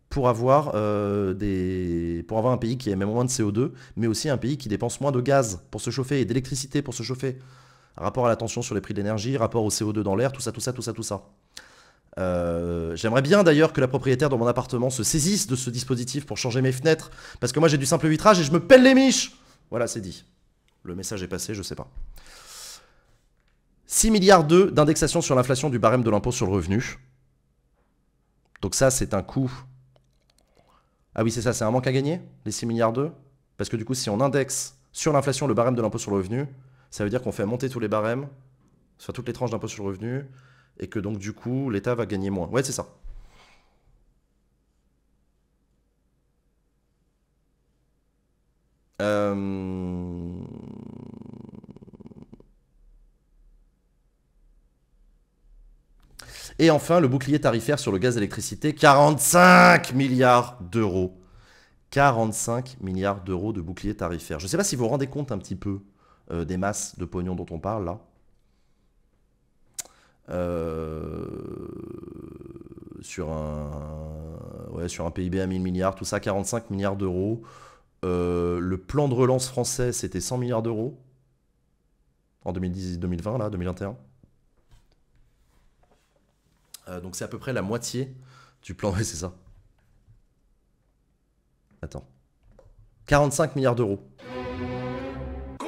pour avoir, euh, des... pour avoir un pays qui émet moins de CO2, mais aussi un pays qui dépense moins de gaz pour se chauffer et d'électricité pour se chauffer rapport à la tension sur les prix de l'énergie, rapport au CO2 dans l'air, tout ça, tout ça, tout ça, tout ça. Euh, j'aimerais bien d'ailleurs que la propriétaire de mon appartement se saisisse de ce dispositif pour changer mes fenêtres, parce que moi j'ai du simple vitrage et je me pèle les miches Voilà, c'est dit. Le message est passé, je sais pas. 6 milliards d'euros d'indexation sur l'inflation du barème de l'impôt sur le revenu. Donc ça, c'est un coût. Ah oui, c'est ça, c'est un manque à gagner, les 6 milliards d'euros. Parce que du coup, si on indexe sur l'inflation le barème de l'impôt sur le revenu, ça veut dire qu'on fait monter tous les barèmes sur toutes les tranches d'impôt sur le revenu et que donc du coup l'État va gagner moins. Ouais, c'est ça. Euh, et enfin, le bouclier tarifaire sur le gaz et l'électricité, 45 milliards d'euros. 45 milliards d'euros de bouclier tarifaire. Je ne sais pas si vous vous rendez compte un petit peu. Euh, des masses de pognon dont on parle là. Euh, sur, un, ouais, sur un PIB à 1000 milliards, tout ça, 45 milliards d'euros. Euh, le plan de relance français, c'était 100 milliards d'euros en 2010, 2020, là, 2021. donc c'est à peu près la moitié du plan. c'est ça. Attends. 45 milliards d'euros.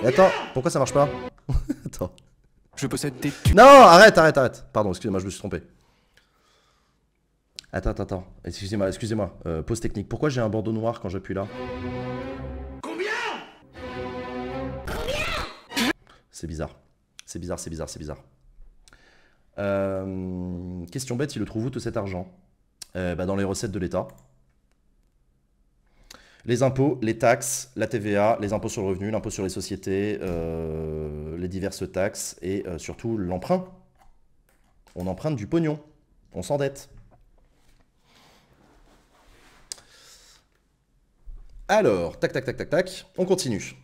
Attends, pourquoi ça marche pas Attends. Je possède des... Non, arrête, arrête, arrête. Pardon, excusez-moi, je me suis trompé. Attends, attends, attends. Excusez-moi, excusez-moi. Euh, pause technique. Pourquoi j'ai un bandeau noir quand j'appuie là Combien Combien C'est bizarre. C'est bizarre, c'est bizarre, c'est bizarre. Euh, question bête, il le trouve où tout cet argent euh, bah, Dans les recettes de l'État les impôts, les taxes, la TVA, les impôts sur le revenu, l'impôt sur les sociétés, euh, les diverses taxes et euh, surtout l'emprunt. On emprunte du pognon, on s'endette. Alors, tac, tac, tac, tac, tac, on continue.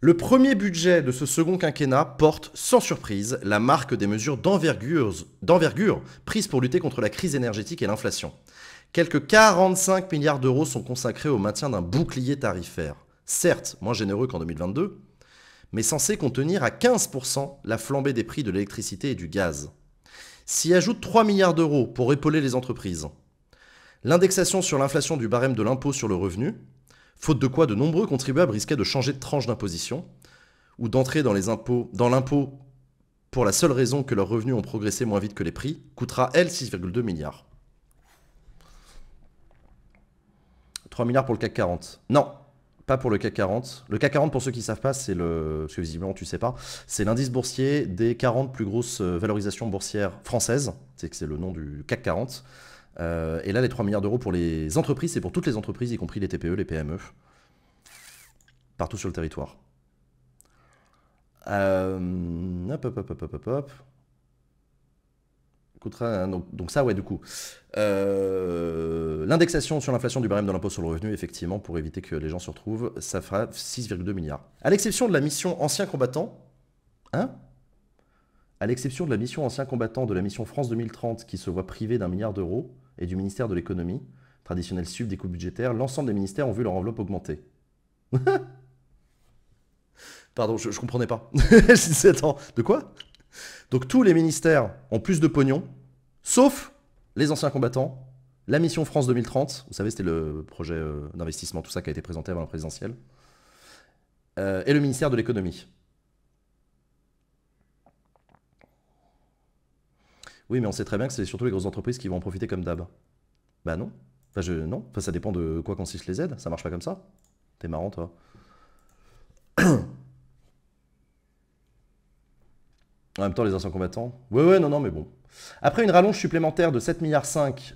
Le premier budget de ce second quinquennat porte, sans surprise, la marque des mesures d'envergure prises pour lutter contre la crise énergétique et l'inflation. Quelques 45 milliards d'euros sont consacrés au maintien d'un bouclier tarifaire, certes moins généreux qu'en 2022, mais censé contenir à 15% la flambée des prix de l'électricité et du gaz. S'y ajoutent 3 milliards d'euros pour épauler les entreprises. L'indexation sur l'inflation du barème de l'impôt sur le revenu, faute de quoi de nombreux contribuables risquaient de changer de tranche d'imposition, ou d'entrer dans l'impôt pour la seule raison que leurs revenus ont progressé moins vite que les prix, coûtera, elle, 6,2 milliards. 3 milliards pour le CAC 40. Non, pas pour le CAC 40. Le CAC 40, pour ceux qui ne savent pas, c'est le. Parce que visiblement, tu sais pas. C'est l'indice boursier des 40 plus grosses euh, valorisations boursières françaises. C'est que c'est le nom du CAC 40. Euh, et là, les 3 milliards d'euros pour les entreprises, c'est pour toutes les entreprises, y compris les TPE, les PME. Partout sur le territoire. Euh, hop, hop, hop, hop, hop, hop coûtera. donc, ça, ouais, du coup. Euh, l'indexation sur l'inflation du barème de l'impôt sur le revenu, effectivement, pour éviter que les gens se retrouvent, ça fera 6,2 milliards. À l'exception de la mission Ancien Combattant... hein À l'exception de la mission Anciens combattants de la mission France 2030, qui se voit privée d'un milliard d'euros, et du ministère de l'économie, traditionnel sub des coûts budgétaires, l'ensemble des ministères ont vu leur enveloppe augmenter. Pardon, je, je comprenais pas. attends, de quoi donc tous les ministères ont plus de pognon, sauf les anciens combattants, la mission France 2030, vous savez, c'était le projet euh, d'investissement, tout ça qui a été présenté avant la présidentielle, euh, et le ministère de l'économie. Oui, mais on sait très bien que c'est surtout les grosses entreprises qui vont en profiter comme d'hab. Bah non. Enfin, je, non. ça dépend de quoi consistent les aides. Ça marche pas comme ça. T'es marrant, toi. En même temps, les anciens combattants. Oui, oui, non, non, mais bon. Après une rallonge supplémentaire de 7,5 milliards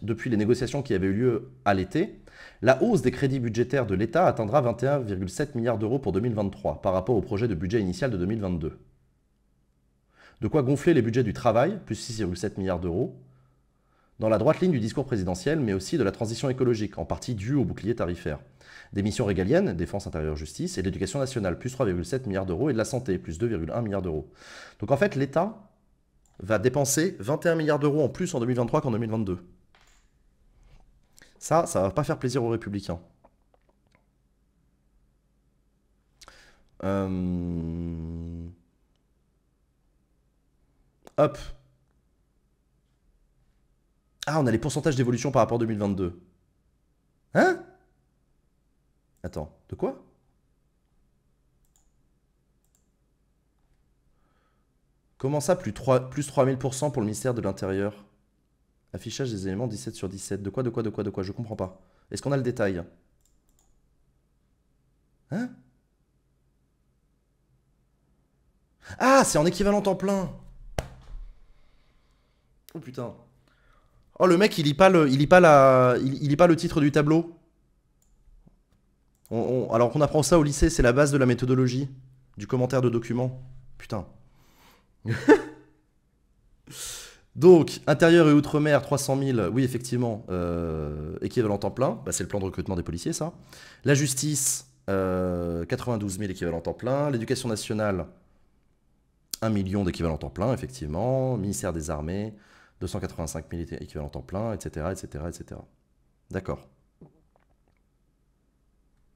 depuis les négociations qui avaient eu lieu à l'été, la hausse des crédits budgétaires de l'État atteindra 21,7 milliards d'euros pour 2023 par rapport au projet de budget initial de 2022. De quoi gonfler les budgets du travail, plus 6,7 milliards d'euros, dans la droite ligne du discours présidentiel, mais aussi de la transition écologique, en partie due au bouclier tarifaire. Des missions régaliennes, défense, intérieure, justice, et l'éducation nationale, plus 3,7 milliards d'euros, et de la santé, plus 2,1 milliards d'euros. Donc en fait, l'État va dépenser 21 milliards d'euros en plus en 2023 qu'en 2022. Ça, ça va pas faire plaisir aux républicains. Euh, hop, ah, on a les pourcentages d'évolution par rapport à 2022. Hein Attends, de quoi Comment ça, plus, 3, plus 3000% pour le ministère de l'Intérieur Affichage des éléments 17 sur 17. De quoi, de quoi, de quoi, de quoi Je comprends pas. Est-ce qu'on a le détail Hein Ah, c'est en équivalent temps plein Oh putain Oh, le mec, il lit pas le, il lit pas il, pas le titre du tableau. alors qu'on apprend ça au lycée, c'est la base de la méthodologie, du commentaire de documents. Putain. Donc, intérieur et outre-mer, 300 000, oui, effectivement, euh, équivalent temps plein. Bah, c'est le plan de recrutement des policiers, ça. La justice, 92 euh, 000 équivalent temps plein. L'éducation nationale, 1 million d'équivalent temps plein, effectivement. Ministère des armées, 285 000 équivalent temps plein, etc. etc., etc. D'accord.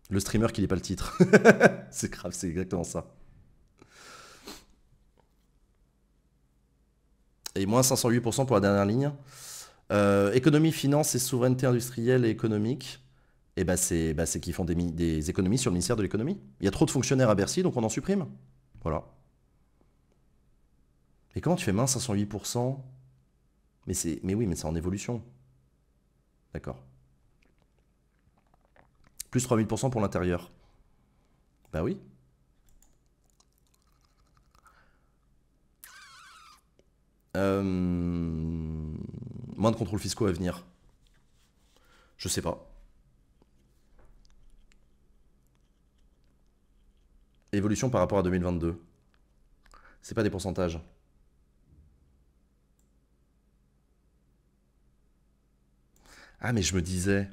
Le streamer qui n'est pas le titre. c'est grave, c'est exactement ça. Et moins 508% pour la dernière ligne. Euh, économie, finance et souveraineté industrielle et économique. Et eh ben, bah c'est qu'ils font des, des économies sur le ministère de l'économie. Il y a trop de fonctionnaires à Bercy, donc on en supprime. Voilà. Et comment tu fais moins 508% mais, c'est, mais oui, mais c'est en évolution. D'accord. Plus 3000% pour l'intérieur. Bah oui. Euh, moins de contrôles fiscaux à venir. Je sais pas. Évolution par rapport à 2022. C'est pas des pourcentages. Ah, mais je me disais,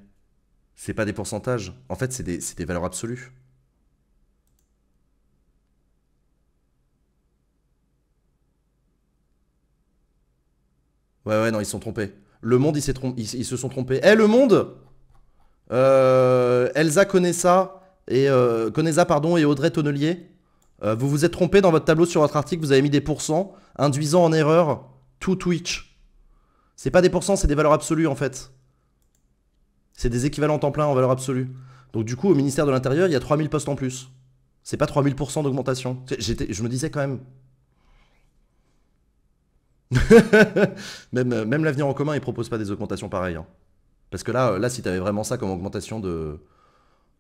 c'est pas des pourcentages. En fait, c'est des, valeurs absolues. Ouais, ouais, non, ils sont trompés. Le monde, ils, se sont trompés. Eh, le monde euh, Elsa Conessa et, euh, pardon, et Audrey Tonnelier, euh, vous vous êtes trompés dans votre tableau sur votre article, vous avez mis des pourcents, induisant en erreur tout Twitch. C'est pas des pourcents, c'est des valeurs absolues en fait. C'est des équivalents temps plein en valeur absolue. Donc du coup, au ministère de l'Intérieur, il y a 3000 postes en plus. C'est pas 3000% d'augmentation. Je me disais quand même. même l'avenir en commun, ils propose pas des augmentations pareilles. Hein. Parce que là, là si tu avais vraiment ça comme augmentation de.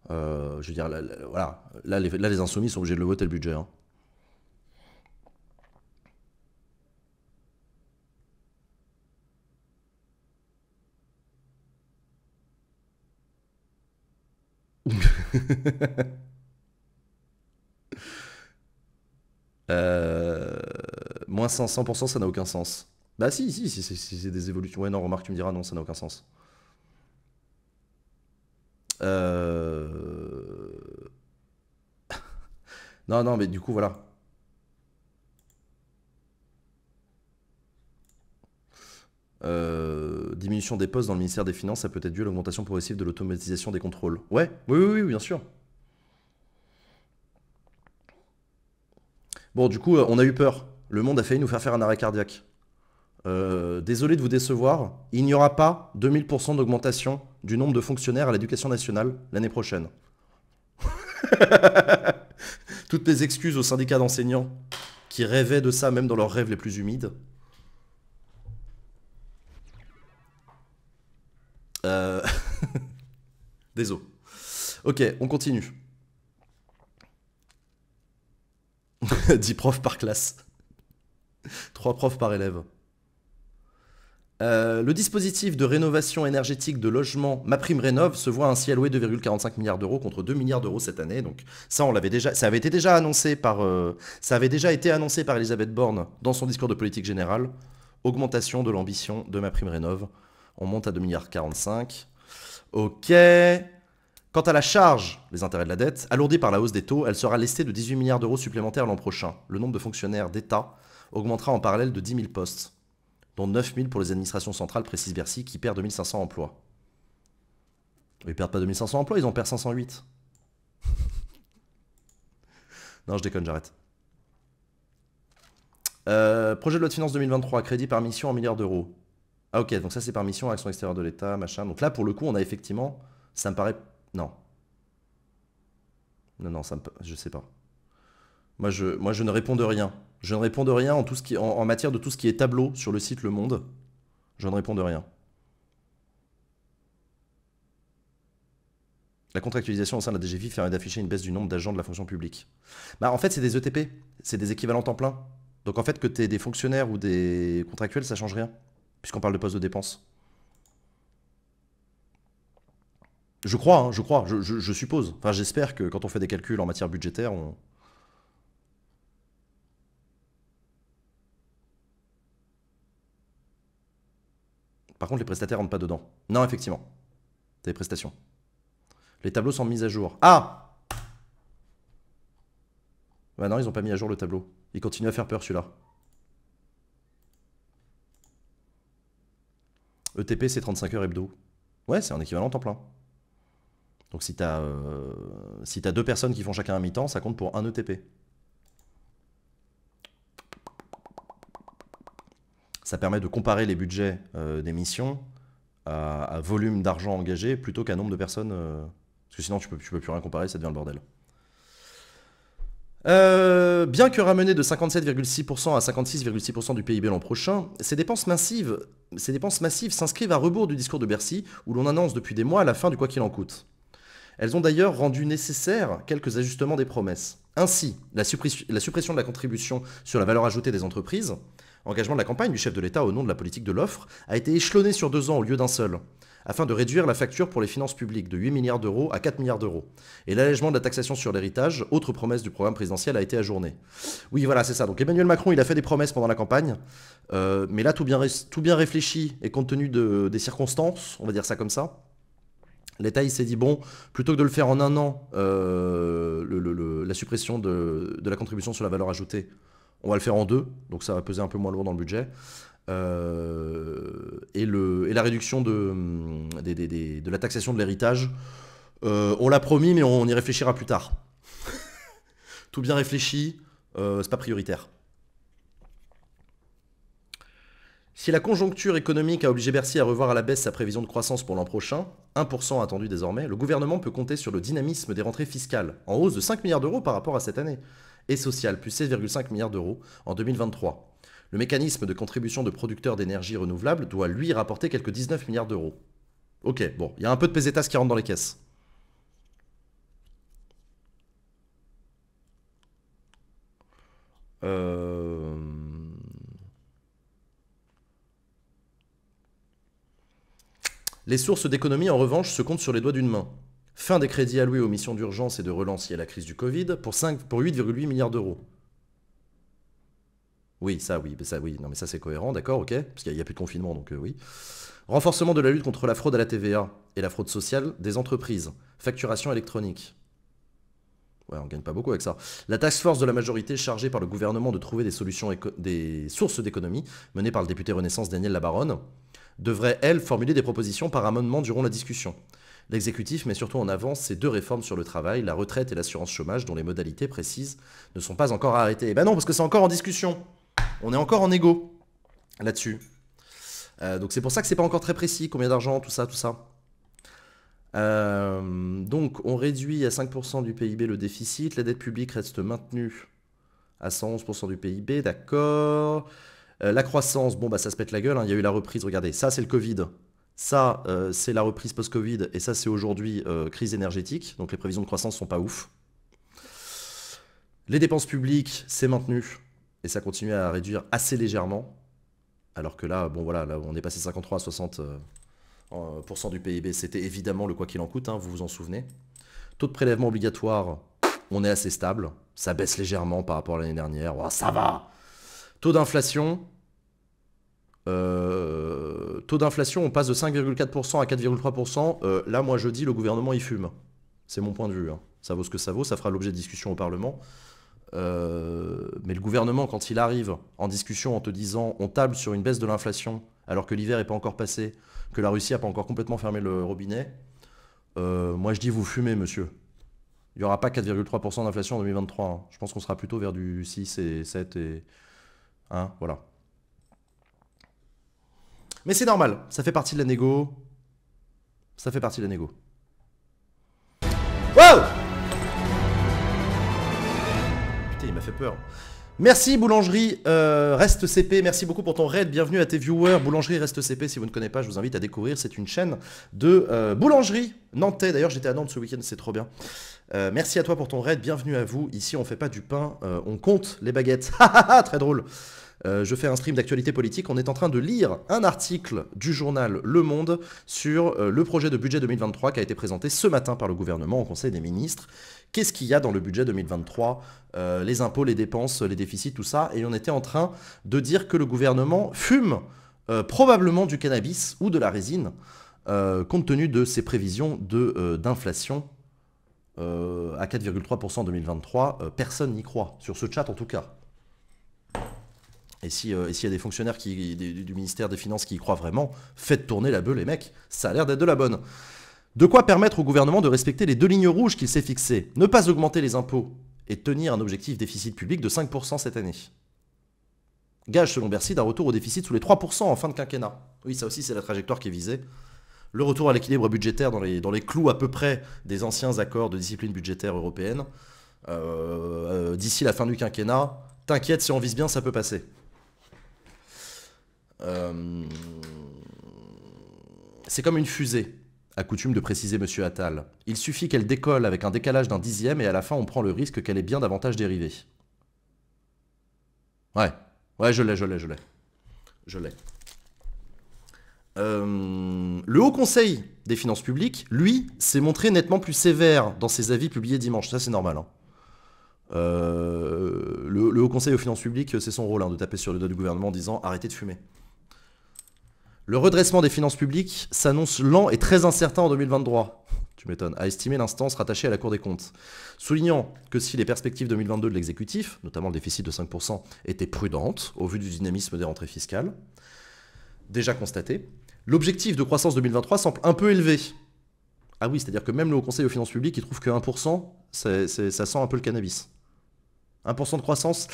Euh, je veux dire, là, voilà, là les, là, insoumis sont obligés de le voter le budget. Hein. Euh, moins 100%, ça n'a aucun sens. Bah si, si, si, si, c'est des évolutions. Ouais, non, remarque, tu me diras, non, ça n'a aucun sens. Euh... non, non, mais du coup, voilà. Euh diminution des postes dans le ministère des Finances a peut-être dû à l'augmentation progressive de l'automatisation des contrôles. Ouais, oui, oui, bien sûr. Bon, du coup, euh, on a eu peur. Le monde a failli nous faire faire un arrêt cardiaque. Euh, désolé de vous décevoir, il n'y aura pas 2000% d'augmentation du nombre de fonctionnaires à l'éducation nationale l'année prochaine. Toutes les excuses aux syndicats d'enseignants qui rêvaient de ça même dans leurs rêves les plus humides. Euh... Désolé. Ok, on continue. 10 profs par classe. 3 profs par élève. Euh, le dispositif de rénovation énergétique de logement MaPrimeRénov se voit ainsi alloué 2,45 milliards d'euros contre 2 milliards d'euros cette année. Donc ça, on l'avait déjà, ça avait été déjà annoncé par, euh, ça avait déjà été annoncé par Elisabeth Borne dans son discours de politique générale. Augmentation de l'ambition de MaPrimeRénov on monte à 2,45 milliards. Ok. Quant à la charge, des intérêts de la dette, alourdie par la hausse des taux, elle sera lestée de 18 milliards d'euros supplémentaires l'an prochain. Le nombre de fonctionnaires d'État augmentera en parallèle de 10 000 postes, dont 9 000 pour les administrations centrales, précise Bercy, qui perd 2500 emplois. Ils perdent pas 2500 emplois, ils en perdent 508. non, je déconne, j'arrête. Euh, projet de loi de finances 2023, crédit par mission en milliards d'euros. Ah ok, donc ça c'est par mission, action extérieure de l'État, machin. Donc là pour le coup on a effectivement, ça me paraît... Non. Non, non, ça me... je sais pas. Moi je, moi, je ne réponds de rien. Je ne réponds de rien en, tout ce qui, en, matière de tout ce qui est tableau sur le site Le Monde. Je ne réponds de rien. La contractualisation au sein de la DGV permet d'afficher une baisse du nombre d'agents de la fonction publique. Bah, en fait, c'est des ETP, c'est des équivalents temps plein. Donc en fait, que tu es des fonctionnaires ou des contractuels, ça change rien puisqu'on parle de poste de dépense. Hein, je crois, je crois, je, suppose. Enfin, j'espère que quand on fait des calculs en matière budgétaire, on... Par contre, les prestataires rentrent pas dedans. Non, effectivement. Des prestations. Les tableaux sont mis à jour. Ah bah non, ils ont pas mis à jour le tableau. Ils continuent à faire peur, celui-là. ETP, c'est 35 heures hebdo. Ouais, c'est un équivalent temps plein. Donc si t'as euh, si as deux personnes qui font chacun un mi-temps, ça compte pour un ETP. Ça permet de comparer les budgets euh, des missions à, volume d'argent engagé plutôt qu'à nombre de personnes. Euh, parce que sinon, tu peux, tu peux plus rien comparer, ça devient le bordel. Euh, bien que ramenées de 57,6% à 56,6% du PIB l'an prochain, ces dépenses massives s'inscrivent à rebours du discours de Bercy, où l'on annonce depuis des mois la fin du quoi qu'il en coûte. Elles ont d'ailleurs rendu nécessaires quelques ajustements des promesses. Ainsi, la, la suppression de la contribution sur la valeur ajoutée des entreprises, engagement de la campagne du chef de l'État au nom de la politique de l'offre, a été échelonnée sur deux ans au lieu d'un seul afin de réduire la facture pour les finances publiques de 8 milliards d'euros à 4 milliards d'euros. Et l'allègement de la taxation sur l'héritage, autre promesse du programme présidentiel, a été ajournée. Oui, voilà, c'est ça. Donc Emmanuel Macron, il a fait des promesses pendant la campagne, euh, mais là, tout bien, tout bien réfléchi et compte tenu des circonstances, on va dire ça comme ça, L'État, il s'est dit, bon, plutôt que de le faire en un an, euh, la suppression de, la contribution sur la valeur ajoutée, on va le faire en deux, donc ça va peser un peu moins lourd dans le budget. Euh, et, le, et, la réduction de, hum, de, la taxation de l'héritage. Euh, on l'a promis, mais on y réfléchira plus tard. Tout bien réfléchi, euh, c'est pas prioritaire. Si la conjoncture économique a obligé Bercy à revoir à la baisse sa prévision de croissance pour l'an prochain, 1% attendu désormais, le gouvernement peut compter sur le dynamisme des rentrées fiscales, en hausse de 5 milliards d'euros par rapport à cette année, et sociale, plus 16,5 milliards d'euros en 2023. Le mécanisme de contribution de producteurs d'énergie renouvelable doit lui rapporter quelques 19 milliards d'euros. Ok, bon, il y a un peu de pesetas qui rentre dans les caisses. Euh, les sources d'économie, en revanche, se comptent sur les doigts d'une main. Fin des crédits alloués aux missions d'urgence et de relance liées à la crise du Covid pour, pour 8,8 milliards d'euros. Oui, ça, oui, ça, oui. Non, mais ça, c'est cohérent, d'accord, ok Parce qu'il n'y a, plus de confinement, donc euh, oui. Renforcement de la lutte contre la fraude à la TVA et la fraude sociale des entreprises. Facturation électronique. Ouais, on gagne pas beaucoup avec ça. La task force de la majorité chargée par le gouvernement de trouver des solutions des sources d'économie, menée par le député Renaissance Daniel Labaronne, devrait, elle, formuler des propositions par amendement durant la discussion. L'exécutif met surtout en avant ces deux réformes sur le travail, la retraite et l'assurance chômage, dont les modalités précises ne sont pas encore arrêtées. Et eh ben non, parce que c'est encore en discussion. On est encore en égo là-dessus. Euh, donc c'est pour ça que c'est pas encore très précis, combien d'argent, tout ça, tout ça. Euh, donc on réduit à 5% du PIB le déficit, la dette publique reste maintenue à 111% du PIB, d'accord. Euh, la croissance, bon bah ça se pète la gueule, hein. il y a eu la reprise, regardez, ça c'est le Covid. Ça, c'est la reprise post-Covid et ça, c'est aujourd'hui crise énergétique. Donc les prévisions de croissance sont pas ouf. Les dépenses publiques, c'est maintenu et ça continue à réduire assez légèrement. Alors que là, bon voilà, on est passé 53 à 60 euh, du PIB. C'était évidemment le quoi qu'il en coûte, hein, vous vous en souvenez. Taux de prélèvement obligatoire, on est assez stable. Ça baisse légèrement par rapport à l'année dernière. ça va Taux d'inflation, euh, taux d'inflation, on passe de 5,4% à 4,3%. Euh, là, moi, je dis, le gouvernement, il fume. C'est mon point de vue. Hein. Ça vaut ce que ça vaut, ça fera l'objet de discussion au Parlement. Euh, mais le gouvernement, quand il arrive en discussion en te disant on table sur une baisse de l'inflation alors que l'hiver n'est pas encore passé, que la Russie n'a pas encore complètement fermé le robinet, euh, moi je dis vous fumez, monsieur. Il n'y aura pas 4,3% d'inflation en 2023. Hein. Je pense qu'on sera plutôt vers du 6 et 7 et 1. voilà. Mais c'est normal, ça fait partie de la négo. Ça fait partie de la négo. Wow peur. Merci Boulangerie euh, Reste CP, merci beaucoup pour ton raid, bienvenue à tes viewers. Boulangerie Reste CP, si vous ne connaissez pas, je vous invite à découvrir, c'est une chaîne de euh, boulangerie nantais. D'ailleurs, j'étais à Nantes ce week-end, c'est trop bien. Euh, merci à toi pour ton raid, bienvenue à vous. Ici, on fait pas du pain, on compte les baguettes. Ah, ah, ah, très drôle. je fais un stream d'actualité politique. On est en train de lire un article du journal Le Monde sur le projet de budget 2023 qui a été présenté ce matin par le gouvernement au Conseil des ministres qu'est-ce qu'il y a dans le budget 2023 euh, les impôts, les dépenses, les déficits, tout ça. Et on était en train de dire que le gouvernement fume euh, probablement du cannabis ou de la résine, euh, compte tenu de ses prévisions d'inflation à 4,3% en 2023. personne n'y croit, sur ce chat en tout cas. Et s'il y a des fonctionnaires du ministère des Finances qui y croient vraiment, faites tourner la bœuf les mecs, ça a l'air d'être de la bonne. De quoi permettre au gouvernement de respecter les deux lignes rouges qu'il s'est fixées, ne pas augmenter les impôts et tenir un objectif déficit public de 5% cette année. Gage selon Bercy d'un retour au déficit sous les 3% en fin de quinquennat. Oui, ça aussi c'est la trajectoire qui est visée. Le retour à l'équilibre budgétaire dans les, clous à peu près des anciens accords de discipline budgétaire européenne. Euh, euh, d'ici la fin du quinquennat, t'inquiète, si on vise bien, ça peut passer. Euh, c'est comme une fusée a coutume de préciser M. Attal. Il suffit qu'elle décolle avec un décalage d'un dixième et à la fin on prend le risque qu'elle ait bien davantage dérivé. Ouais, ouais, je l'ai, je l'ai, je l'ai. Je l'ai. Euh, le Haut Conseil des finances publiques, lui, s'est montré nettement plus sévère dans ses avis publiés dimanche. Ça, c'est normal. Hein. Euh, le, Haut Conseil aux finances publiques, c'est son rôle hein, de taper sur le dos du gouvernement en disant arrêtez de fumer. Le redressement des finances publiques s'annonce lent et très incertain en 2023. Tu m'étonnes, à estimer l'instance rattachée à la Cour des comptes, soulignant que si les perspectives 2022 de l'exécutif, notamment le déficit de 5%, étaient prudentes au vu du dynamisme des rentrées fiscales, déjà constaté, l'objectif de croissance 2023 semble un peu élevé. Ah oui, c'est-à-dire que même le Haut Conseil aux finances publiques, il trouve que 1%, ça sent un peu le cannabis. 1% de croissance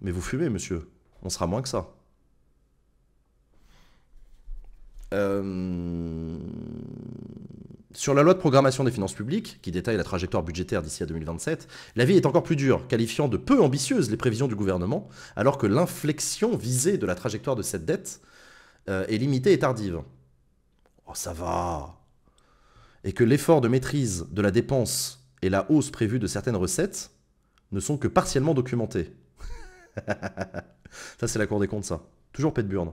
Mais vous fumez, monsieur, on sera moins que ça. Euh, sur la loi de programmation des finances publiques, qui détaille la trajectoire budgétaire d'ici à 2027, l'avis est encore plus dure, qualifiant de peu ambitieuses les prévisions du gouvernement, alors que l'inflexion visée de la trajectoire de cette dette euh, est limitée et tardive. Oh, ça va Et que l'effort de maîtrise de la dépense et la hausse prévue de certaines recettes ne sont que partiellement documentés. ça, c'est la Cour des comptes, ça. Toujours paix de burne.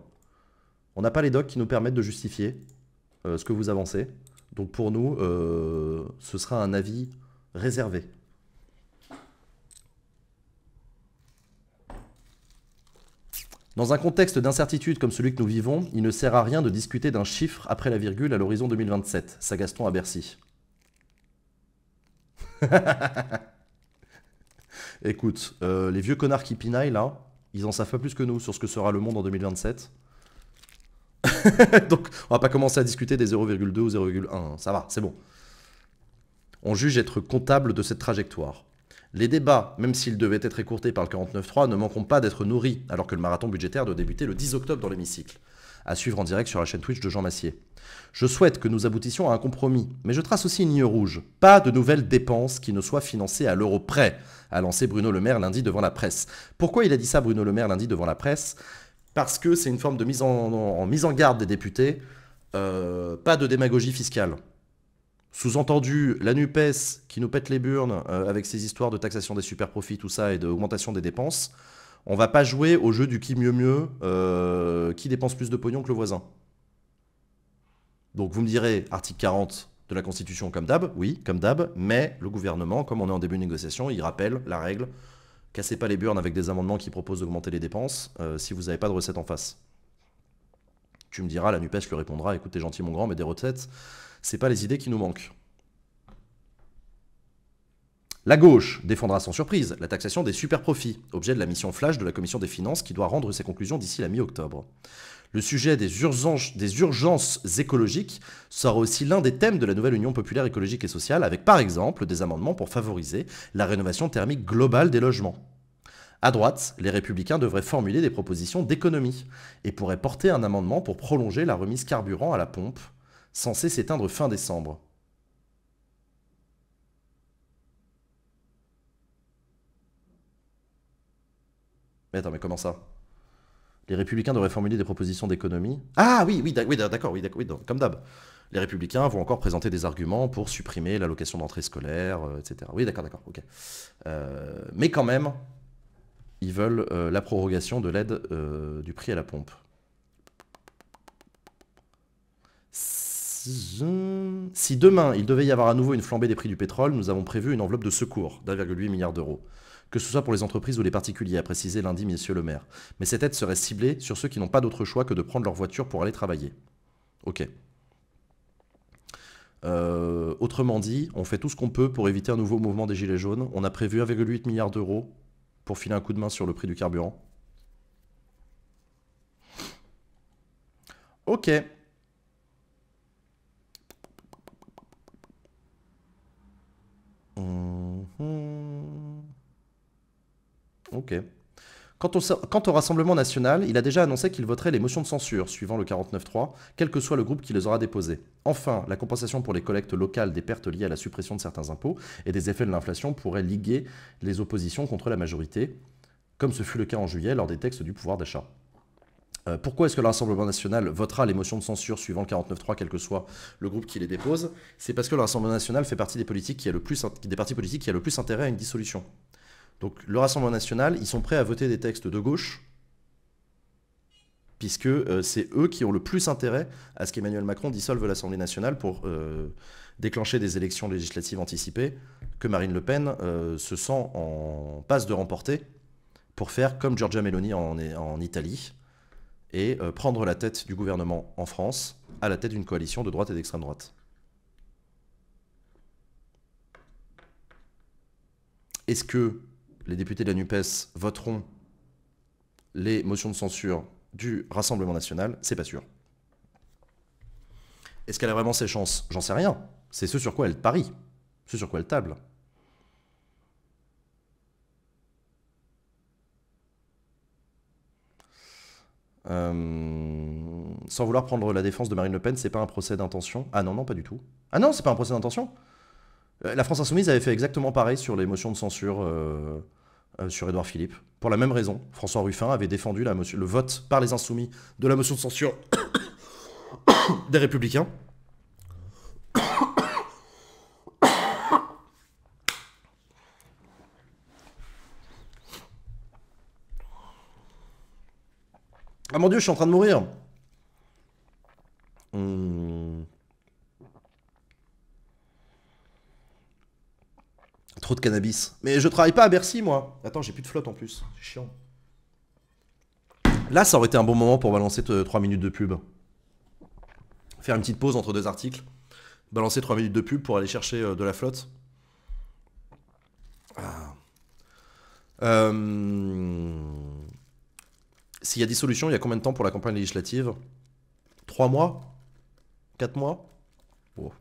On n'a pas les docs qui nous permettent de justifier euh, ce que vous avancez. Donc pour nous, euh, ce sera un avis réservé. Dans un contexte d'incertitude comme celui que nous vivons, il ne sert à rien de discuter d'un chiffre après la virgule à l'horizon 2027, Sagaston à Bercy. Écoute, euh, les vieux connards qui pinaillent là, ils en savent pas plus que nous sur ce que sera le monde en 2027. Donc, on va pas commencer à discuter des 0,2 ou 0,1. Ça va, c'est bon. On juge être comptable de cette trajectoire. Les débats, même s'ils devaient être écourtés par le 49.3, ne manqueront pas d'être nourris, alors que le marathon budgétaire doit débuter le 10 octobre dans l'hémicycle. À suivre en direct sur la chaîne Twitch de Jean Massier. Je souhaite que nous aboutissions à un compromis, mais je trace aussi une ligne rouge. Pas de nouvelles dépenses qui ne soient financées à l'euro près, a lancé Bruno Le Maire lundi devant la presse. Pourquoi il a dit ça, Bruno Le Maire, lundi devant la presse parce que c'est une forme de mise en, mise en garde des députés, euh, pas de démagogie fiscale. Sous-entendu, la NUPES qui nous pète les burnes euh, avec ses histoires de taxation des superprofits, tout ça, et d'augmentation des dépenses, on va pas jouer au jeu du qui mieux mieux, euh, qui dépense plus de pognon que le voisin. Donc vous me direz, article 40 de la Constitution comme d'hab, oui, comme d'hab, mais le gouvernement, comme on est en début de négociation, il rappelle la règle Cassez pas les burnes avec des amendements qui proposent d'augmenter les dépenses euh, si vous n'avez pas de recettes en face. Tu me diras, la NUPES lui répondra écoute, t'es gentil, mon grand, mais des recettes, c'est pas les idées qui nous manquent. La gauche défendra sans surprise la taxation des superprofits, objet de la mission flash de la commission des finances qui doit rendre ses conclusions d'ici la mi-octobre. Le sujet des urgences, écologiques sera aussi l'un des thèmes de la nouvelle Union populaire écologique et sociale, avec par exemple des amendements pour favoriser la rénovation thermique globale des logements. À droite, les républicains devraient formuler des propositions d'économie et pourraient porter un amendement pour prolonger la remise carburant à la pompe, censée s'éteindre fin décembre. Mais attends, mais comment ça les républicains devraient formuler des propositions d'économie. Ah oui, oui, d'accord, oui, oui, comme d'hab. Les républicains vont encore présenter des arguments pour supprimer l'allocation d'entrée scolaire, euh, etc. Oui, d'accord, d'accord, ok. Euh, mais quand même, ils veulent euh, la prorogation de l'aide du prix à la pompe. Si demain il devait y avoir à nouveau une flambée des prix du pétrole, nous avons prévu une enveloppe de secours d'1,8 milliard d'euros que ce soit pour les entreprises ou les particuliers, a précisé lundi M. Le Maire. Mais cette aide serait ciblée sur ceux qui n'ont pas d'autre choix que de prendre leur voiture pour aller travailler. Ok. Euh, autrement dit, on fait tout ce qu'on peut pour éviter un nouveau mouvement des Gilets jaunes. On a prévu 1,8 milliard d'euros pour filer un coup de main sur le prix du carburant. Ok. Hum, hum. Quant au, Rassemblement national, il a déjà annoncé qu'il voterait les motions de censure, suivant le 49-3, quel que soit le groupe qui les aura déposées. Enfin, la compensation pour les collectes locales des pertes liées à la suppression de certains impôts et des effets de l'inflation pourrait liguer les oppositions contre la majorité, comme ce fut le cas en juillet lors des textes du pouvoir d'achat. Euh, pourquoi est-ce que le Rassemblement national votera les motions de censure suivant le 49-3, quel que soit le groupe qui les dépose C'est parce que le Rassemblement national fait partie des, politiques qui des partis politiques qui a le plus intérêt à une dissolution. Donc le Rassemblement national, ils sont prêts à voter des textes de gauche, puisque euh, c'est eux qui ont le plus intérêt à ce qu'Emmanuel Macron dissolve l'Assemblée nationale pour euh, déclencher des élections législatives anticipées que Marine Le Pen euh, se sent en passe de remporter pour faire comme Giorgia Meloni en Italie et prendre la tête du gouvernement en France à la tête d'une coalition de droite et d'extrême droite. Est-ce que les députés de la NUPES voteront les motions de censure du Rassemblement national, c'est pas sûr. Est-ce qu'elle a vraiment ses chances J'en sais rien. C'est ce sur quoi elle parie, ce sur quoi elle table. Euh, sans vouloir prendre la défense de Marine Le Pen, c'est pas un procès d'intention. Ah non, non, pas du tout. Ah non, c'est pas un procès d'intention. Euh, la France Insoumise avait fait exactement pareil sur les motions de censure euh, euh, sur Édouard Philippe. Pour la même raison, François Ruffin avait défendu la le vote par les Insoumis de la motion de censure des Républicains. Ah mon dieu, je suis en train de mourir. Hmm. Trop de cannabis. Mais je travaille pas à Bercy, moi. Attends, j'ai plus de flotte en plus. C'est chiant. Là, ça aurait été un bon moment pour balancer 3 minutes de pub. Faire une petite pause entre deux articles. Balancer 3 minutes de pub pour aller chercher euh, de la flotte. Ah. Euh, s'il y a des solutions, il y a combien de temps pour la campagne législative 3 mois 4 mois oh.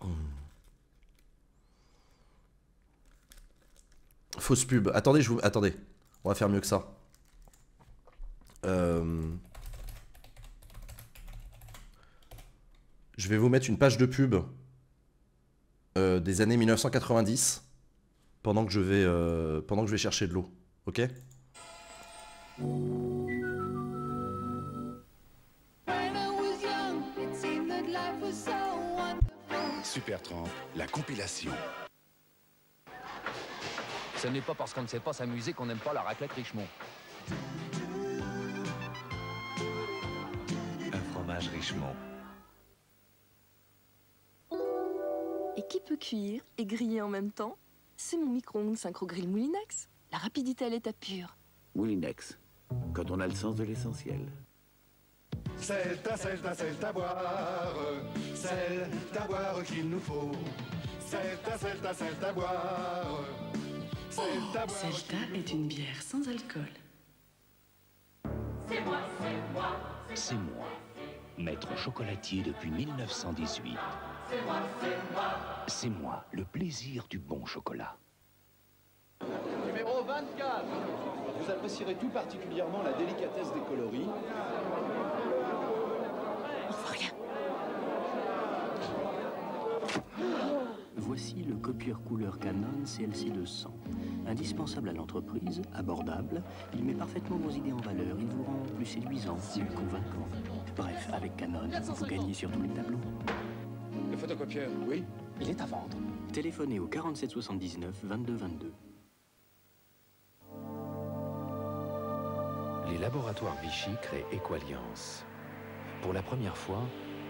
Hmm. fausse pub. Attendez, je vous... Attendez. On va faire mieux que ça. Euh, je vais vous mettre une page de pub euh, des années 1990 pendant que je vais, euh, pendant que je vais chercher de l'eau. Ok Super Trump, la compilation. Ce n'est pas parce qu'on ne sait pas s'amuser qu'on n'aime pas la raclette Richemont. Un fromage Richemont. Et qui peut cuire et griller en même temps C'est mon micro-ondes synchro-grill Moulinex. La rapidité à l'état pur. Moulinex, quand on a le sens de l'essentiel. C'est à, celle, à, boire, c'est à boire qu'il nous faut. C'est à, celle, boire. Celta est une bière sans alcool. C'est moi, c'est moi. C'est moi. Maître chocolatier depuis 1918. C'est moi, c'est moi. C'est moi, le plaisir du bon chocolat. Numéro 24. Vous apprécierez tout particulièrement la délicatesse des coloris. On voit rien. Voici le copieur couleur Canon CLC200. Indispensable à l'entreprise, abordable, il met parfaitement vos idées en valeur, il vous rend plus séduisant, plus convaincant. Bref, avec Canon, vous gagnez sur tous les tableaux. Le photocopieur, oui, il est à vendre. Téléphonez au 47 79 22 22. Les laboratoires Vichy créent Equaliance. Pour la première fois,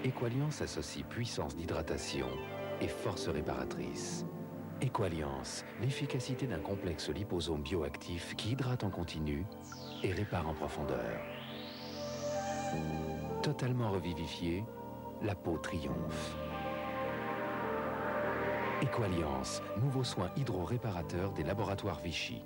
Equaliance associe puissance d'hydratation et force réparatrice. Equalliance, l'efficacité d'un complexe liposome bioactif qui hydrate en continu et répare en profondeur. Totalement revivifiée, la peau triomphe. Equalliance, nouveau soin hydro-réparateur des laboratoires Vichy.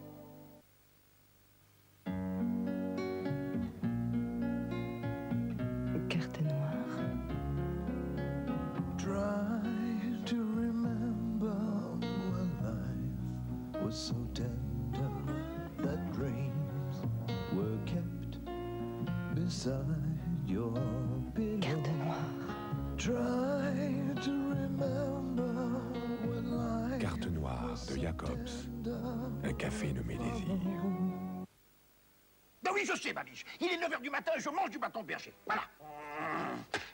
Un café nommé Désir. Ben oui, je sais, ma biche. Il est 9h du matin et je mange du bâton de berger. Voilà.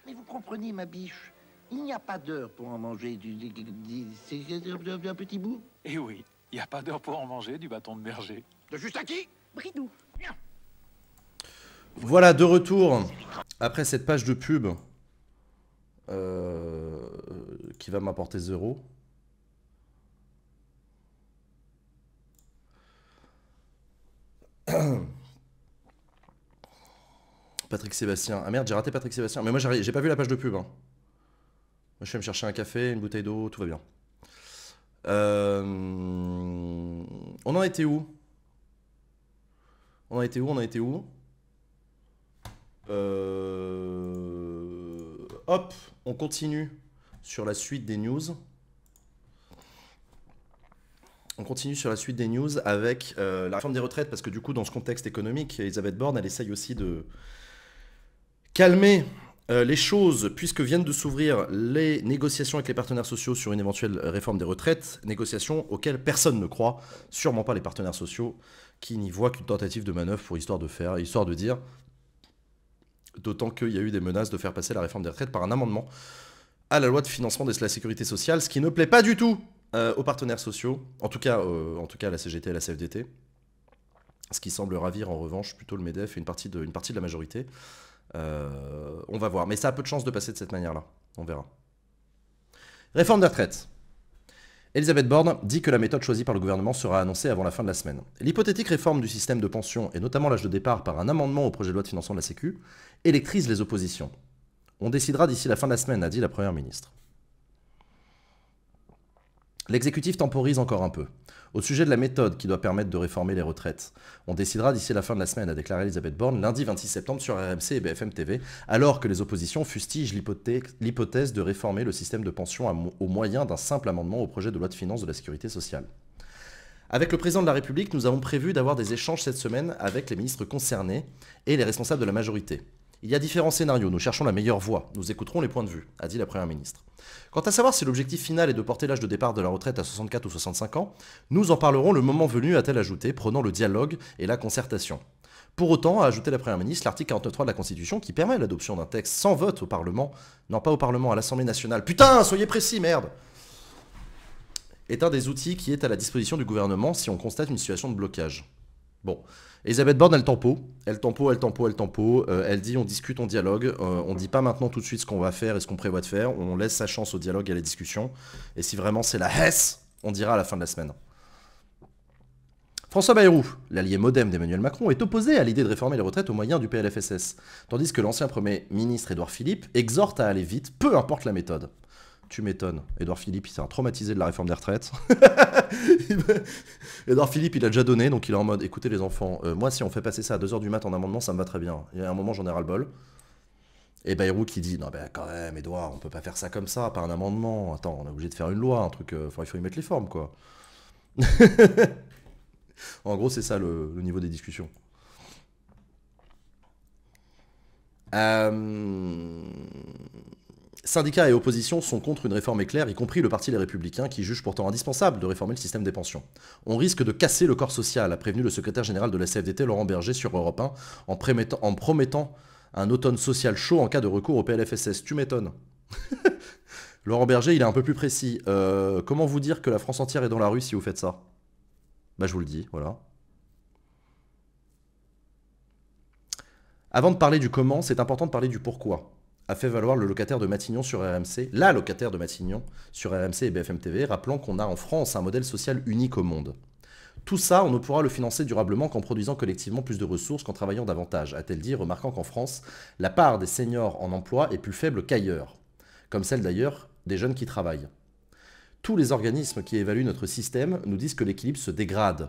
Mais vous comprenez, ma biche, il n'y a pas d'heure pour en manger du... un petit bout Eh oui, il n'y a pas d'heure pour en manger du bâton de berger. De juste à qui Bridou. Voilà, de retour, après cette page de pub euh, qui va m'apporter zéro. Patrick Sébastien. Ah merde, j'ai raté Patrick Sébastien. Mais moi, j'ai pas vu la page de pub. Hein. Moi, je vais me chercher un café, une bouteille d'eau, tout va bien. Euh, on en était où On en était où On en était où euh, Hop, on continue sur la suite des news. On continue sur la suite des news avec euh, la réforme des retraites, parce que du coup, dans ce contexte économique, Elisabeth Borne, elle essaye aussi de calmer euh, les choses, puisque viennent de s'ouvrir les négociations avec les partenaires sociaux sur une éventuelle réforme des retraites, négociations auxquelles personne ne croit, sûrement pas les partenaires sociaux, qui n'y voient qu'une tentative de manœuvre pour histoire de faire, histoire de dire, d'autant qu'il y a eu des menaces de faire passer la réforme des retraites par un amendement à la loi de financement de la sécurité sociale, ce qui ne plaît pas du tout euh, aux partenaires sociaux, en tout, cas, euh, en tout cas la CGT et la CFDT, ce qui semble ravir en revanche plutôt le MEDEF et une partie de, la majorité. Euh, on va voir, mais ça a peu de chance de passer de cette manière-là, on verra. Réforme des retraites. Elisabeth Borne dit que la méthode choisie par le gouvernement sera annoncée avant la fin de la semaine. L'hypothétique réforme du système de pension, et notamment l'âge de départ par un amendement au projet de loi de financement de la Sécu, électrise les oppositions. On décidera d'ici la fin de la semaine, a dit la Première ministre. L'exécutif temporise encore un peu. Au sujet de la méthode qui doit permettre de réformer les retraites, on décidera d'ici la fin de la semaine, a déclaré Elisabeth Borne lundi 26 septembre sur RMC et BFM TV, alors que les oppositions fustigent l'hypothèse de réformer le système de pension au moyen d'un simple amendement au projet de loi de finances de la sécurité sociale. Avec le président de la République, nous avons prévu d'avoir des échanges cette semaine avec les ministres concernés et les responsables de la majorité. Il y a différents scénarios, nous cherchons la meilleure voie, nous écouterons les points de vue, a dit la Première ministre. Quant à savoir si l'objectif final est de porter l'âge de départ de la retraite à 64 ou 65 ans, nous en parlerons le moment venu, a-t-elle ajouté, prenant le dialogue et la concertation. Pour autant, a ajouté la Première ministre, l'article 43 de la Constitution qui permet l'adoption d'un texte sans vote au Parlement, non pas au Parlement, à l'Assemblée nationale, putain, soyez précis, merde est un des outils qui est à la disposition du gouvernement si on constate une situation de blocage. Bon, Elisabeth Borne, elle tempo, elle tempo, elle tempo, elle tempo. Euh, elle dit on discute, on dialogue. On euh, on dit pas maintenant tout de suite ce qu'on va faire et ce qu'on prévoit de faire. On laisse sa chance au dialogue et à la discussion. Et si vraiment c'est la Hesse, on dira à la fin de la semaine. François Bayrou, l'allié modem d'Emmanuel Macron, est opposé à l'idée de réformer les retraites au moyen du PLFSS, tandis que l'ancien Premier ministre Édouard Philippe exhorte à aller vite, peu importe la méthode. Tu m'étonnes. Edouard Philippe, il s'est traumatisé de la réforme des retraites. Edouard Philippe, il a déjà donné, donc il est en mode écoutez les enfants, euh, moi si on fait passer ça à 2h du mat en amendement, ça me va très bien. Il y a un moment, j'en ai ras le bol. Et Bayrou qui dit non, ben quand même, Edouard, on peut pas faire ça comme ça, par un amendement. Attends, on est obligé de faire une loi, un truc, euh, il faut y mettre les formes, quoi. en gros, c'est ça le, niveau des discussions. Euh... Syndicats et opposition sont contre une réforme éclair, y compris le Parti des Républicains, qui juge pourtant indispensable de réformer le système des pensions. On risque de casser le corps social, a prévenu le secrétaire général de la CFDT, Laurent Berger, sur Europe 1, en, promettant, un automne social chaud en cas de recours au PLFSS. Tu m'étonnes. Laurent Berger, il est un peu plus précis. Euh, comment vous dire que la France entière est dans la rue si vous faites ça Bah je vous le dis, voilà. Avant de parler du comment, c'est important de parler du pourquoi a fait valoir le locataire de Matignon sur RMC, la locataire de Matignon sur RMC et BFM TV, rappelant qu'on a en France un modèle social unique au monde. Tout ça, on ne pourra le financer durablement qu'en produisant collectivement plus de ressources, qu'en travaillant davantage, a-t-elle dit, remarquant qu'en France, la part des seniors en emploi est plus faible qu'ailleurs, comme celle d'ailleurs des jeunes qui travaillent. Tous les organismes qui évaluent notre système nous disent que l'équilibre se dégrade,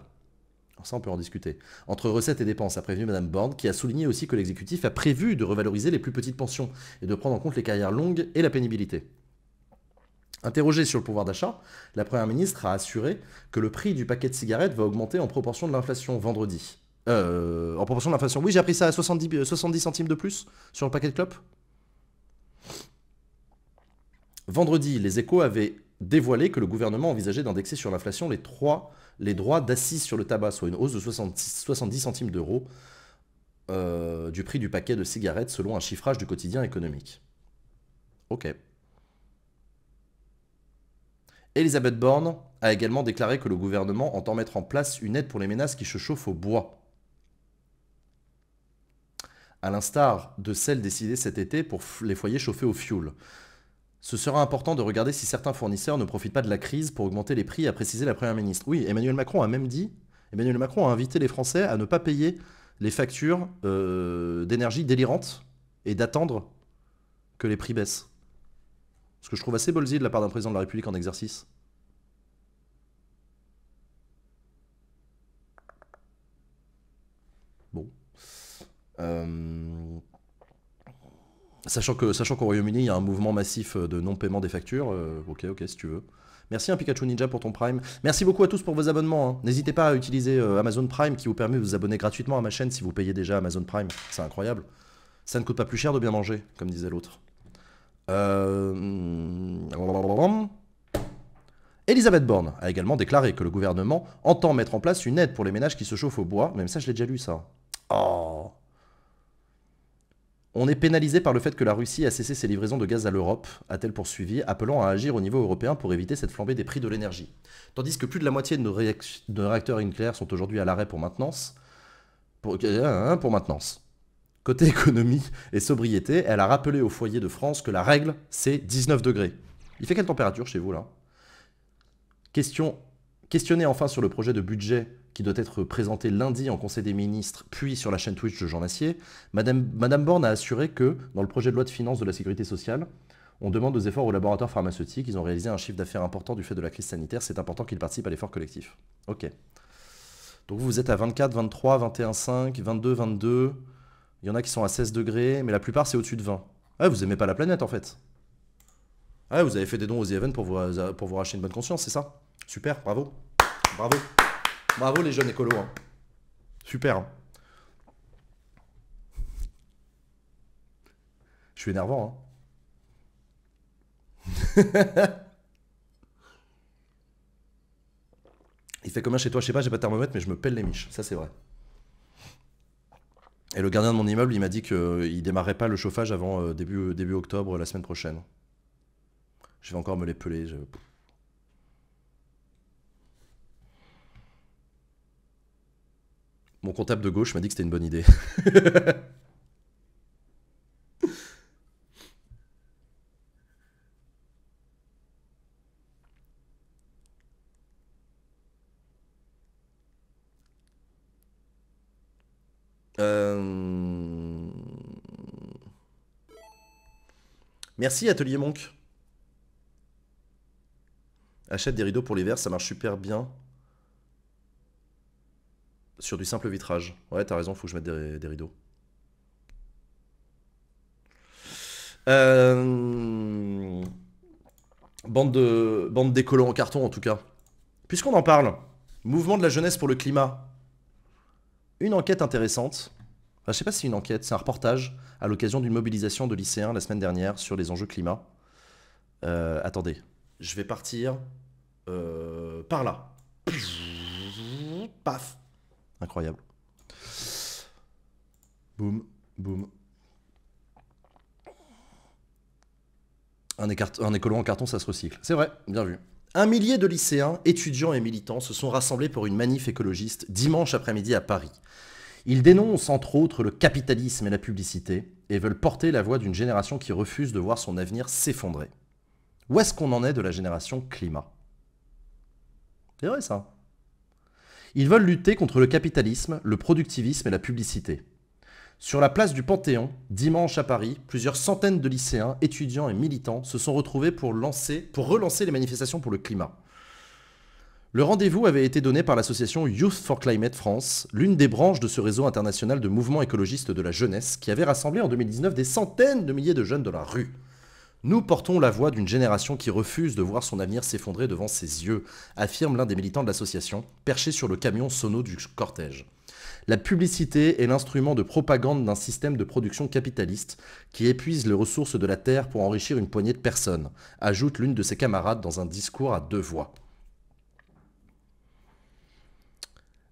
ça, on peut en discuter. Entre recettes et dépenses, a prévenu Mme Borne, qui a souligné aussi que l'exécutif a prévu de revaloriser les plus petites pensions et de prendre en compte les carrières longues et la pénibilité. Interrogée sur le pouvoir d'achat, la Première ministre a assuré que le prix du paquet de cigarettes va augmenter en proportion de l'inflation vendredi. Euh, en proportion de l'inflation. Oui, j'ai appris ça à 70, 70 euh, centimes de plus sur le paquet de clopes. Vendredi, les échos avaient dévoilé que le gouvernement envisageait d'indexer sur l'inflation les trois les droits d'assises sur le tabac, soit une hausse de 70 centimes d'euros euh, du prix du paquet de cigarettes selon un chiffrage du quotidien économique. Ok. Elisabeth Borne a également déclaré que le gouvernement entend mettre en place une aide pour les menaces qui se chauffent au bois. À l'instar de celle décidée cet été pour les foyers chauffés au fioul. Ce sera important de regarder si certains fournisseurs ne profitent pas de la crise pour augmenter les prix, a précisé la Première ministre. Oui, Emmanuel Macron a même dit, Emmanuel Macron a invité les Français à ne pas payer les factures euh, d'énergie délirantes et d'attendre que les prix baissent. Ce que je trouve assez bolzy de la part d'un président de la République en exercice. Bon. Euh... Sachant qu'au Royaume-Uni, il y a un mouvement massif euh, de non-paiement des factures. Euh, ok, ok, si tu veux. Merci à hein, Pikachu Ninja pour ton Prime. Merci beaucoup à tous pour vos abonnements. Hein. N'hésitez pas à utiliser euh, Amazon Prime qui vous permet de vous abonner gratuitement à ma chaîne si vous payez déjà Amazon Prime. C'est incroyable. Ça ne coûte pas plus cher de bien manger, comme disait l'autre. Euh... Elisabeth Borne a également déclaré que le gouvernement entend mettre en place une aide pour les ménages qui se chauffent au bois. Même ça, je l'ai déjà lu, ça. Oh on est pénalisé par le fait que la Russie a cessé ses livraisons de gaz à l'Europe, a-t-elle poursuivi, appelant à agir au niveau européen pour éviter cette flambée des prix de l'énergie. Tandis que plus de la moitié de nos, réacteurs nucléaires sont aujourd'hui à l'arrêt pour maintenance. Pour, euh, hein, maintenance. Côté économie et sobriété, elle a rappelé au foyer de France que la règle, c'est 19 degrés. Il fait quelle température chez vous là Question, enfin sur le projet de budget qui doit être présenté lundi en Conseil des ministres, puis sur la chaîne Twitch de Jean Massier. Madame, Madame Borne a assuré que, dans le projet de loi de finances de la sécurité sociale, on demande aux efforts aux laboratoires pharmaceutiques. Ils ont réalisé un chiffre d'affaires important du fait de la crise sanitaire. C'est important qu'ils participent à l'effort collectif. Ok. Donc vous êtes à 24, 23, 21, 5, 22, 22. Il y en a qui sont à 16 degrés, mais la plupart c'est au-dessus de 20. Ah, vous aimez pas la planète en fait. Ah, vous avez fait des dons aux Even pour vous, pour vous racheter une bonne conscience, c'est ça Super, bravo. Bravo. Bravo les jeunes écolos. Hein. Super. Hein. Je suis énervant. Hein. Il fait combien chez toi Je sais pas, j'ai pas de thermomètre, mais je me pèle les miches. Ça, c'est vrai. Et le gardien de mon immeuble, il m'a dit qu'il démarrait pas le chauffage avant euh, début, début octobre, la semaine prochaine. Je vais encore me les peler. Je... Mon comptable de gauche m'a dit que c'était une bonne idée. Euh, Merci Atelier Monk. Achète des rideaux pour les l'hiver, ça marche super bien. Sur du simple vitrage. Ouais, t'as raison, faut que je mette des, rideaux. Euh, bande de bande d'écolos en carton en tout cas. Puisqu'on en parle, mouvement de la jeunesse pour le climat. Une enquête intéressante. je sais pas si c'est une enquête, c'est un reportage à l'occasion d'une mobilisation de lycéens la semaine dernière sur les enjeux climat. Euh, attendez, je vais partir euh, par là. Paf. Incroyable. Boum, boum. Un, un écolo en carton, ça se recycle. C'est vrai, bien vu. Un millier de lycéens, étudiants et militants se sont rassemblés pour une manif écologiste dimanche après-midi à Paris. Ils dénoncent entre autres le capitalisme et la publicité et veulent porter la voix d'une génération qui refuse de voir son avenir s'effondrer. Où est-ce qu'on en est de la génération climat C'est vrai ça. Ils veulent lutter contre le capitalisme, le productivisme et la publicité. Sur la place du Panthéon, dimanche à Paris, plusieurs centaines de lycéens, étudiants et militants se sont retrouvés pour, relancer les manifestations pour le climat. Le rendez-vous avait été donné par l'association Youth for Climate France, l'une des branches de ce réseau international de mouvements écologistes de la jeunesse qui avait rassemblé en 2019 des centaines de milliers de jeunes de la rue. Nous portons la voix d'une génération qui refuse de voir son avenir s'effondrer devant ses yeux, affirme l'un des militants de l'association, perché sur le camion sono du cortège. La publicité est l'instrument de propagande d'un système de production capitaliste qui épuise les ressources de la terre pour enrichir une poignée de personnes, ajoute l'une de ses camarades dans un discours à deux voix.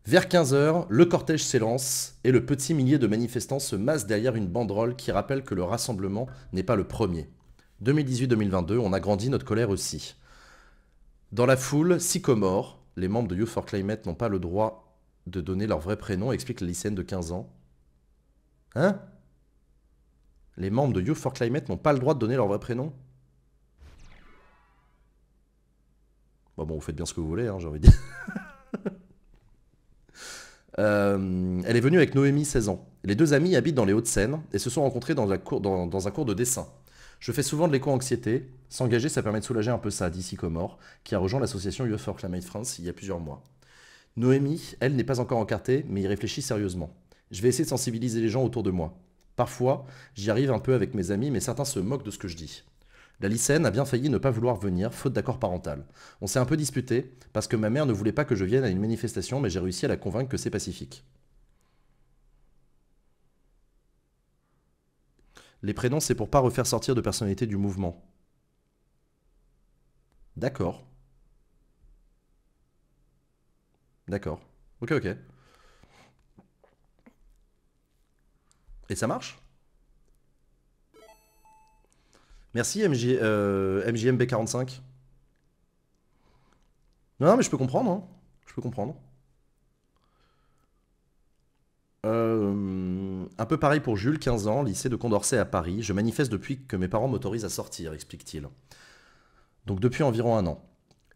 Vers 15h, le cortège s'élance et le petit millier de manifestants se masse derrière une banderole qui rappelle que le rassemblement n'est pas le premier. 2018-2022, on a grandi notre colère aussi. Dans la foule, Sycomore, les membres de Youth for Climate n'ont pas le droit de donner leur vrai prénom, explique la lycéenne de 15 ans. Hein Les membres de Youth for Climate n'ont pas le droit de donner leur vrai prénom Bon, bah bon, vous faites bien ce que vous voulez, hein, j'ai envie de dire. Euh, elle est venue avec Noémie, 16 ans. Les deux amies habitent dans les Hauts-de-Seine et se sont rencontrées dans un cours de dessin. Je fais souvent de l'éco-anxiété. S'engager, ça permet de soulager un peu ça, dit Sycomore, qui a rejoint l'association Youth for Climate France il y a plusieurs mois. Noémie, elle, n'est pas encore encartée, mais y réfléchit sérieusement. Je vais essayer de sensibiliser les gens autour de moi. Parfois, j'y arrive un peu avec mes amis, mais certains se moquent de ce que je dis. La lycéenne a bien failli ne pas vouloir venir, faute d'accord parental. On s'est un peu disputé, parce que ma mère ne voulait pas que je vienne à une manifestation, mais j'ai réussi à la convaincre que c'est pacifique. Les prénoms, c'est pour pas refaire sortir de personnalité du mouvement. D'accord. D'accord. Ok, ok. Et ça marche Merci MJ, euh, MJMB45. Non, non, mais je peux comprendre. Hein. Je peux comprendre. Euh, un peu pareil pour Jules, 15 ans, lycée de Condorcet à Paris. Je manifeste depuis que mes parents m'autorisent à sortir, explique-t-il. Donc depuis environ un an.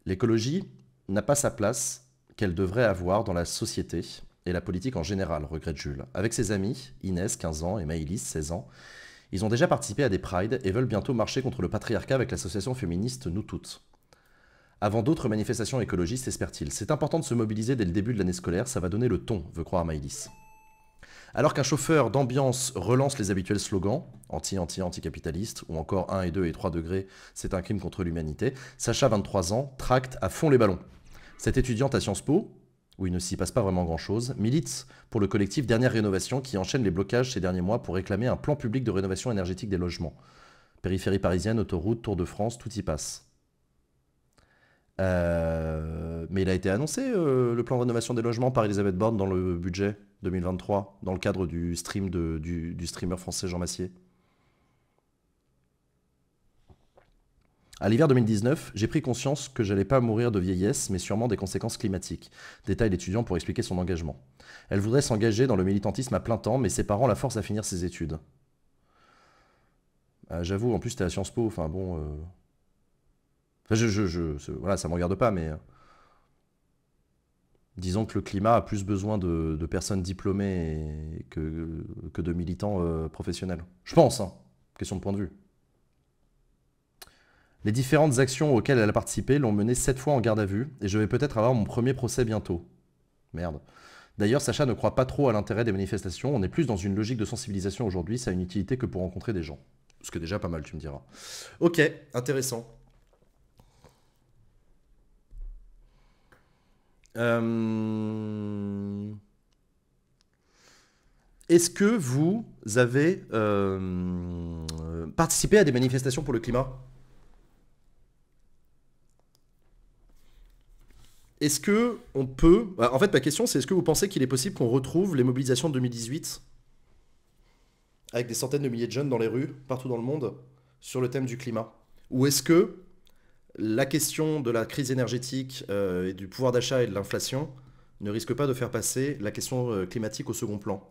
L'écologie n'a pas sa place qu'elle devrait avoir dans la société et la politique en général, regrette Jules. Avec ses amis, Inès, 15 ans, et Maïlis, 16 ans, ils ont déjà participé à des prides et veulent bientôt marcher contre le patriarcat avec l'association féministe Nous Toutes. Avant d'autres manifestations écologistes, espère-t-il. C'est important de se mobiliser dès le début de l'année scolaire, ça va donner le ton, veut croire Maïlis. Alors qu'un chauffeur d'ambiance relance les habituels slogans, anti, anti, anticapitaliste, ou encore 1 et 2 et 3 degrés, c'est un crime contre l'humanité, Sacha, 23 ans, tracte à fond les ballons. Cette étudiante à Sciences Po, où il ne s'y passe pas vraiment grand-chose, milite pour le collectif Dernière Rénovation qui enchaîne les blocages ces derniers mois pour réclamer un plan public de rénovation énergétique des logements. Périphérie parisienne, autoroute, Tour de France, tout y passe. Euh, mais il a été annoncé, euh, le plan de rénovation des logements, par Elisabeth Borne dans le budget 2023 dans le cadre du stream du, streamer français Jean Massier. À l'hiver 2019, j'ai pris conscience que j'allais pas mourir de vieillesse, mais sûrement des conséquences climatiques. Détail l'étudiant pour expliquer son engagement. Elle voudrait s'engager dans le militantisme à plein temps, mais ses parents la forcent à finir ses études. Ah, j'avoue, en plus, t'es à Sciences Po, enfin bon. Euh, enfin, je, je, voilà, ça me regarde pas, mais. Euh, disons que le climat a plus besoin de, personnes diplômées que, que, de militants euh, professionnels. Je pense, hein. question de point de vue. Les différentes actions auxquelles elle a participé l'ont menée sept fois en garde à vue, et je vais peut-être avoir mon premier procès bientôt. Merde. D'ailleurs, Sacha ne croit pas trop à l'intérêt des manifestations, on est plus dans une logique de sensibilisation aujourd'hui, ça a une utilité que pour rencontrer des gens. Ce que déjà pas mal, tu me diras. Ok, intéressant. Euh, est-ce que vous avez euh, participé à des manifestations pour le climat Est-ce que on peut... Bah, en fait, ma question, c'est est-ce que vous pensez qu'il est possible qu'on retrouve les mobilisations de 2018 avec des centaines de milliers de jeunes dans les rues, partout dans le monde, sur le thème du climat Ou est-ce que la question de la crise énergétique euh, et du pouvoir d'achat et de l'inflation ne risque pas de faire passer la question euh, climatique au second plan.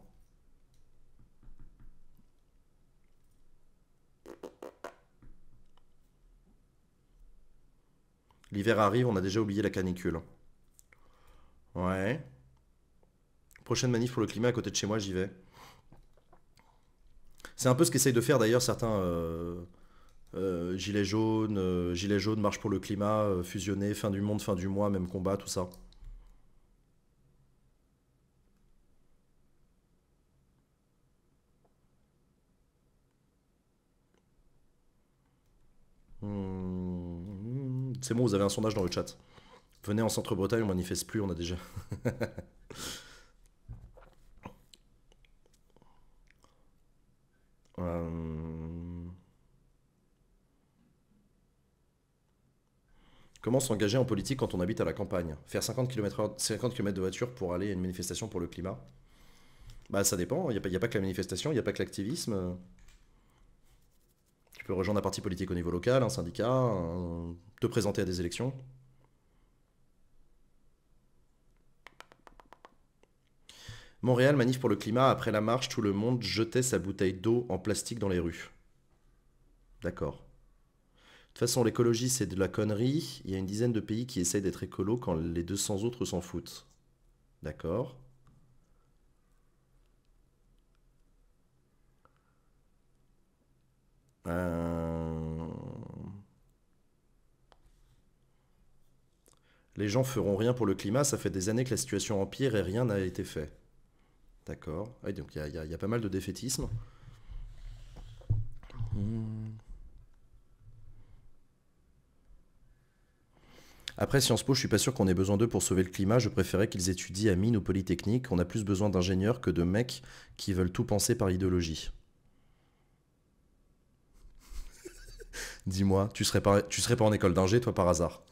L'hiver arrive, on a déjà oublié la canicule. Ouais. Prochaine manif pour le climat à côté de chez moi, j'y vais. C'est un peu ce qu'essayent de faire d'ailleurs certains... Euh, euh, gilet jaune jaunes, euh, jaune Marche pour le climat, euh, fusionné, fusionner, fin du monde, fin du mois, même combat, tout ça. Hmm. C'est bon, vous avez un sondage dans le chat. Venez en Centre-Bretagne, on manifeste plus, on a déjà. Comment s'engager en politique quand on habite à la campagne Faire 50 km, 50 km de voiture pour aller à une manifestation pour le climat Bah ça dépend, il n'y a, pas que la manifestation, il n'y a pas que l'activisme. Tu peux rejoindre un parti politique au niveau local, un syndicat, te présenter à des élections. Montréal, manif pour le climat, après la marche, tout le monde jetait sa bouteille d'eau en plastique dans les rues. D'accord toute façon, l'écologie, c'est de la connerie. Il y a une dizaine de pays qui essayent d'être écolo quand les 200 autres s'en foutent. D'accord euh. Les gens feront rien pour le climat, ça fait des années que la situation empire et rien n'a été fait. D'accord Donc il y, a pas mal de défaitisme. Hmm. Après Sciences Po, je suis pas sûr qu'on ait besoin d'eux pour sauver le climat. Je préférais qu'ils étudient à mine ou polytechnique. On a plus besoin d'ingénieurs que de mecs qui veulent tout penser par idéologie. Dis-moi, tu serais pas, tu serais pas en école d'ingé, toi, par hasard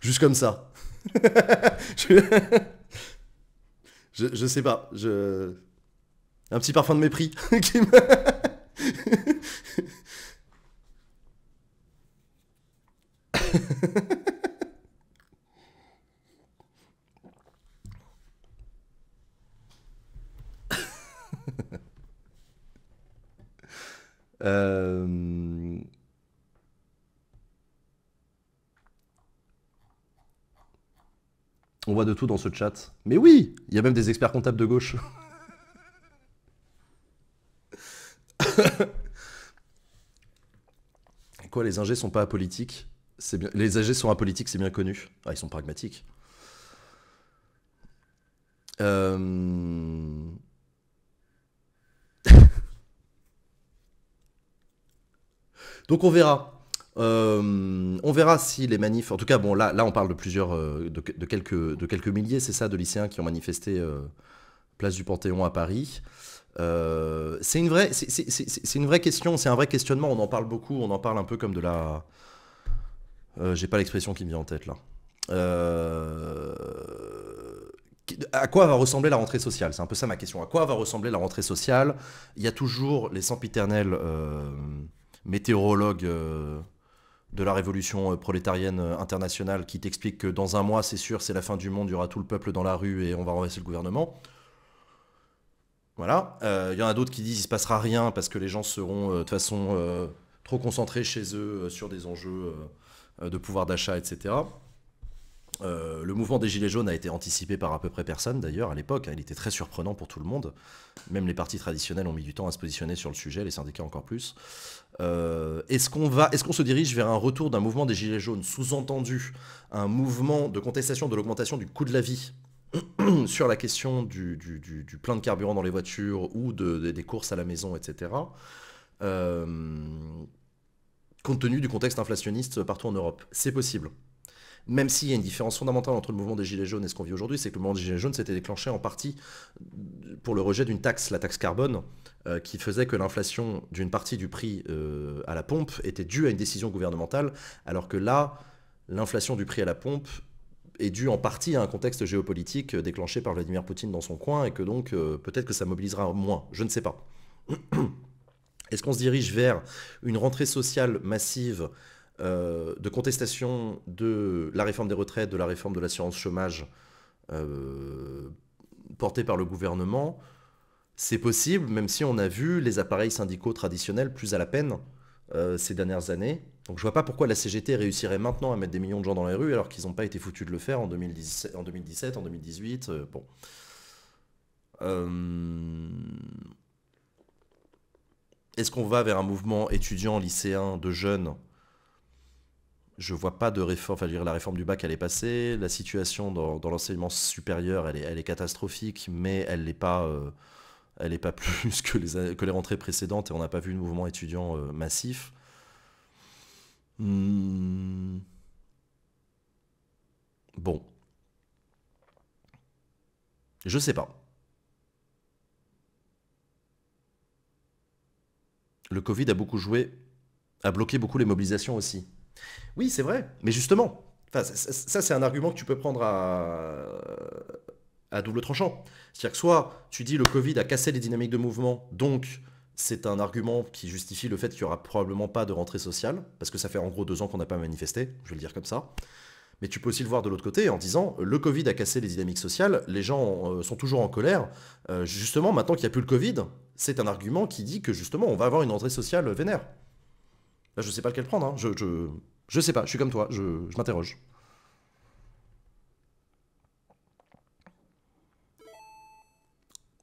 Juste comme ça. je, je sais pas. Je... Un petit parfum de mépris qui me... Euh, on voit de tout dans ce chat. Mais oui, il y a même des experts comptables de gauche. Quoi, les ingés sont pas politiques? Les âgés sont apolitiques, c'est bien connu. Ah, ils sont pragmatiques. Euh, Donc on verra. Euh, on verra si les manifs. En tout cas, bon, là, on parle de plusieurs, euh, de, quelques, de quelques milliers, c'est ça, de lycéens qui ont manifesté place du Panthéon à Paris. c'est une c'est une vraie question, c'est un vrai questionnement. On en parle beaucoup, on en parle un peu comme de la, euh, j'ai pas l'expression qui me vient en tête là. Euh, à quoi va ressembler la rentrée sociale C'est un peu ça ma question. À quoi va ressembler la rentrée sociale Il y a toujours les sempiternels euh, météorologues euh, de la révolution prolétarienne internationale qui t'expliquent que dans un mois, c'est sûr, c'est la fin du monde, il y aura tout le peuple dans la rue et on va renverser le gouvernement. Voilà. Il y en a d'autres qui disent il se passera rien parce que les gens seront de toute façon trop concentrés chez eux sur des enjeux euh, de pouvoir d'achat, etc. Euh, le mouvement des Gilets jaunes a été anticipé par à peu près personne d'ailleurs à l'époque. Hein. il était très surprenant pour tout le monde. Même les partis traditionnels ont mis du temps à se positionner sur le sujet, les syndicats encore plus. Euh, est-ce qu'on va, est-ce qu'on se dirige vers un retour d'un mouvement des Gilets jaunes, sous-entendu un mouvement de contestation de l'augmentation du coût de la vie sur la question du, plein de carburant dans les voitures ou des courses à la maison, etc compte tenu du contexte inflationniste partout en Europe. C'est possible. Même s'il y a une différence fondamentale entre le mouvement des Gilets jaunes et ce qu'on vit aujourd'hui, c'est que le mouvement des Gilets jaunes s'était déclenché en partie pour le rejet d'une taxe, la taxe carbone, euh, qui faisait que l'inflation d'une partie du prix euh, à la pompe était due à une décision gouvernementale, alors que là, l'inflation du prix à la pompe est due en partie à un contexte géopolitique déclenché par Vladimir Poutine dans son coin, et que donc euh, peut-être que ça mobilisera moins, je ne sais pas. Est-ce qu'on se dirige vers une rentrée sociale massive euh, de contestation de la réforme des retraites, de la réforme de l'assurance chômage euh, portée par le gouvernement C'est possible, même si on a vu les appareils syndicaux traditionnels plus à la peine euh, ces dernières années. Donc je vois pas pourquoi la CGT réussirait maintenant à mettre des millions de gens dans les rues alors qu'ils n'ont pas été foutus de le faire en 2017, en 2018. bon. Est-ce qu'on va vers un mouvement étudiant, lycéen, de jeunes Je vois pas de réforme. Enfin, la réforme du bac, elle est passée. La situation dans, l'enseignement supérieur, elle est, catastrophique, mais elle n'est pas, euh, elle pas plus que les, que les rentrées précédentes et on n'a pas vu de mouvement étudiant euh, massif. Hmm. Bon. Je sais pas. le Covid a beaucoup joué, a bloqué beaucoup les mobilisations aussi. Oui, c'est vrai, mais justement, ça, c'est un argument que tu peux prendre à, double tranchant. C'est-à-dire que soit tu dis le Covid a cassé les dynamiques de mouvement, donc c'est un argument qui justifie le fait qu'il n'y aura probablement pas de rentrée sociale, parce que ça fait en gros deux ans qu'on n'a pas manifesté, je vais le dire comme ça. Mais tu peux aussi le voir de l'autre côté en disant le Covid a cassé les dynamiques sociales, les gens euh, sont toujours en colère. Euh, justement, maintenant qu'il n'y a plus le Covid, c'est un argument qui dit que justement, on va avoir une entrée sociale vénère. Là, je sais pas lequel prendre. Hein. Je, je, sais pas, je suis comme toi, je, m'interroge.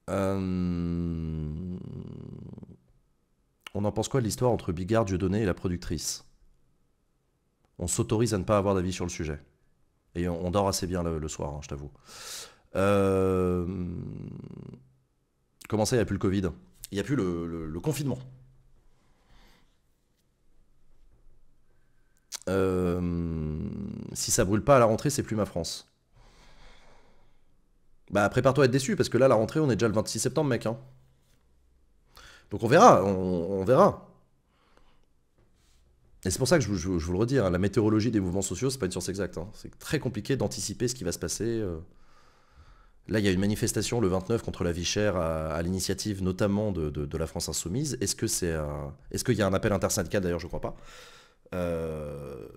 Euh, on en pense quoi de l'histoire entre Bigard, Dieudonné et la productrice On s'autorise à ne pas avoir d'avis sur le sujet. Et on, dort assez bien le, soir, hein, je t'avoue. Euh... Comment ça, il n'y a plus le Covid Il n'y a plus le, confinement. Euh, si ça brûle pas à la rentrée, c'est plus ma France. Bah prépare-toi à être déçu, parce que là, la rentrée, on est déjà le 26 septembre, mec. Hein. Donc on verra, on, verra. Et c'est pour ça que je, vous le redis, hein, la météorologie des mouvements sociaux, c'est pas une science exacte. Hein. C'est très compliqué d'anticiper ce qui va se passer. Euh. Là, il y a une manifestation le 29 contre la vie chère à, l'initiative notamment de, la France insoumise. Est-ce que c'est est-ce qu'il y a un appel intersyndical d'ailleurs, je ne crois pas. Euh,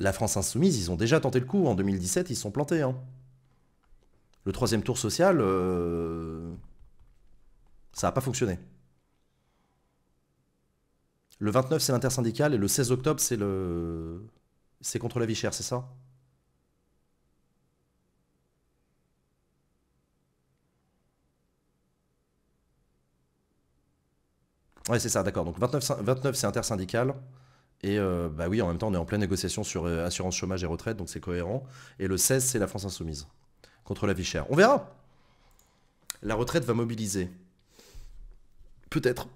la France insoumise, ils ont déjà tenté le coup en 2017, ils se sont plantés. Hein. Le troisième tour social, euh, ça n'a pas fonctionné. Le 29, c'est l'intersyndical et le 16 octobre, c'est le c'est contre la vie chère, c'est ça Ouais, c'est ça, d'accord. Donc 29, 29 c'est intersyndical. Et euh, bah oui, en même temps, on est en pleine négociation sur euh, assurance chômage et retraite, donc c'est cohérent. Et le 16, c'est la France insoumise contre la vie chère. On verra. La retraite va mobiliser. Peut-être.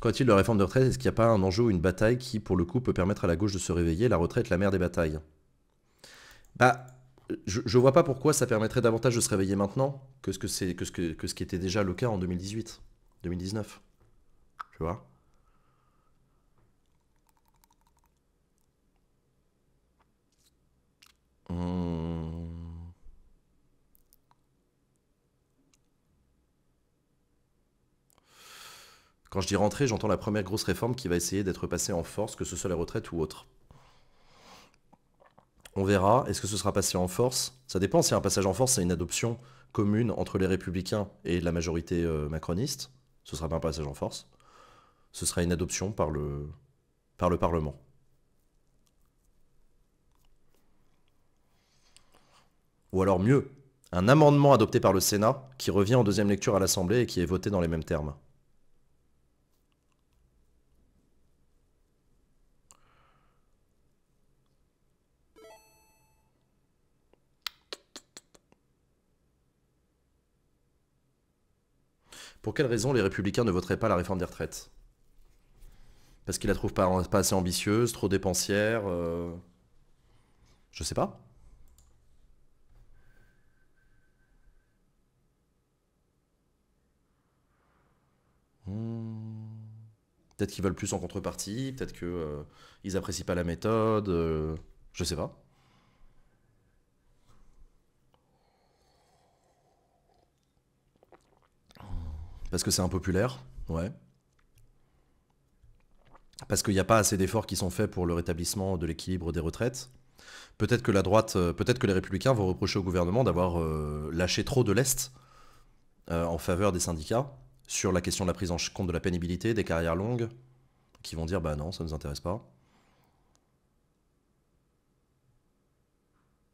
Quoi est-il de la réforme de retraite Est-ce qu'il n'y a pas un enjeu ou une bataille qui, pour le coup, peut permettre à la gauche de se réveiller La retraite, la mère des batailles. Bah, je ne vois pas pourquoi ça permettrait davantage de se réveiller maintenant que ce, que, c'est, que, ce que, ce qui était déjà le cas en 2018, 2019. Tu vois Quand je dis rentrer, j'entends la première grosse réforme qui va essayer d'être passée en force, que ce soit la retraite ou autre. On verra. Est-ce que ce sera passé en force Ça dépend. Si un passage en force, c'est une adoption commune entre les républicains et la majorité euh, macroniste, ce ne sera pas un passage en force. Ce sera une adoption par le, par le Parlement. Ou alors mieux, un amendement adopté par le Sénat qui revient en deuxième lecture à l'Assemblée et qui est voté dans les mêmes termes. Pour quelle raison les républicains ne voteraient pas la réforme des retraites Parce qu'ils la trouvent pas, assez ambitieuse, trop dépensière euh, Je sais pas. Hmm. Peut-être qu'ils veulent plus en contrepartie, peut-être qu'ils euh, apprécient pas la méthode, euh, je sais pas. Parce que c'est impopulaire, ouais. Parce qu'il n'y a pas assez d'efforts qui sont faits pour le rétablissement de l'équilibre des retraites. Peut-être que la droite, euh, peut-être que les républicains vont reprocher au gouvernement d'avoir euh, lâché trop de lest euh, en faveur des syndicats sur la question de la prise en compte de la pénibilité, des carrières longues, qui vont dire bah non, ça ne nous intéresse pas.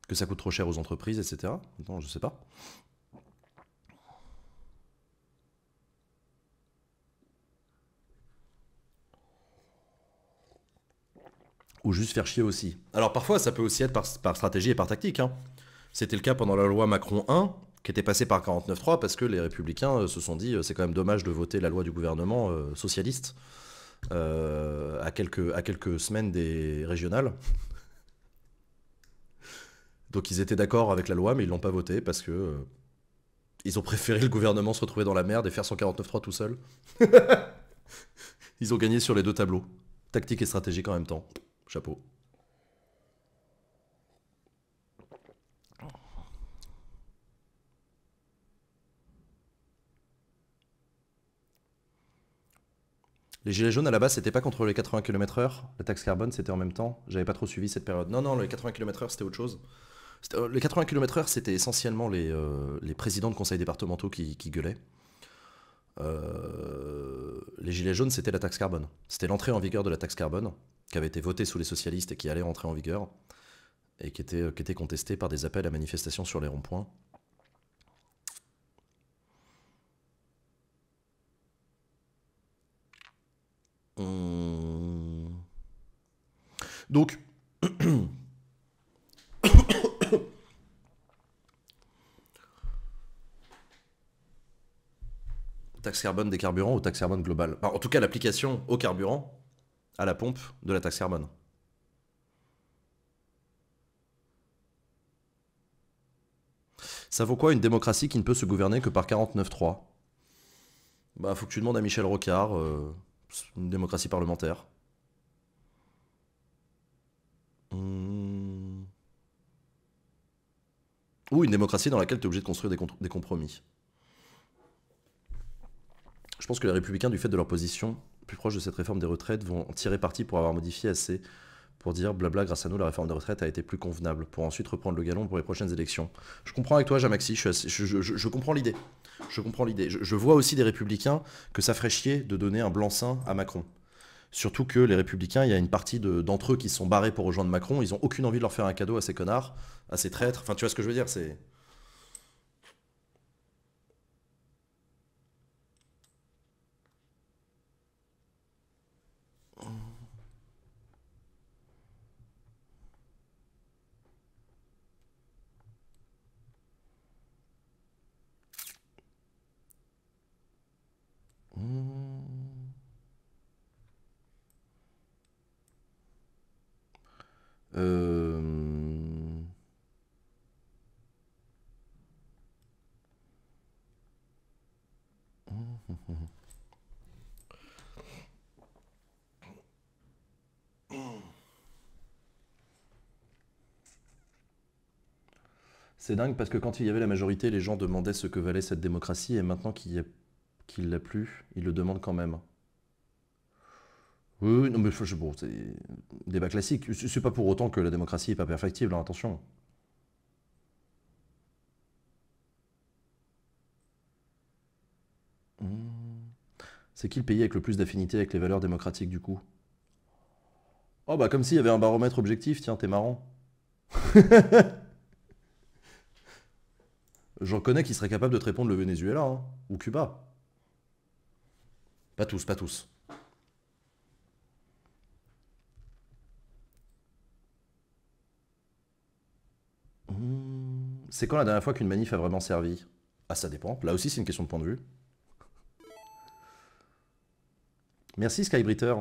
Que ça coûte trop cher aux entreprises, etc. Non, je sais pas. ou juste faire chier aussi. Alors parfois, ça peut aussi être par, stratégie et par tactique. Hein. C'était le cas pendant la loi Macron 1, qui était passée par 49 3 parce que les républicains euh, se sont dit, euh, c'est quand même dommage de voter la loi du gouvernement euh, socialiste à, quelques, à quelques semaines des régionales. Donc ils étaient d'accord avec la loi, mais ils l'ont pas voté parce que... ils ont préféré le gouvernement se retrouver dans la merde et faire 149.3 tout seul. ils ont gagné sur les deux tableaux, tactique et stratégique en même temps. Chapeau. Les gilets jaunes à la base, c'était pas contre les 80 km/h. La taxe carbone, c'était en même temps. J'avais pas trop suivi cette période. Non, non, les 80 km/h, c'était autre chose. Euh, les 80 km/h, c'était essentiellement euh, les, présidents de conseils départementaux qui, gueulaient. Euh, les gilets jaunes, c'était la taxe carbone. C'était l'entrée en vigueur de la taxe carbone qui avait été voté sous les socialistes et qui allait rentrer en vigueur, et qui était, euh, qui contesté par des appels à manifestation sur les ronds-points. Euh. Donc, taxe carbone des carburants ou taxe carbone globale. Bah, en tout cas, l'application au carburant à la pompe de la taxe carbone. Ça vaut quoi une démocratie qui ne peut se gouverner que par 49-3 Bah faut que tu demandes à Michel Rocard, euh, une démocratie parlementaire. Mmh. Ou une démocratie dans laquelle tu es obligé de construire des, des compromis. Je pense que les républicains, du fait de leur position, plus proches de cette réforme des retraites vont tirer parti pour avoir modifié assez, pour dire blabla, grâce à nous, la réforme des retraites a été plus convenable, pour ensuite reprendre le galon pour les prochaines élections. Je comprends avec toi, Jamaxi, je, comprends l'idée. Je comprends l'idée. Je, vois aussi des républicains que ça ferait chier de donner un blanc-seing à Macron. Surtout que les républicains, il y a une partie d'entre eux qui sont barrés pour rejoindre Macron, ils n'ont aucune envie de leur faire un cadeau à ces connards, à ces traîtres. Enfin, tu vois ce que je veux dire c'est... Euh, C'est dingue parce que quand il y avait la majorité, les gens demandaient ce que valait cette démocratie et maintenant qu'il l'a plus, ils le demandent quand même. Oui, oui, non, mais bon, c'est débat classique. C'est pas pour autant que la démocratie n'est pas perfectible, hein, attention. Hmm. C'est qui le pays avec le plus d'affinité avec les valeurs démocratiques du coup Oh bah comme s'il y avait un baromètre objectif, tiens, t'es marrant. J'en connais qui serait capable de te répondre le Venezuela, hein, ou Cuba. Pas tous, pas tous. Mmh. C'est quand la dernière fois qu'une manif a vraiment servi Ah, ça dépend. Là aussi, c'est une question de point de vue. Merci Skybritter.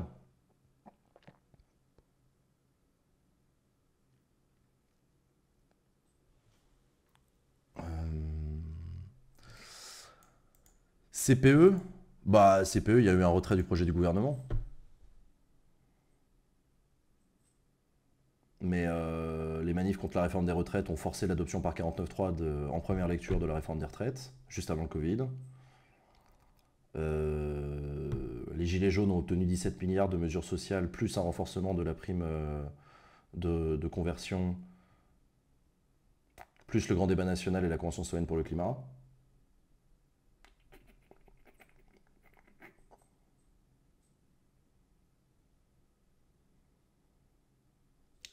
Euh, CPE Bah CPE, il y a eu un retrait du projet du gouvernement. Mais euh, les manifs contre la réforme des retraites ont forcé l'adoption par 49.3 en première lecture de la réforme des retraites, juste avant le Covid. Euh, les Gilets jaunes ont obtenu 17 milliards de mesures sociales, plus un renforcement de la prime euh, de, conversion, plus le grand débat national et la Convention citoyenne pour le climat.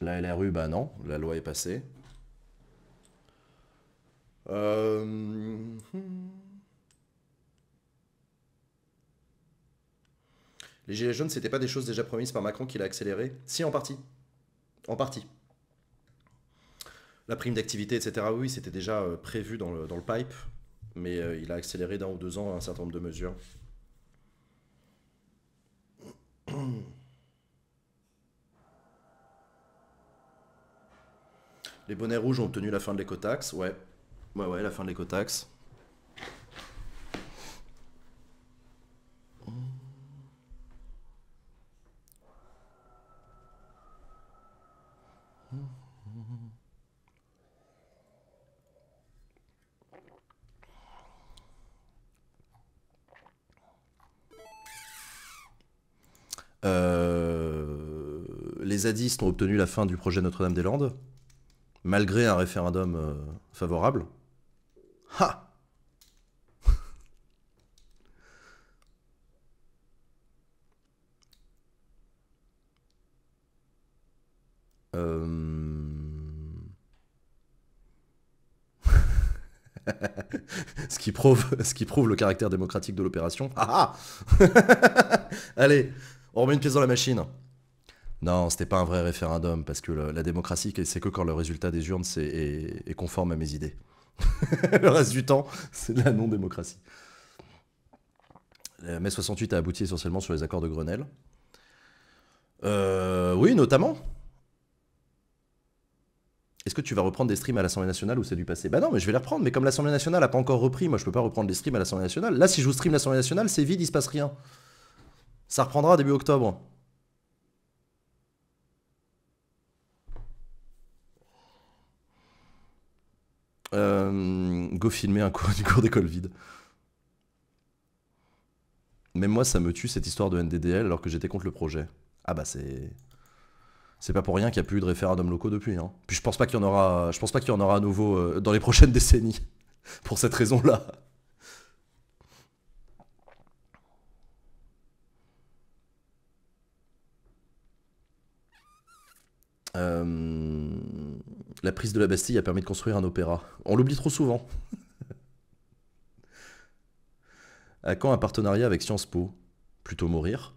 La LRU, bah non, la loi est passée. Euh, Les gilets jaunes, c'était pas des choses déjà promises par Macron qu'il a accéléré Si, en partie. En partie. La prime d'activité, etc. Oui, c'était déjà euh, prévu dans le, dans le pipe, mais euh, il a accéléré d'un ou deux ans un certain nombre de mesures. Les bonnets rouges ont obtenu la fin de l'écotaxe, ouais. Ouais, ouais, la fin de l'écotaxe. Euh, les zadistes ont obtenu la fin du projet Notre-Dame-des-Landes malgré un référendum euh, favorable. Ha euh, ce, qui prouve, ce qui prouve le caractère démocratique de l'opération. Ah Allez, on remet une pièce dans la machine. Non, c'était pas un vrai référendum, parce que la, démocratie, c'est que quand le résultat des urnes est, conforme à mes idées. le reste du temps, c'est de la non-démocratie. Euh, mai 68 a abouti essentiellement sur les accords de Grenelle. Euh, oui, notamment. Est-ce que tu vas reprendre des streams à l'Assemblée nationale ou c'est du passé Bah non, mais je vais les reprendre. Mais comme l'Assemblée nationale n'a pas encore repris, moi je peux pas reprendre des streams à l'Assemblée nationale. Là, si je vous stream l'Assemblée nationale, c'est vide, il se passe rien. Ça reprendra début octobre. Euh, go filmer un cours du cours d'école vide. Même moi, ça me tue cette histoire de NDDL alors que j'étais contre le projet. Ah bah c'est. C'est pas pour rien qu'il n'y a plus eu de référendum locaux depuis. Hein. Puis je pense pas qu'il y en aura. Je pense pas qu'il y en aura à nouveau euh, dans les prochaines décennies. pour cette raison-là. Euh... La prise de la Bastille a permis de construire un opéra. On l'oublie trop souvent. à quand un partenariat avec Sciences Po Plutôt mourir.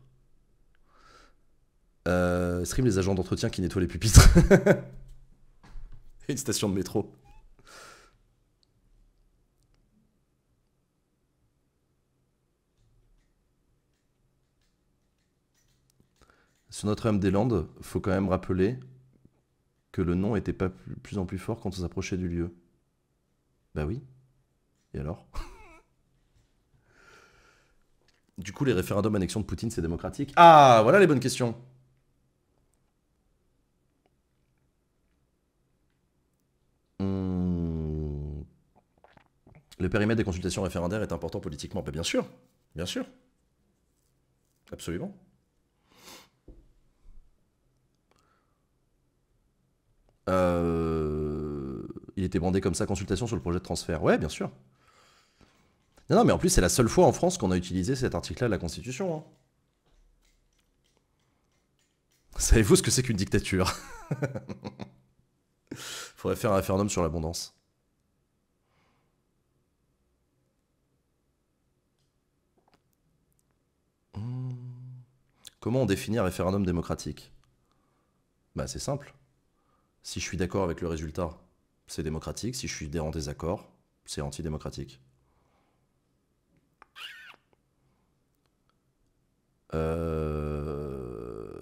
Euh, stream les agents d'entretien qui nettoient les pupitres. une station de métro. Sur Notre-Dame-des-Landes, faut quand même rappeler que le nom était pas plus en plus fort quand on s'approchait du lieu. Bah oui. Et alors Du coup, les référendums annexion de Poutine, c'est démocratique Ah, voilà les bonnes questions. Hmm. Le périmètre des consultations référendaires est important politiquement. Bah, bien sûr, bien sûr. Absolument. Euh, il était bandé comme ça, consultation sur le projet de transfert. Ouais, bien sûr. Non, non, mais en plus, c'est la seule fois en France qu'on a utilisé cet article-là de la Constitution. Hein. Savez-vous ce que c'est qu'une dictature Faudrait faire un référendum sur l'abondance. Hmm. Comment on définit un référendum démocratique Bah c'est simple. Si je suis d'accord avec le résultat, c'est démocratique. Si je suis en désaccord, c'est antidémocratique. Euh...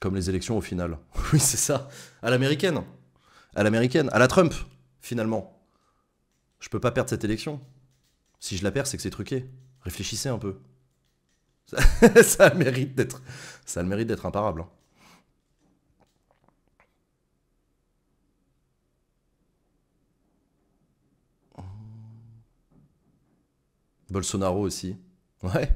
Comme les élections au final. oui, c'est ça. À l'américaine. À l'américaine. À la Trump, finalement. Je peux pas perdre cette élection. Si je la perds, c'est que c'est truqué. Réfléchissez un peu. Ça, a le mérite d'être, ça mérite d'être imparable. Hein. Bolsonaro aussi. Ouais.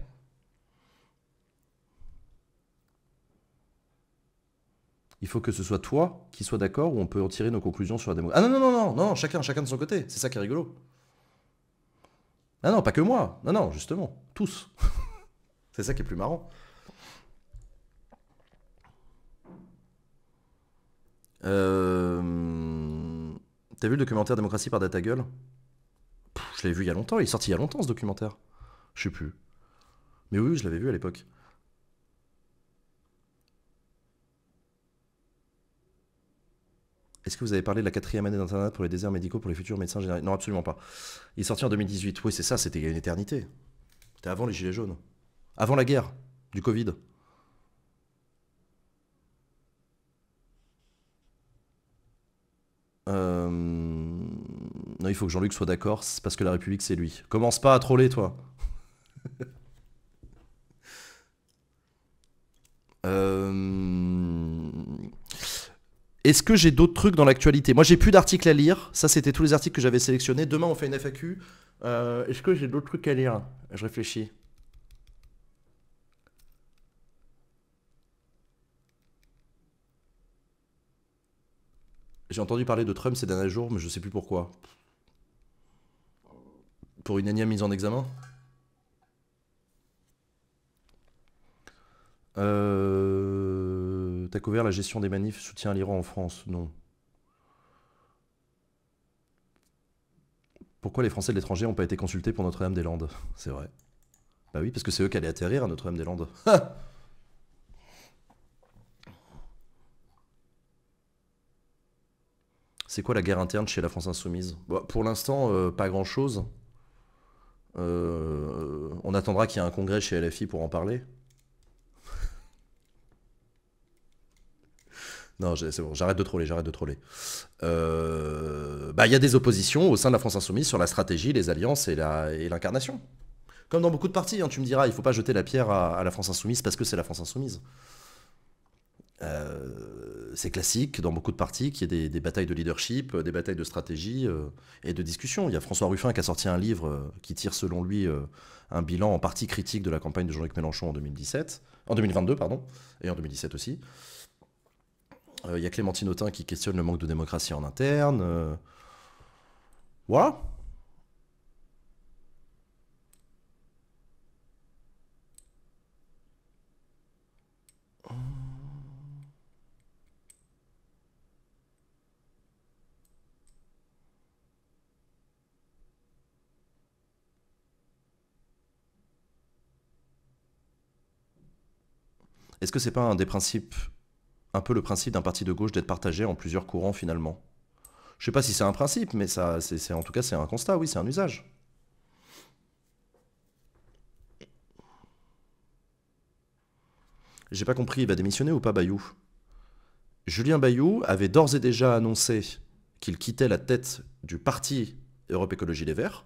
il faut que ce soit toi qui sois d'accord ou on peut en tirer nos conclusions sur la démocratie. Ah non, non, non, non, non, chacun, chacun de son côté, c'est ça qui est rigolo. Ah non, pas que moi, non, non, justement, tous. c'est ça qui est plus marrant. Euh... T'as vu le documentaire Démocratie par data gueule Je l'ai vu il y a longtemps, il est sorti il y a longtemps ce documentaire. Je sais plus. Mais oui, je l'avais vu à l'époque. Est-ce que vous avez parlé de la quatrième année d'internat pour les déserts médicaux pour les futurs médecins généraux Non, absolument pas. Il est sorti en 2018. Oui, c'est ça, c'était une éternité. C'était avant les Gilets jaunes. Avant la guerre du Covid. Euh... Non, il faut que Jean-Luc soit d'accord, c'est parce que la République, c'est lui. Commence pas à troller, toi. euh... Est-ce que j'ai d'autres trucs dans l'actualité Moi, j'ai plus d'articles à lire. Ça, c'était tous les articles que j'avais sélectionnés. Demain, on fait une FAQ. Euh, est-ce que j'ai d'autres trucs à lire Je réfléchis. J'ai entendu parler de Trump ces derniers jours, mais je ne sais plus pourquoi. Pour une énième mise en examen euh... T'as couvert la gestion des manifs, soutien à l'Iran en France Non. Pourquoi les Français de l'étranger n'ont pas été consultés pour Notre-Dame-des-Landes C'est vrai. Bah oui, parce que c'est eux qui allaient atterrir à Notre-Dame-des-Landes. c'est quoi la guerre interne chez la France insoumise bah, Pour l'instant, euh, pas grand-chose. Euh, on attendra qu'il y ait un congrès chez LFI pour en parler. Non, c'est bon, j'arrête de troller, j'arrête de troller. Euh, bah, il y a des oppositions au sein de la France Insoumise sur la stratégie, les alliances et l'incarnation. Comme dans beaucoup de partis, hein, tu me diras, il ne faut pas jeter la pierre à, la France Insoumise parce que c'est la France Insoumise. Euh, c'est classique dans beaucoup de partis qu'il y ait des, batailles de leadership, euh, des batailles de stratégie et de discussion. Il y a François Ruffin qui a sorti un livre qui tire selon lui un bilan en partie critique de la campagne de Jean-Luc Mélenchon en 2017, en 2022 pardon, et en 2017 aussi. Il euh, y a Clémentine Autain qui questionne le manque de démocratie en interne. Euh. Voilà. Est-ce que c'est pas un des principes un peu le principe d'un parti de gauche d'être partagé en plusieurs courants finalement. Je sais pas si c'est un principe, mais ça, c'est en tout cas c'est un constat, oui, c'est un usage. J'ai pas compris, il va démissionner ou pas Bayou Julien Bayou avait d'ores et déjà annoncé qu'il quittait la tête du parti Europe Écologie des Verts.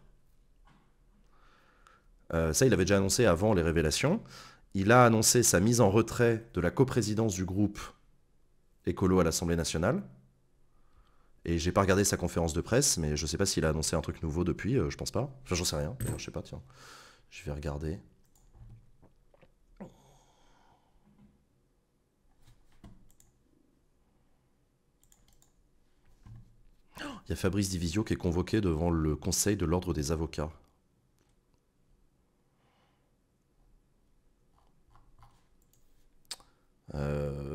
Euh, ça, il avait déjà annoncé avant les révélations. Il a annoncé sa mise en retrait de la coprésidence du groupe écolo à l'Assemblée nationale. Et j'ai pas regardé sa conférence de presse, mais je sais pas s'il a annoncé un truc nouveau depuis, euh, je pense pas. Enfin, j'en sais rien, je sais pas, tiens. Je vais regarder. Il y a Fabrice Divisio qui est convoqué devant le Conseil de l'Ordre des avocats. Euh,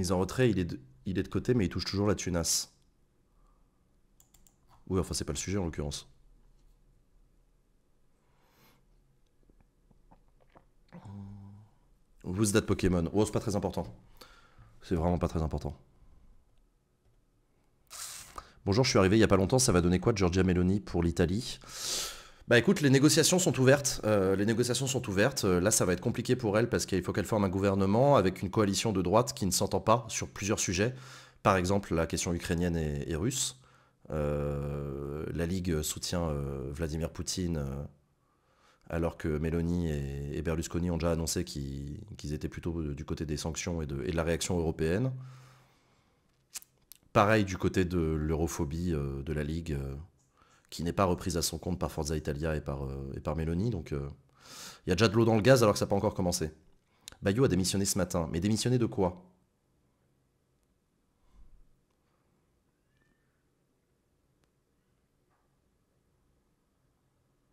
Mise en retrait, il est, de, il est de côté, mais il touche toujours la tunasse. Oui, enfin, c'est pas le sujet en l'occurrence. Vous that Pokémon Oh, c'est pas très important. C'est vraiment pas très important. Bonjour, je suis arrivé il y a pas longtemps, ça va donner quoi Georgia Meloni pour l'Italie bah écoute, les négociations sont ouvertes. Euh, les négociations sont ouvertes. Euh, là, ça va être compliqué pour elle parce qu'il faut qu'elle forme un gouvernement avec une coalition de droite qui ne s'entend pas sur plusieurs sujets. Par exemple, la question ukrainienne et, russe. Euh, la Ligue soutient Vladimir Poutine alors que Meloni et, Berlusconi ont déjà annoncé qu'ils étaient plutôt du côté des sanctions et et de la réaction européenne. Pareil du côté de l'europhobie de la Ligue qui n'est pas reprise à son compte par Forza Italia et par, euh, et par Meloni. Donc euh, il y a déjà de l'eau dans le gaz alors que ça n'a pas encore commencé. Bayou a démissionné ce matin. Mais démissionné de quoi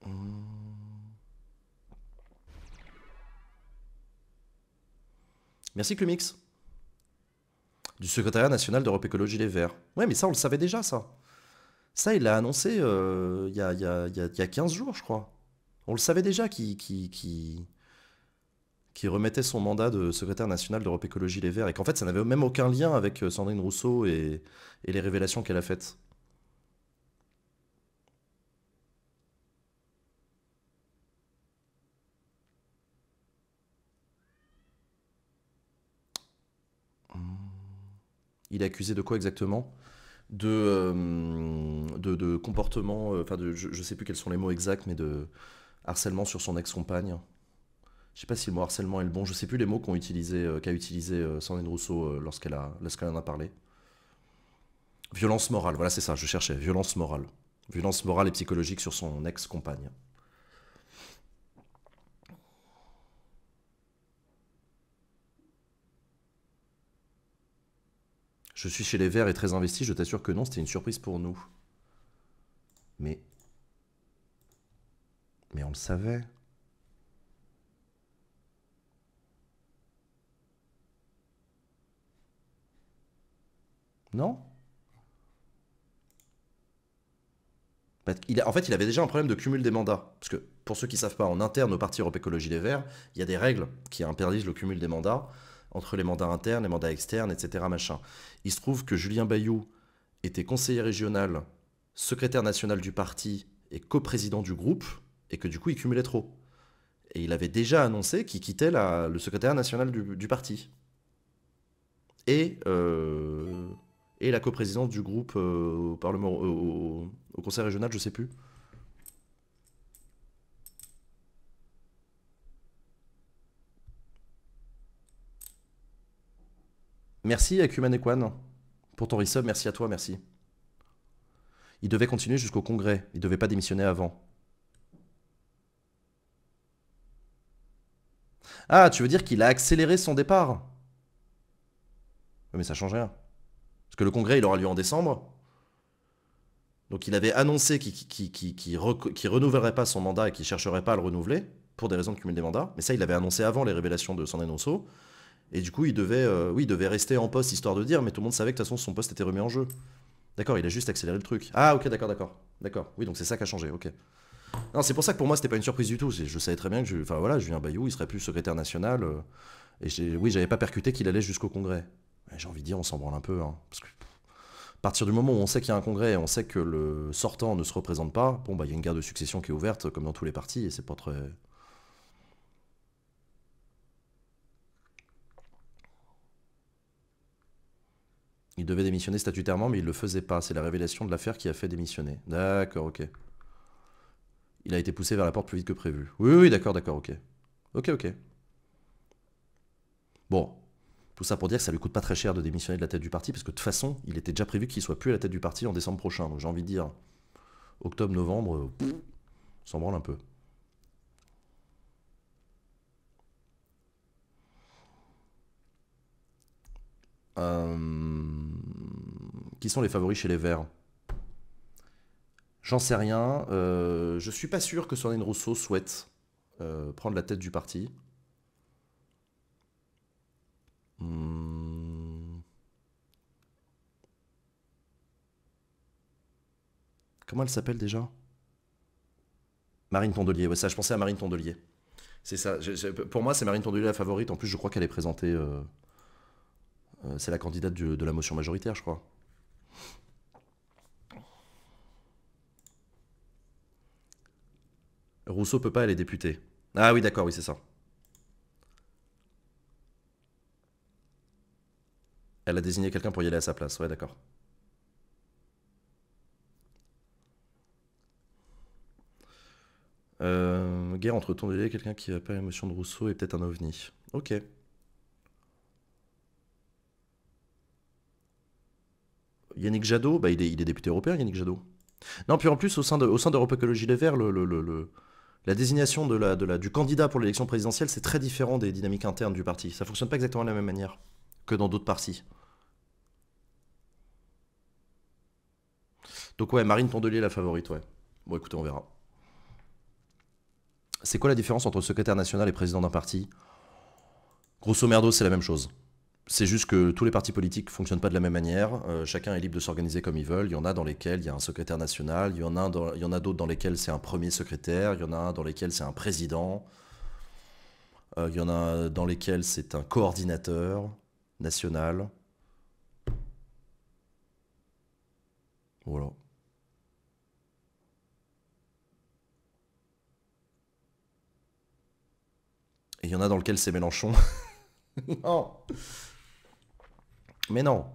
hmm. Merci Clumix. Du secrétariat national d'Europe Écologie Les Verts. Ouais, mais ça, on le savait déjà, ça. Ça, il l'a annoncé euh, il y, a, 15 jours, je crois. On le savait déjà qu'il remettait son mandat de secrétaire national d'Europe Écologie Les Verts et qu'en fait, ça n'avait même aucun lien avec euh, Sandrine Rousseau et, et les révélations qu'elle a faites. Hmm. Il est accusé de quoi exactement euh, de, de, comportement, euh, enfin, je, ne sais plus quels sont les mots exacts, mais de harcèlement sur son ex-compagne. Je sais pas si le mot harcèlement est le bon, je sais plus les mots euh, qu'a utilisé, utilisé Sandrine Rousseau lorsqu'elle en a parlé. Violence morale, voilà c'est ça, je cherchais, violence morale. Violence morale et psychologique sur son ex-compagne. Je suis chez les Verts et très investi, je t'assure que non, c'était une surprise pour nous. Mais. Mais on le savait. Non en fait, il avait déjà un problème de cumul des mandats. Parce que, pour ceux qui ne savent pas, en interne au parti Europe Écologie des Verts, il y a des règles qui interdisent le cumul des mandats entre les mandats internes, les mandats externes, etc. Machin. Il se trouve que Julien Bayou était conseiller régional, secrétaire national du parti et coprésident du groupe, et que du coup il cumulait trop. Et il avait déjà annoncé qu'il quittait la, le secrétaire national du, parti. Et, euh, et la coprésidence du groupe euh, au, parlement, euh, au conseil régional, je sais plus. Merci à Kumanekwan pour ton resub, merci à toi, merci. Il devait continuer jusqu'au congrès, il devait pas démissionner avant. Ah, tu veux dire qu'il a accéléré son départ Mais ça change rien. Parce que le congrès, il aura lieu en décembre. Donc il avait annoncé qu'il ne renouvelerait pas son mandat et qu'il chercherait pas à le renouveler, pour des raisons de cumul des mandats. Mais ça, il l'avait annoncé avant les révélations de son énonceau. Et du coup, il devait, euh, oui, devait rester en poste histoire de dire, mais tout le monde savait que de toute façon son poste était remis en jeu. D'accord, il a juste accéléré le truc. Ah, ok, d'accord, d'accord. D'accord, oui, donc c'est ça qui a changé, ok. Non, c'est pour ça que pour moi, c'était pas une surprise du tout. Je savais très bien que, je... enfin voilà, Julien Bayou, il serait plus secrétaire national. Euh, et oui, j'avais pas percuté qu'il allait jusqu'au congrès. J'ai envie de dire, on s'en branle un peu. Hein, parce que à partir du moment où on sait qu'il y a un congrès et on sait que le sortant ne se représente pas, bon, bah il y a une guerre de succession qui est ouverte, comme dans tous les partis, et c'est pas très. Il devait démissionner statutairement, mais il ne le faisait pas. C'est la révélation de l'affaire qui a fait démissionner. D'accord, ok. Il a été poussé vers la porte plus vite que prévu. Oui, oui, d'accord, d'accord, ok. Ok, ok. Bon. Tout ça pour dire que ça lui coûte pas très cher de démissionner de la tête du parti, parce que de toute façon, il était déjà prévu qu'il soit plus à la tête du parti en décembre prochain. Donc j'ai envie de dire, octobre, novembre, euh, s'en branle un peu. Euh, qui sont les favoris chez les Verts J'en sais rien. Je euh, je suis pas sûr que Sandrine Rousseau souhaite euh, prendre la tête du parti. Hmm. Comment elle s'appelle déjà Marine Tondelier. Ouais, ça, je pensais à Marine Tondelier. C'est ça. pour moi, c'est Marine Tondelier la favorite. En plus, je crois qu'elle est présentée. Euh, c'est la candidate de la motion majoritaire, je crois. Rousseau peut pas, aller député. Ah oui, d'accord, oui, c'est ça. Elle a désigné quelqu'un pour y aller à sa place, ouais, d'accord. Euh, guerre entre et quelqu'un qui n'a la motion de Rousseau et peut-être un ovni. Ok. Yannick Jadot, bah, il, est, député européen, Yannick Jadot. Non, puis en plus, au sein d'Europe Écologie Les Verts, la désignation du candidat pour l'élection présidentielle, c'est très différent des dynamiques internes du parti. Ça ne fonctionne pas exactement de la même manière que dans d'autres partis. Donc ouais, Marine Tondelier la favorite, ouais. Bon écoutez, on verra. C'est quoi la différence entre secrétaire national et président d'un parti Grosso merdo, c'est la même chose c'est juste que tous les partis politiques ne fonctionnent pas de la même manière. Euh, chacun est libre de s'organiser comme il veut. Il y en a dans lesquels il y a un secrétaire national, il y en a, il y en a d'autres dans lesquels c'est un premier secrétaire, il y en a un dans lesquels c'est un président, euh, il y en a dans lesquels c'est un coordinateur national. Voilà. Et il y en a dans lequel c'est Mélenchon. non mais non.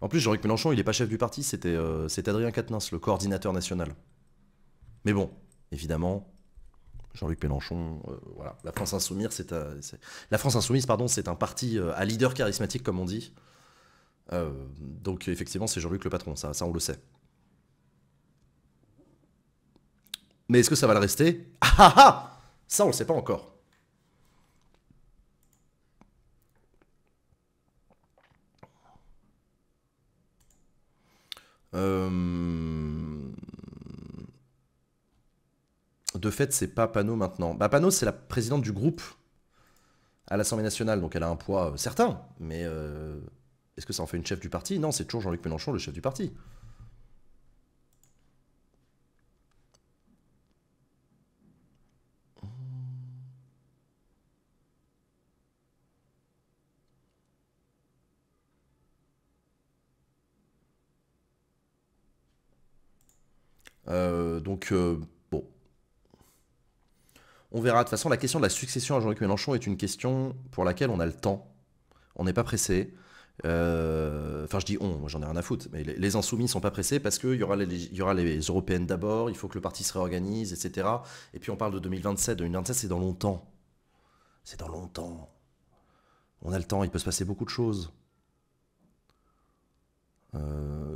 En plus, Jean-Luc Mélenchon, il n'est pas chef du parti, c'était euh, Adrien Quatennens, le coordinateur national. Mais bon, évidemment, Jean-Luc Mélenchon, euh, voilà. La France Insoumise, euh, c'est la France Insoumise, pardon, c'est un parti à leader charismatique, comme on dit. donc effectivement, c'est Jean-Luc le patron, ça, ça on le sait. Mais est-ce que ça va le rester Ah ah ah Ça, on le sait pas encore. Euh, de fait, c'est pas Panot maintenant. Bah, Panot, c'est la présidente du groupe à l'Assemblée nationale, donc elle a un poids euh, certain, mais euh, est-ce que ça en fait une chef du parti Non, c'est toujours Jean-Luc Mélenchon, le chef du parti. Euh, donc, euh, bon. On verra. De toute façon, la question de la succession à Jean-Luc Mélenchon est une question pour laquelle on a le temps. On n'est pas pressé. Euh, enfin, je dis on, moi j'en ai rien à foutre, mais les, Insoumis ne sont pas pressés parce qu'il y, aura les, y aura les européennes d'abord, il faut que le parti se réorganise, etc. Et puis on parle de 2027. 2027, c'est dans longtemps. C'est dans longtemps. On a le temps, il peut se passer beaucoup de choses.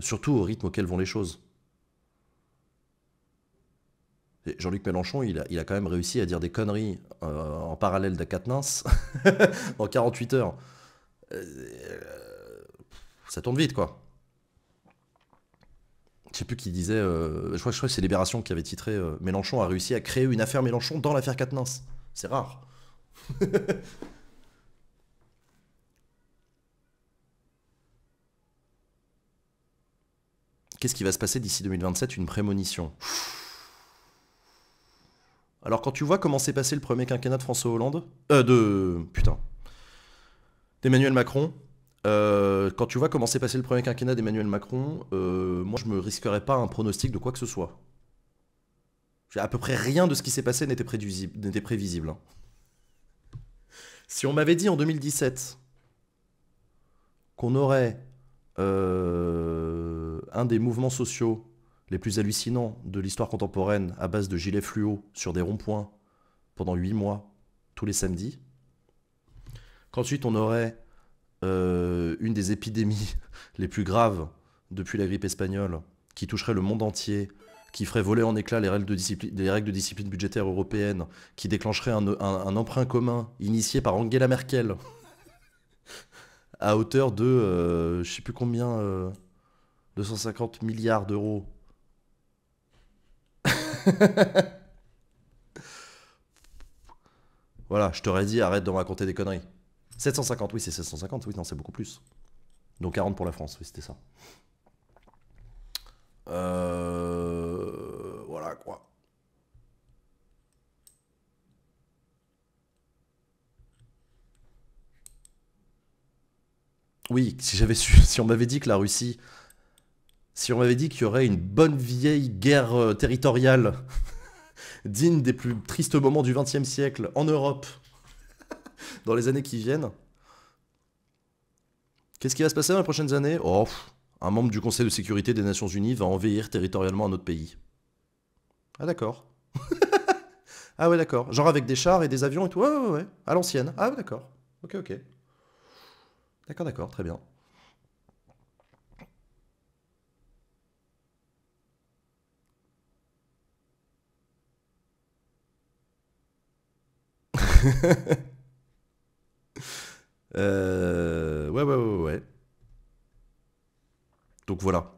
surtout au rythme auquel vont les choses. Jean-Luc Mélenchon, il a, quand même réussi à dire des conneries euh, en parallèle de Katnins en 48 heures. Euh, ça tourne vite, quoi. Je sais plus qui disait. Euh, je, crois, que c'est Libération qui avait titré Mélenchon a réussi à créer une affaire Mélenchon dans l'affaire Katnins. C'est rare. Qu'est-ce qui va se passer d'ici 2027 Une prémonition. Alors quand tu vois comment s'est passé le premier quinquennat de François Hollande, euh, de putain, d'Emmanuel Macron, euh, quand tu vois comment s'est passé le premier quinquennat d'Emmanuel Macron, euh, moi je me risquerais pas un pronostic de quoi que ce soit. À peu près rien de ce qui s'est passé n'était prévisible. Hein. Si on m'avait dit en 2017 qu'on aurait euh, un des mouvements sociaux les plus hallucinants de l'histoire contemporaine à base de gilets fluo sur des ronds-points pendant huit mois, tous les samedis. Qu'ensuite on aurait euh, une des épidémies les plus graves depuis la grippe espagnole qui toucherait le monde entier, qui ferait voler en éclats les règles de discipline, règles de discipline budgétaire européenne, qui déclencherait un, emprunt commun initié par Angela Merkel à hauteur de, je euh, je sais plus combien, 250 euh, milliards d'euros voilà, je t'aurais dit arrête de raconter des conneries. 750, oui, c'est 750, oui, non, c'est beaucoup plus. Donc 40 pour la France, oui, c'était ça. Euh... Voilà quoi. Oui, si j'avais su, si on m'avait dit que la Russie si on m'avait dit qu'il y aurait une bonne vieille guerre euh, territoriale digne des plus tristes moments du XXe siècle en Europe dans les années qui viennent, qu'est-ce qui va se passer dans les prochaines années Oh, un membre du Conseil de sécurité des Nations Unies va envahir territorialement un autre pays. Ah d'accord. ah ouais d'accord. Genre avec des chars et des avions et tout. Ouais ouais ouais. À l'ancienne. Ah ouais, d'accord. Ok ok. D'accord d'accord. Très bien. Euh, ouais, ouais, ouais, ouais. Donc voilà.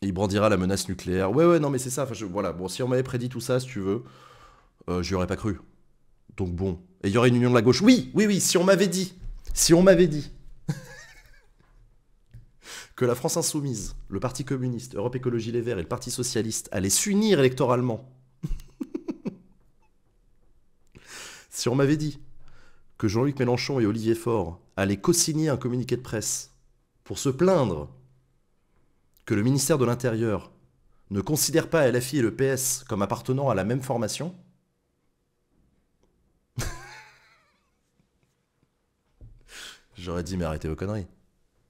il brandira la menace nucléaire. Ouais, ouais, non, mais c'est ça. voilà. Bon, si on m'avait prédit tout ça, si tu veux, euh, j'y aurais pas cru. Donc bon. Et il y aurait une union de la gauche. Oui, oui, oui, si on m'avait dit. Si on m'avait dit. que la France insoumise, le Parti communiste, Europe Écologie Les Verts et le Parti socialiste allaient s'unir électoralement Si on m'avait dit que Jean-Luc Mélenchon et Olivier Faure allaient co-signer un communiqué de presse pour se plaindre que le ministère de l'Intérieur ne considère pas LFI et le PS comme appartenant à la même formation, j'aurais dit mais arrêtez vos conneries.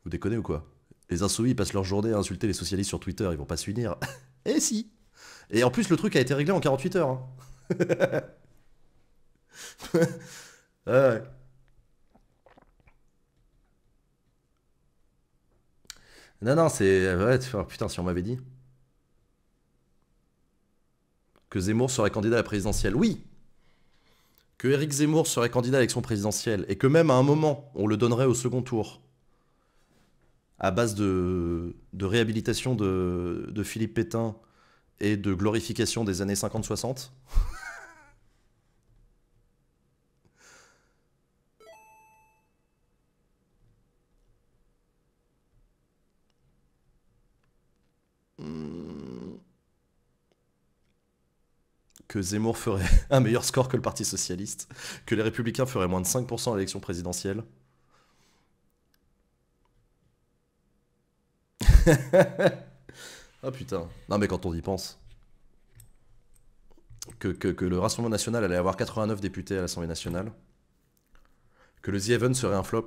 Vous déconnez ou quoi Les insoumis passent leur journée à insulter les socialistes sur Twitter, ils vont pas s'unir. eh si Et en plus le truc a été réglé en 48 heures. Hein. Ah non, non, c'est. Ouais, oh, putain, si on m'avait dit. Que Zemmour serait candidat à la présidentielle. Oui Que Eric Zemmour serait candidat à l'élection présidentielle. Et que même à un moment, on le donnerait au second tour. À base de, réhabilitation de, de Philippe Pétain et de glorification des années 50-60. Hmm. que Zemmour ferait un meilleur score que le Parti Socialiste, que les Républicains feraient moins de 5% à l'élection présidentielle. ah putain. Non mais quand on y pense. Que, le Rassemblement National allait avoir 89 députés à l'Assemblée Nationale. Que le The Even serait un flop.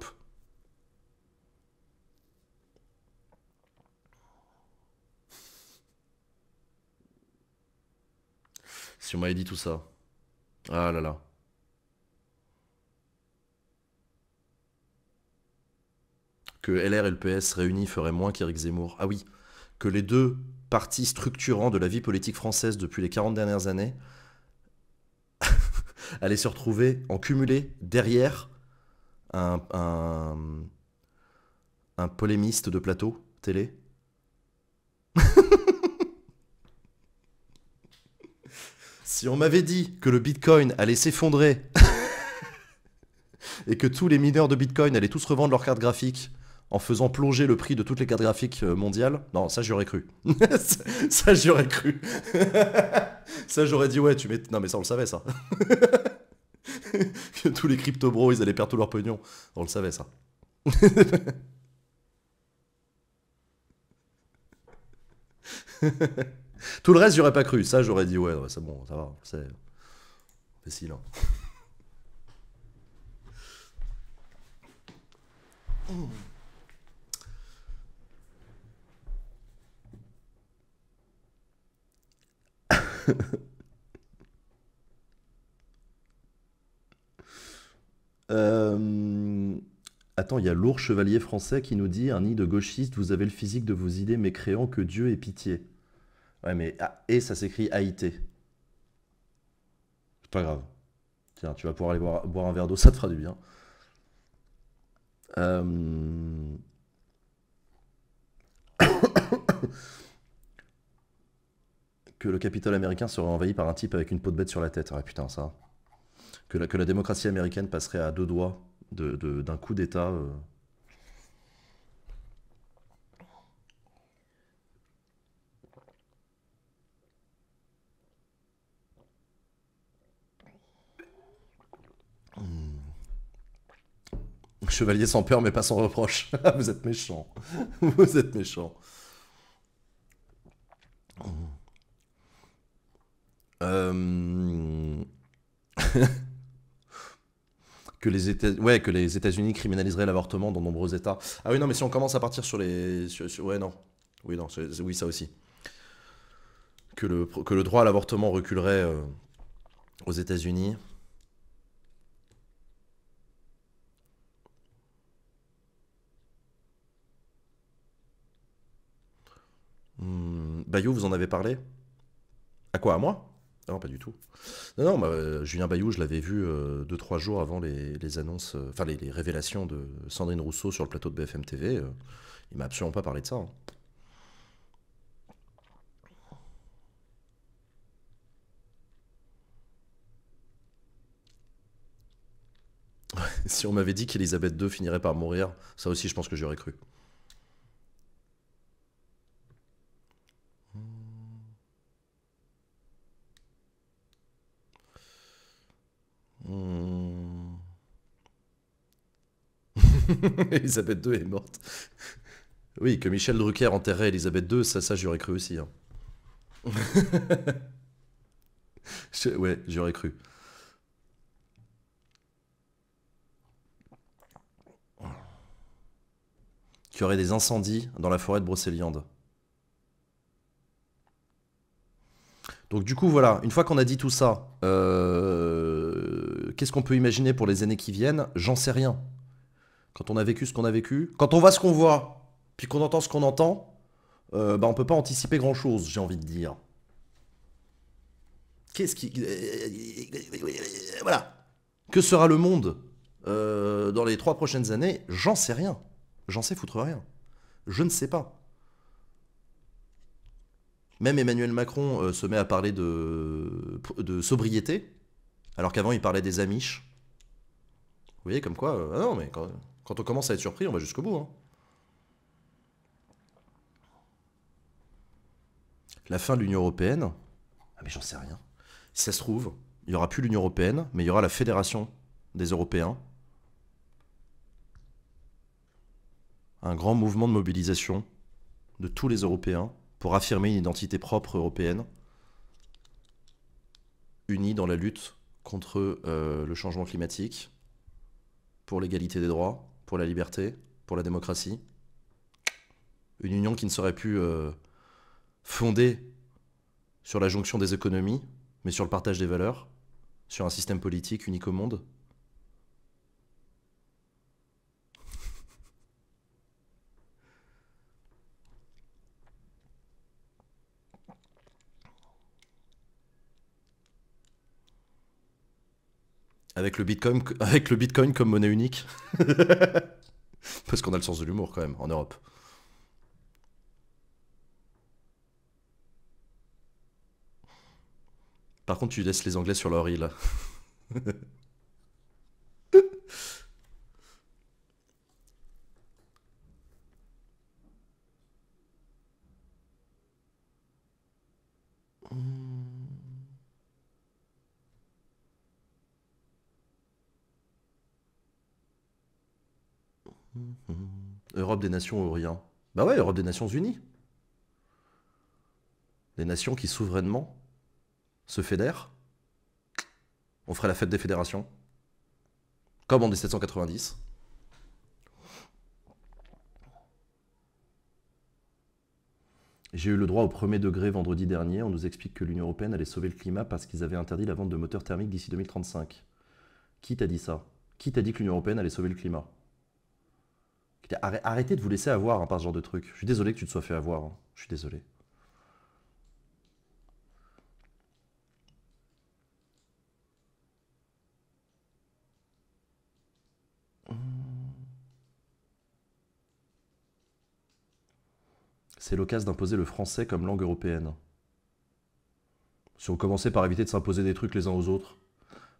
Si on m'avait dit tout ça. Ah là là. Que LR et le PS réunis feraient moins qu'Éric Zemmour. Ah oui, que les deux partis structurants de la vie politique française depuis les 40 dernières années allaient se retrouver en cumulé derrière un, un polémiste de plateau télé. Si on m'avait dit que le Bitcoin allait s'effondrer et que tous les mineurs de Bitcoin allaient tous revendre leurs cartes graphiques en faisant plonger le prix de toutes les cartes graphiques euh, mondiales, non, ça j'aurais cru. ça, j'y j'aurais cru. ça j'aurais dit ouais, tu mets... Non mais ça on le savait ça. que tous les crypto bros, ils allaient perdre tout leur pognon. On le savait ça. Tout le reste, j'aurais pas cru. Ça, j'aurais dit, ouais, c'est bon, ça va. C'est facile. Euh, attends, il y a lourd chevalier français qui nous dit un nid de gauchiste, vous avez le physique de vos idées, mais créant que Dieu ait pitié. Ouais, mais ah, et ça s'écrit AIT. C'est pas grave. Tiens, tu vas pouvoir aller boire, un verre d'eau, ça te fera du bien. Euh, que le capital américain serait envahi par un type avec une peau de bête sur la tête. Ah putain, ça. Que la, que la démocratie américaine passerait à deux doigts d'un coup d'État. Euh. Chevalier sans peur mais pas sans reproche. Ah, vous êtes méchant. Vous êtes méchant. Euh, que les États, ouais, que les États-Unis criminaliseraient l'avortement dans nombreux États. Ah oui, non, mais si on commence à partir sur les, ouais, non, oui, non, oui, ça aussi. Que le que le droit à l'avortement reculerait euh, aux États-Unis. Hmm, Bayou, vous en avez parlé À quoi À moi ah Non, pas du tout. Non, non, bah, euh, Julien Bayou, je l'avais vu 2 euh, trois jours avant les, annonces, euh, enfin les, révélations de Sandrine Rousseau sur le plateau de BFM TV. il m'a absolument pas parlé de ça. Hein. si on m'avait dit qu'Elisabeth II finirait par mourir, ça aussi je pense que j'aurais cru. Hmm. Elisabeth II est morte. Oui, que Michel Drucker enterrait Elisabeth II, ça, ça j'aurais cru aussi. Hein. ouais, j'aurais cru. Qu'il y aurait des incendies dans la forêt de Brocéliande. Donc du coup, voilà, une fois qu'on a dit tout ça, euh, qu'est-ce qu'on peut imaginer pour les années qui viennent J'en sais rien. Quand on a vécu ce qu'on a vécu, quand on voit ce qu'on voit, puis qu'on entend ce qu'on entend, on euh, ne bah, on peut pas anticiper grand-chose, j'ai envie de dire. Qu'est-ce qui... Euh, euh, voilà. Que sera le monde dans les trois prochaines années J'en sais rien. J'en sais foutre rien. Je ne sais pas. Même Emmanuel Macron se met à parler de, de sobriété. Alors qu'avant, il parlait des Amish. Vous voyez, comme quoi. Euh, ah non, mais quand, on commence à être surpris, on va jusqu'au bout. Hein. La fin de l'Union Européenne. Ah, mais j'en sais rien. ça se trouve, il n'y aura plus l'Union Européenne, mais il y aura la Fédération des Européens. Un grand mouvement de mobilisation de tous les Européens pour affirmer une identité propre européenne, unie dans la lutte contre euh, le changement climatique, pour l'égalité des droits, pour la liberté, pour la démocratie. Une union qui ne serait plus euh, fondée sur la jonction des économies, mais sur le partage des valeurs, sur un système politique unique au monde, Avec le Bitcoin, avec le Bitcoin comme monnaie unique. Parce qu'on a le sens de l'humour quand même en Europe. Par contre, tu laisses les Anglais sur leur île. Europe des nations rien Bah ouais, Europe des Nations Unies. Des nations qui souverainement se fédèrent. On ferait la fête des fédérations. Comme en 1790. J'ai eu le droit au premier degré vendredi dernier. On nous explique que l'Union européenne allait sauver le climat parce qu'ils avaient interdit la vente de moteurs thermiques d'ici 2035. Qui t'a dit ça Qui t'a dit que l'Union européenne allait sauver le climat Arrêtez de vous laisser avoir hein, par ce genre de truc. Je suis désolé que tu te sois fait avoir. Hein. Je suis désolé. C'est l'occasion d'imposer le français comme langue européenne. Si on commençait par éviter de s'imposer des trucs les uns aux autres.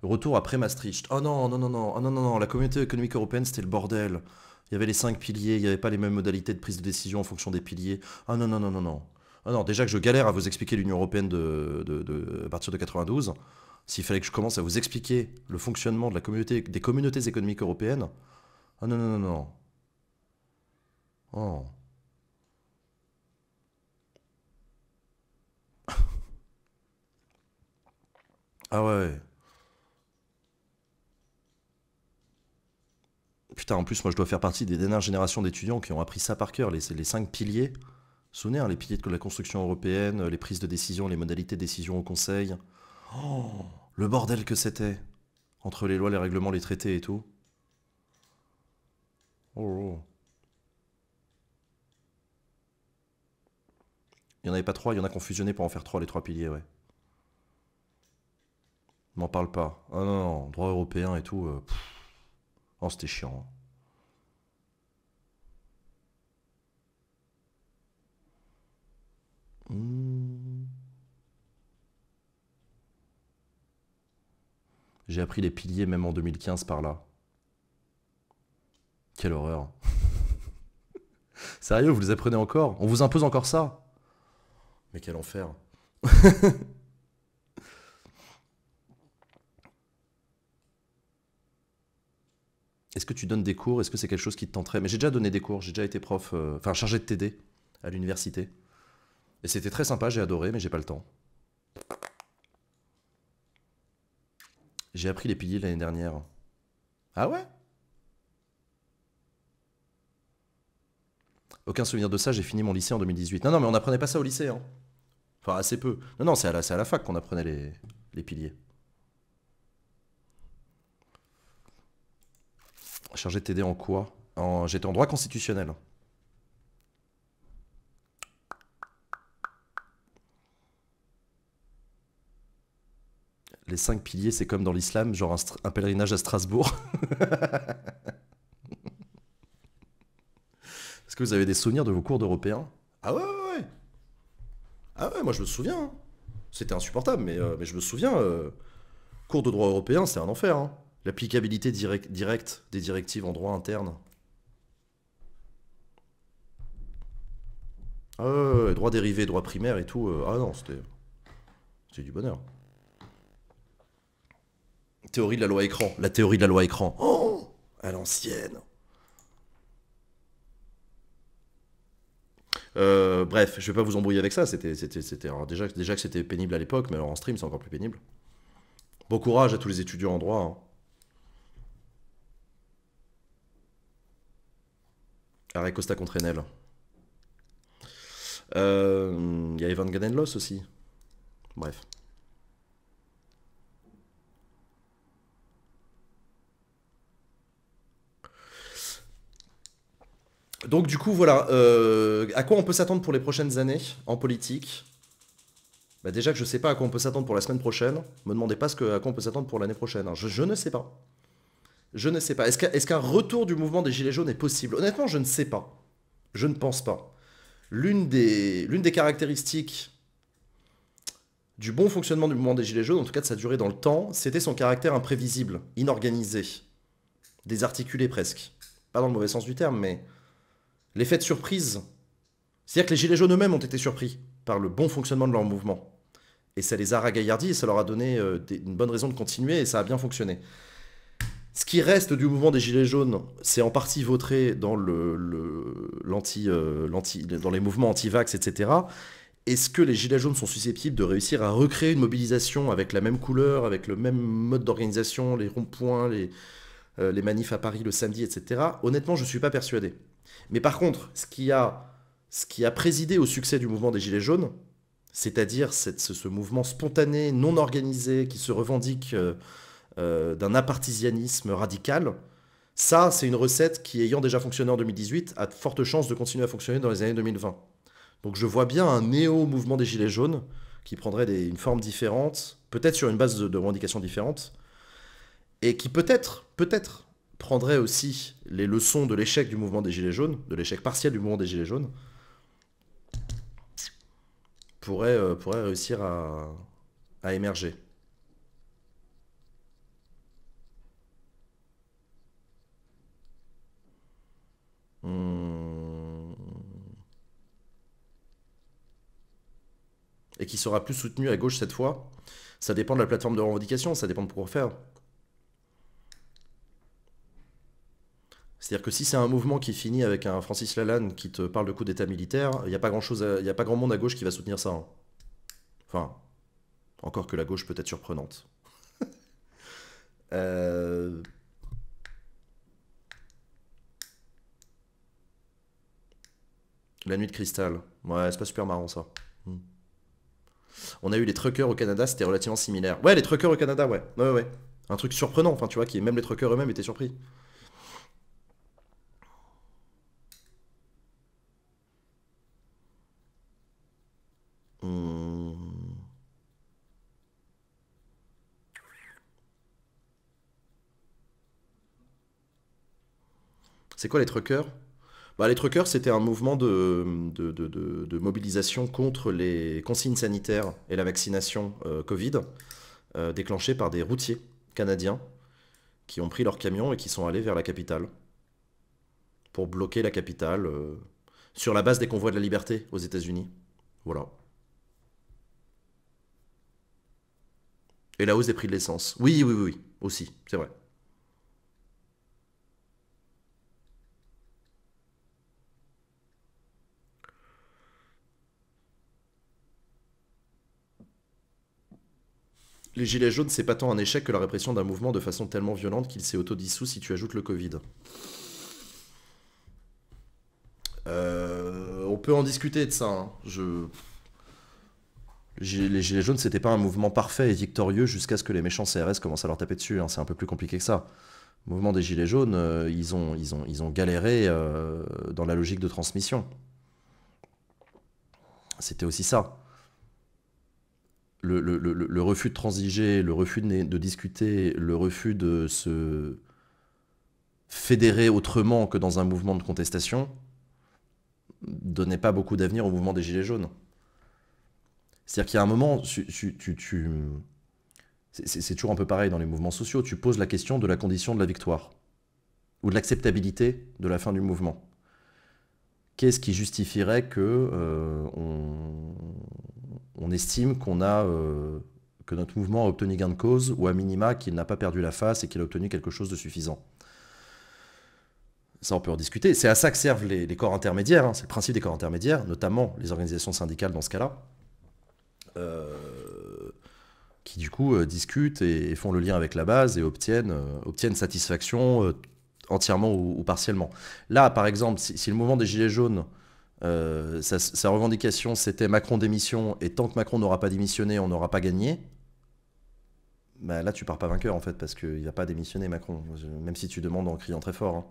Retour après Maastricht. Oh non, non, non, non, oh non, non, non, la communauté économique européenne, c'était le bordel. Il y avait les cinq piliers, il n'y avait pas les mêmes modalités de prise de décision en fonction des piliers. Ah non, non, non, non, non. Ah non, déjà que je galère à vous expliquer l'Union Européenne à partir de 92, s'il fallait que je commence à vous expliquer le fonctionnement de la communauté, des communautés économiques européennes, ah non, non, non, non. Oh. ah ouais. putain, en plus, moi, je dois faire partie des dernières générations d'étudiants qui ont appris ça par cœur, les, cinq piliers. Souvenir, les piliers de la construction européenne, les prises de décision, les modalités de décision au Conseil. Oh, le bordel que c'était Entre les lois, les règlements, les traités et tout. Oh. oh, oh. Il n'y en avait pas trois, il y en a confusionné pour en faire trois, les trois piliers, ouais. M'en parle pas. Ah non, non, droit européen et tout. Euh, oh, c'était chiant. Hein. Hmm. J'ai appris les piliers même en 2015 par là. Quelle horreur. Sérieux, vous les apprenez encore On vous impose encore ça Mais quel enfer. Est-ce que tu donnes des cours Est-ce que c'est quelque chose qui te tenterait Mais j'ai déjà donné des cours, j'ai déjà été prof, euh, enfin chargé de TD à l'université. Et c'était très sympa, j'ai adoré, mais j'ai pas le temps. J'ai appris les piliers l'année dernière. Ah ouais Aucun souvenir de ça, j'ai fini mon lycée en 2018. Non, non, mais on apprenait pas ça au lycée. Hein. Enfin, assez peu. Non, non, c'est à, la fac qu'on apprenait les, les piliers. Chargé de t'aider en quoi J'étais en droit constitutionnel. les cinq piliers, c'est comme dans l'islam, genre un, pèlerinage à Strasbourg. Est-ce que vous avez des souvenirs de vos cours d'européens Ah ouais, ouais, ouais, Ah ouais, moi je me souviens. Hein. C'était insupportable, mais, euh, mais, je me souviens. Euh, cours de droit européen, c'est un enfer. Hein. L'applicabilité directe des directives en droit interne. Ah ouais, droit dérivé, droit primaire et tout. Euh, ah non, c'était. C'était du bonheur. Théorie de la loi écran. La théorie de la loi écran. Oh À l'ancienne. Euh, bref, je vais pas vous embrouiller avec ça. C'était, déjà, déjà que c'était pénible à l'époque, mais en stream, c'est encore plus pénible. Bon courage à tous les étudiants en droit. Hein. Arrête Costa contre Enel. Euh, il y a Evan Ganenlos aussi. Bref. Donc du coup, voilà, euh, à quoi on peut s'attendre pour les prochaines années en politique bah, Déjà que je ne sais pas à quoi on peut s'attendre pour la semaine prochaine, me demandez pas ce que, à quoi on peut s'attendre pour l'année prochaine. Hein. Je, ne sais pas. Je ne sais pas. Est-ce qu'un retour du mouvement des Gilets jaunes est possible Honnêtement, je ne sais pas. Je ne pense pas. L'une des, des caractéristiques du bon fonctionnement du mouvement des Gilets jaunes, en tout cas de sa durée dans le temps, c'était son caractère imprévisible, inorganisé, désarticulé presque. Pas dans le mauvais sens du terme, mais les de surprise. C'est-à-dire que les Gilets jaunes eux-mêmes ont été surpris par le bon fonctionnement de leur mouvement. Et ça les a ragaillardis et ça leur a donné euh, une bonne raison de continuer et ça a bien fonctionné. Ce qui reste du mouvement des Gilets jaunes, c'est en partie vautré dans, euh, les mouvements anti-vax, etc. Est-ce que les Gilets jaunes sont susceptibles de réussir à recréer une mobilisation avec la même couleur, avec le même mode d'organisation, les ronds-points, les, euh, les manifs à Paris le samedi, etc. Honnêtement, je ne suis pas persuadé. Mais par contre, ce qui a, présidé au succès du mouvement des Gilets jaunes, c'est-à-dire ce, mouvement spontané, non organisé, qui se revendique euh, euh, d'un apartisanisme radical, ça, c'est une recette qui, ayant déjà fonctionné en 2018, a de fortes chances de continuer à fonctionner dans les années 2020. Donc je vois bien un néo-mouvement des Gilets jaunes qui prendrait une forme différente, peut-être sur une base de revendications différentes, et qui peut-être, peut-être, prendrait aussi les leçons de l'échec du mouvement des Gilets jaunes, de l'échec partiel du mouvement des Gilets jaunes, pourrait, euh, pourrait réussir à, émerger. Hmm. Et qui sera plus soutenu à gauche cette fois. Ça dépend de la plateforme de revendication, ça dépend de pourquoi faire. C'est-à-dire que si c'est un mouvement qui finit avec un Francis Lalanne qui te parle de coup d'état militaire, il n'y a, pas grand chose il y a pas grand monde à gauche qui va soutenir ça. Hein. Enfin, encore que la gauche peut être surprenante. Euh, la nuit de cristal. Ouais, c'est pas super marrant ça. Hmm. On a eu les truckers au Canada, c'était relativement similaire. Ouais, les truckers au Canada, ouais. Ouais, ouais. Un truc surprenant, enfin, tu vois, qui même les truckers eux-mêmes étaient surpris. C'est quoi les truckers bah, Les truckers, c'était un mouvement de, de, mobilisation contre les consignes sanitaires et la vaccination euh, Covid, euh, déclenché par des routiers canadiens qui ont pris leur camion et qui sont allés vers la capitale pour bloquer la capitale euh, sur la base des convois de la liberté aux États-Unis. Voilà. Et la hausse des prix de l'essence. Oui, oui, oui, oui, aussi, c'est vrai. Les gilets jaunes, c'est pas tant un échec que la répression d'un mouvement de façon tellement violente qu'il s'est autodissous si tu ajoutes le Covid. Euh, on peut en discuter de ça. Hein. Je les Gilets jaunes, c'était pas un mouvement parfait et victorieux jusqu'à ce que les méchants CRS commencent à leur taper dessus. Hein. C'est un peu plus compliqué que ça. Le mouvement des Gilets jaunes, euh, ils, ont, ils, ont, ils ont galéré euh, dans la logique de transmission. C'était aussi ça. Le, refus de transiger, le refus de, de discuter, le refus de se fédérer autrement que dans un mouvement de contestation, donnait pas beaucoup d'avenir au mouvement des Gilets jaunes. C'est-à-dire qu'il y a un moment, c'est toujours un peu pareil dans les mouvements sociaux, tu poses la question de la condition de la victoire ou de l'acceptabilité de la fin du mouvement. Qu'est-ce qui justifierait que euh, on, estime a euh, que notre mouvement a obtenu gain de cause ou à minima qu'il n'a pas perdu la face et qu'il a obtenu quelque chose de suffisant ça on peut en discuter. C'est à ça que servent les, corps intermédiaires, hein. c'est le principe des corps intermédiaires, notamment les organisations syndicales dans ce cas-là. Euh, qui du coup euh, discutent et, font le lien avec la base et obtiennent, euh, obtiennent satisfaction entièrement ou, partiellement. Là, par exemple, si, le mouvement des Gilets jaunes sa, revendication, c'était Macron démission, et tant que Macron n'aura pas démissionné, on n'aura pas gagné. Bah là, tu pars pas vainqueur en fait, parce qu'il va pas démissionné Macron, même si tu demandes en criant très fort. Hein.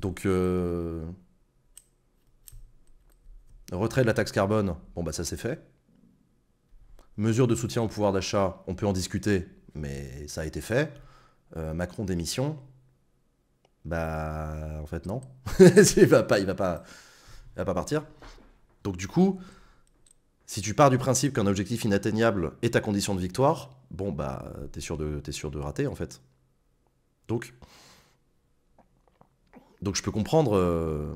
Donc, Retrait de la taxe carbone, bon bah ça c'est fait. Mesures de soutien au pouvoir d'achat, on peut en discuter, mais ça a été fait. Euh, Macron démission, bah en fait non, il va pas, il va pas, va pas partir. Donc du coup, si tu pars du principe qu'un objectif inatteignable est ta condition de victoire, bon bah t'es sûr de, es sûr de rater en fait. Donc, donc je peux comprendre. Euh,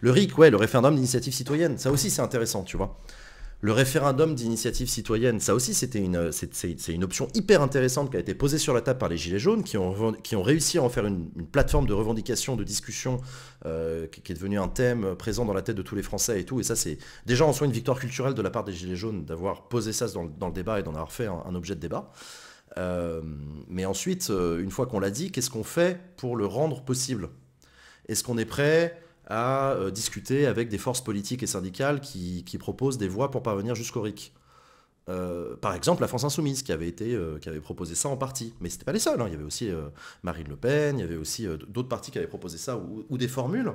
le RIC, ouais, le référendum d'initiative citoyenne, ça aussi c'est intéressant, tu vois. Le référendum d'initiative citoyenne, ça aussi c'était une, euh, c'est, une option hyper intéressante qui a été posée sur la table par les Gilets jaunes, qui ont, qui ont réussi à en faire une, plateforme de revendication, de discussion, euh, qui, est devenue un thème euh, présent dans la tête de tous les Français et tout. Et ça c'est déjà en soi une victoire culturelle de la part des Gilets jaunes d'avoir posé ça dans le, débat et d'en avoir fait un, objet de débat. mais ensuite, une fois qu'on l'a dit, qu'est-ce qu'on fait pour le rendre possible Est-ce qu'on est prêt à euh, discuter avec des forces politiques et syndicales qui, qui proposent des voies pour parvenir jusqu'au RIC. Euh, par exemple, la France Insoumise qui avait, été, euh, qui avait proposé ça en partie. Mais ce pas les seuls. Hein. Il y avait aussi Marine Le Pen, il y avait aussi d'autres partis qui avaient proposé ça ou, des formules.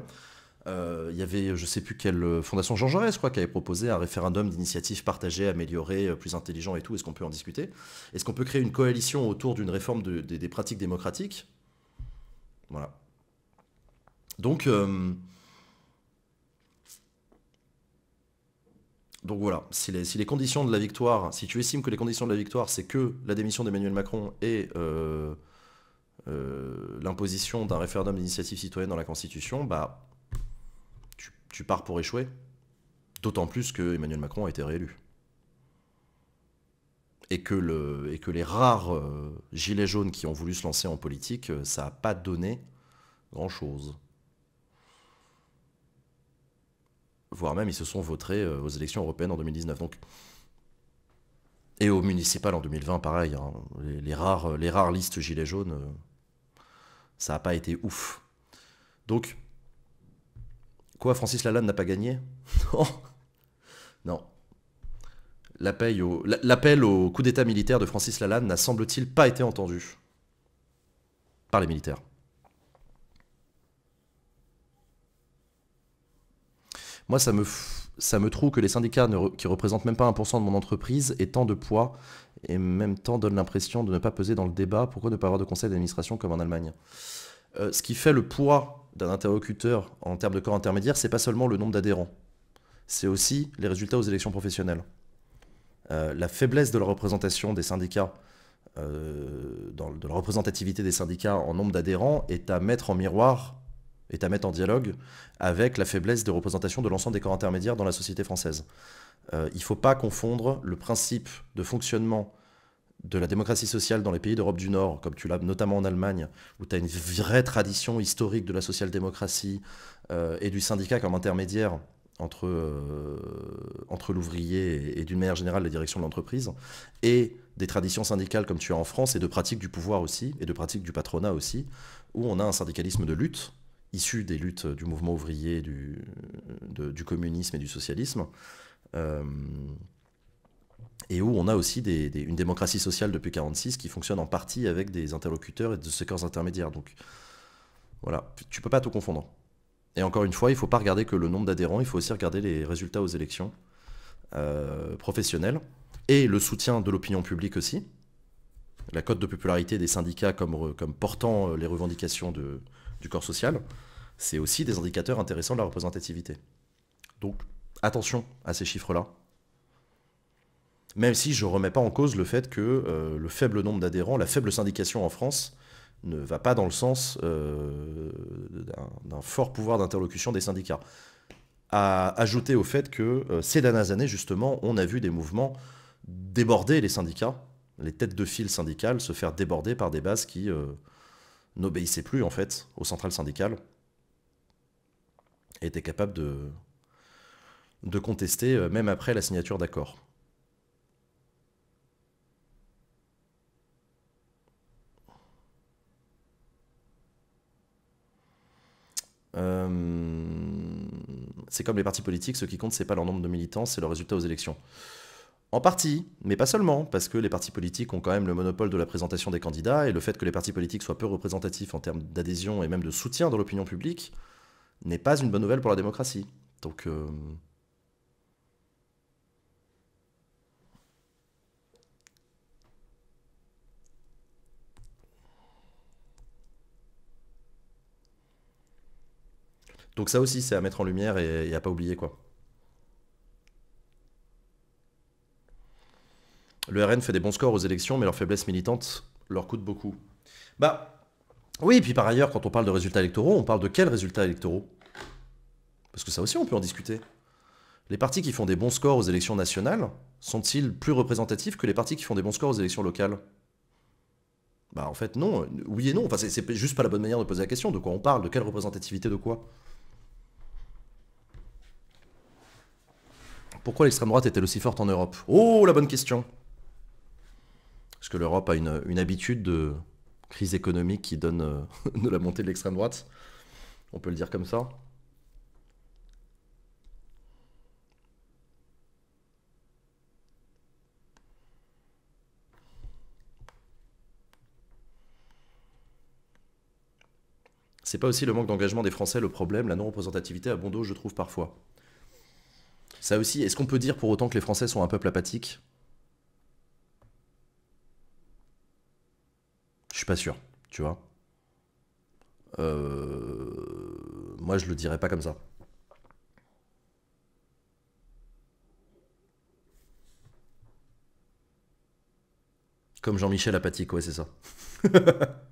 il y avait, je ne sais plus quelle fondation Jean Jaurès, quoi, qui avait proposé un référendum d'initiative partagée, améliorée, plus intelligent et tout. Est-ce qu'on peut en discuter Est-ce qu'on peut créer une coalition autour d'une réforme des pratiques démocratiques Voilà. Donc, Donc voilà, si les, conditions de la victoire, si tu estimes que les conditions de la victoire, c'est que la démission d'Emmanuel Macron et euh, euh, l'imposition d'un référendum d'initiative citoyenne dans la Constitution, bah, tu, pars pour échouer. D'autant plus que Emmanuel Macron a été réélu. Et que, les rares euh, gilets jaunes qui ont voulu se lancer en politique, ça n'a pas donné grand-chose. voire même ils se sont votés euh, aux élections européennes en 2019. Donc, et aux municipales en 2020, pareil. Hein. Les, rares, les rares listes gilets jaunes, euh, ça n'a pas été ouf. Donc, quoi, Francis Lalanne n'a pas gagné Non. non. L'appel au, au coup d'état militaire de Francis Lalanne n'a semble-t-il pas été entendu par les militaires. Moi, ça me, ça me trouve que les syndicats ne qui représentent même pas 1% de mon entreprise aient tant de poids et même tant donnent l'impression de ne pas peser dans le débat. Pourquoi ne pas avoir de conseil d'administration comme en Allemagne euh, Ce qui fait le poids d'un interlocuteur en termes de corps intermédiaire, c'est pas seulement le nombre d'adhérents, c'est aussi les résultats aux élections professionnelles. Euh, la faiblesse de la représentation des syndicats, euh, de la représentativité des syndicats en nombre d'adhérents est à mettre en miroir est à mettre en dialogue avec la faiblesse des représentations de l'ensemble des corps intermédiaires dans la société française. Euh, il ne faut pas confondre le principe de fonctionnement de la démocratie sociale dans les pays d'Europe du Nord, comme tu l'as notamment en Allemagne, où tu as une vraie tradition historique de la social-démocratie euh, et du syndicat comme intermédiaire entre, euh, entre l'ouvrier et, et d'une manière générale la direction de l'entreprise, et des traditions syndicales comme tu as en France, et de pratiques du pouvoir aussi, et de pratiques du patronat aussi, où on a un syndicalisme de lutte, issus des luttes du mouvement ouvrier, du, du communisme et du socialisme, euh, et où on a aussi une démocratie sociale depuis 1946 qui fonctionne en partie avec des interlocuteurs et de secours intermédiaires. Donc voilà, tu peux pas tout confondre. Et encore une fois, il ne faut pas regarder que le nombre d'adhérents, il faut aussi regarder les résultats aux élections euh, professionnelles et le soutien de l'opinion publique aussi. La cote de popularité des syndicats comme, comme portant euh, les revendications de, du corps social, c'est aussi des indicateurs intéressants de la représentativité. Donc attention à ces chiffres-là. Même si je ne remets pas en cause le fait que euh, le faible nombre d'adhérents, la faible syndication en France ne va pas dans le sens euh, d'un fort pouvoir d'interlocution des syndicats. À ajouter au fait que euh, ces dernières années, justement, on a vu des mouvements déborder les syndicats, les têtes de file syndicales se faire déborder par des bases qui n'obéissait plus en fait aux centrales syndicales et était capable de, contester euh, même après la signature d'accord. Euh, c'est comme les partis politiques, ce qui compte, c'est pas leur nombre de militants, c'est le résultat aux élections. En partie, mais pas seulement, parce que les partis politiques ont quand même le monopole de la présentation des candidats, et le fait que les partis politiques soient peu représentatifs en termes d'adhésion et même de soutien dans l'opinion publique n'est pas une bonne nouvelle pour la démocratie. Donc... Euh, Donc ça aussi, c'est à mettre en lumière et, à à pas oublier quoi. le RN fait des bons scores aux élections, mais leur faiblesse militante leur coûte beaucoup. Bah oui, et puis par ailleurs, quand on parle de résultats électoraux, on parle de quels résultats électoraux Parce que ça aussi, on peut en discuter. Les partis qui font des bons scores aux élections nationales sont-ils plus représentatifs que les partis qui font des bons scores aux élections locales Bah en fait non, oui et non, enfin c'est juste pas la bonne manière de poser la question, de quoi on parle, de quelle représentativité de quoi Pourquoi l'extrême droite est-elle aussi forte en Europe Oh la bonne question parce que l'Europe a une, habitude de crise économique qui donne euh, de la montée de l'extrême droite. On peut le dire comme ça. C'est pas aussi le manque d'engagement des Français le problème, la non-représentativité à Bondo, je trouve parfois. Ça aussi, est-ce qu'on peut dire pour autant que les Français sont un peuple apathique suis pas sûr, tu vois. Euh, moi, je le dirais pas comme ça. Comme Jean-Michel Apathique, ouais, c'est ça.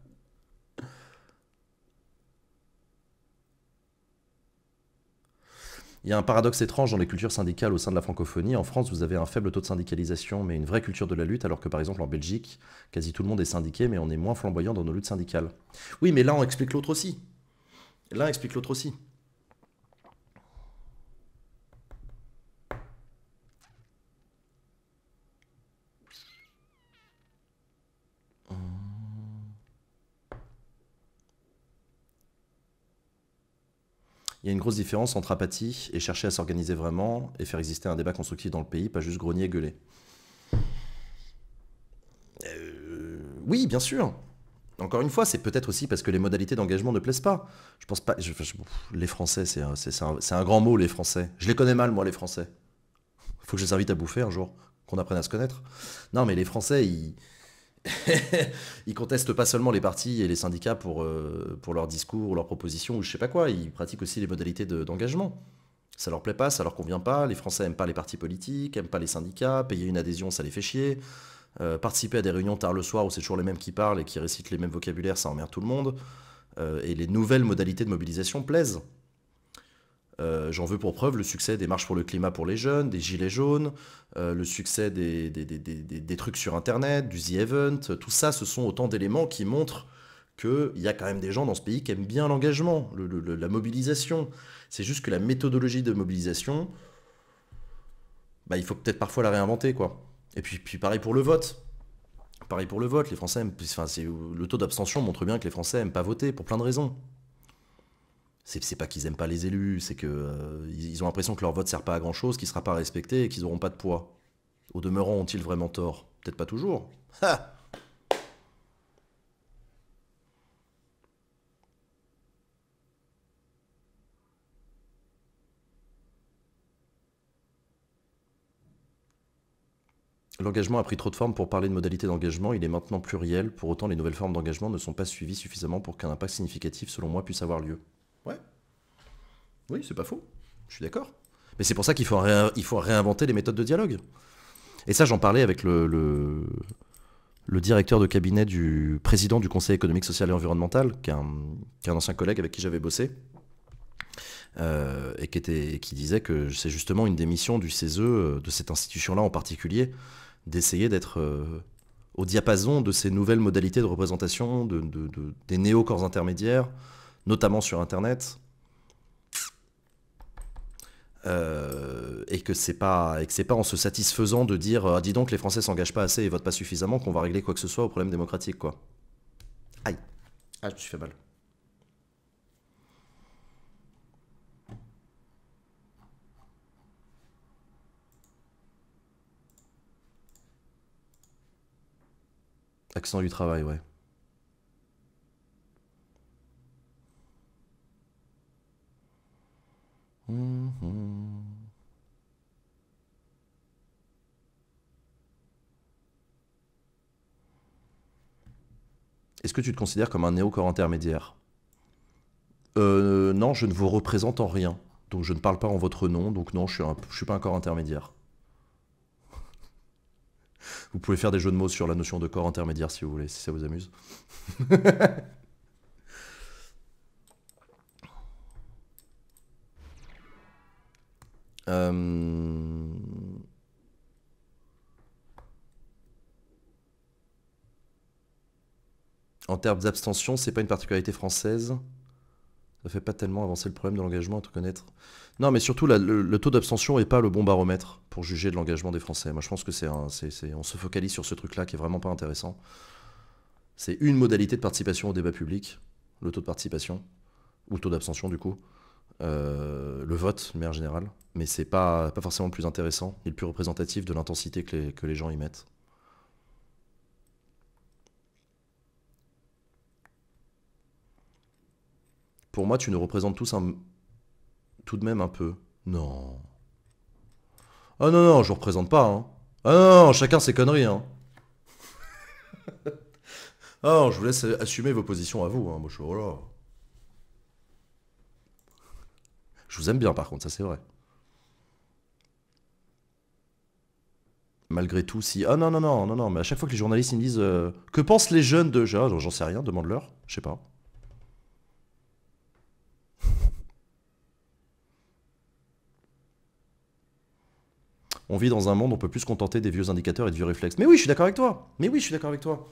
Il y a un paradoxe étrange dans les cultures syndicales au sein de la francophonie. En France, vous avez un faible taux de syndicalisation, mais une vraie culture de la lutte, alors que par exemple en Belgique, quasi tout le monde est syndiqué, mais on est moins flamboyant dans nos luttes syndicales. Oui, mais là, on explique l'autre aussi. L'un explique l'autre aussi. il y a une grosse différence entre apathie et chercher à s'organiser vraiment et faire exister un débat constructif dans le pays, pas juste grogner et gueuler. Euh, oui, bien sûr. Encore une fois, c'est peut-être aussi parce que les modalités d'engagement ne plaisent pas. Je pense pas. les Français, c'est un, un, grand mot, les Français. Je les connais mal, moi, les Français. Faut que je les invite à bouffer un jour, qu'on apprenne à se connaître. Non, mais les Français, ils, ils contestent pas seulement les partis et les syndicats pour, euh, pour leurs discours, leurs propositions ou je sais pas quoi, ils pratiquent aussi les modalités d'engagement. ça leur plaît pas, ça leur convient pas, les Français aiment pas les partis politiques, aiment pas les syndicats, payer une adhésion ça les fait chier, euh, participer à des réunions tard le soir où c'est toujours les mêmes qui parlent et qui récitent les mêmes vocabulaires, ça emmerde tout le monde, euh, et les nouvelles modalités de mobilisation plaisent. Euh, j'en veux pour preuve le succès des marches pour le climat pour les jeunes, des gilets jaunes, euh, le succès des, des, trucs sur Internet, du The Event. Tout ça, ce sont autant d'éléments qui montrent qu'il y a quand même des gens dans ce pays qui aiment bien l'engagement, la mobilisation. C'est juste que la méthodologie de mobilisation, bah, il faut peut-être parfois la réinventer. quoi. Et puis, puis pareil pour le vote. Pareil pour le vote, les Français aiment, le taux d'abstention montre bien que les Français n'aiment pas voter pour plein de raisons c'est pas qu'ils aiment pas les élus, c'est que euh, ils ont l'impression que leur vote sert pas à grand chose, qu'il sera pas respecté et qu'ils auront pas de poids. Au demeurant, ont-ils vraiment tort Peut-être pas toujours. L'engagement a pris trop de formes pour parler de modalités d'engagement, il est maintenant pluriel, pour autant les nouvelles formes d'engagement ne sont pas suivies suffisamment pour qu'un impact significatif, selon moi, puisse avoir lieu. Oui, c'est pas faux. Je suis d'accord. Mais c'est pour ça qu'il faut, il faut réinventer les méthodes de dialogue. Et ça, j'en parlais avec le, le, directeur de cabinet du président du Conseil économique, social et environnemental, qui est un, ancien collègue avec qui j'avais bossé, euh, et qui, était, qui disait que c'est justement une des missions du CESE, euh, de cette institution-là en particulier, d'essayer d'être euh, au diapason de ces nouvelles modalités de représentation, de, des néo-corps intermédiaires, notamment sur Internet, euh, et que c'est pas et que c'est pas en se satisfaisant de dire euh, ah, dis donc les Français s'engagent pas assez et votent pas suffisamment qu'on va régler quoi que ce soit au problème démocratique quoi. Aïe. Ah, je me suis fait mal. Accent du travail, ouais. Mhm. Est-ce que tu te considères comme un néo-corps intermédiaire euh, Non, je ne vous représente en rien. Donc je ne parle pas en votre nom, donc non, je ne suis, suis, pas un corps intermédiaire. Vous pouvez faire des jeux de mots sur la notion de corps intermédiaire si vous voulez, si ça vous amuse. Euh, en termes d'abstention, c'est pas une particularité française. Ça fait pas tellement avancer le problème de l'engagement à tout connaître. Non, mais surtout, le, taux d'abstention est pas le bon baromètre pour juger de l'engagement des Français. Moi, je pense que c'est, on se focalise sur ce truc-là qui est vraiment pas intéressant. C'est une modalité de participation au débat public, le taux de participation, ou le taux d'abstention du coup. Euh, le vote, de manière générale. Mais c'est pas, pas forcément le plus intéressant et le plus représentatif de l'intensité que les, gens y mettent. Pour moi, tu nous représentes tous un... tout de même un peu. Non. Ah oh non, non, je vous représente pas. Hein. Ah non, chacun ses conneries. Hein. ah je vous laisse assumer vos positions à vous. Hein. Moi, Je vous aime bien par contre, ça c'est vrai. Malgré tout, si... Ah non, non, non, non, non, mais à chaque fois que les journalistes ils me disent euh, Que pensent les jeunes de... Ah, J'en sais rien, demande-leur, je sais pas. On vit dans un monde où on peut plus se contenter des vieux indicateurs et des vieux réflexes. Mais oui, je suis d'accord avec toi. Mais oui, je suis d'accord avec toi.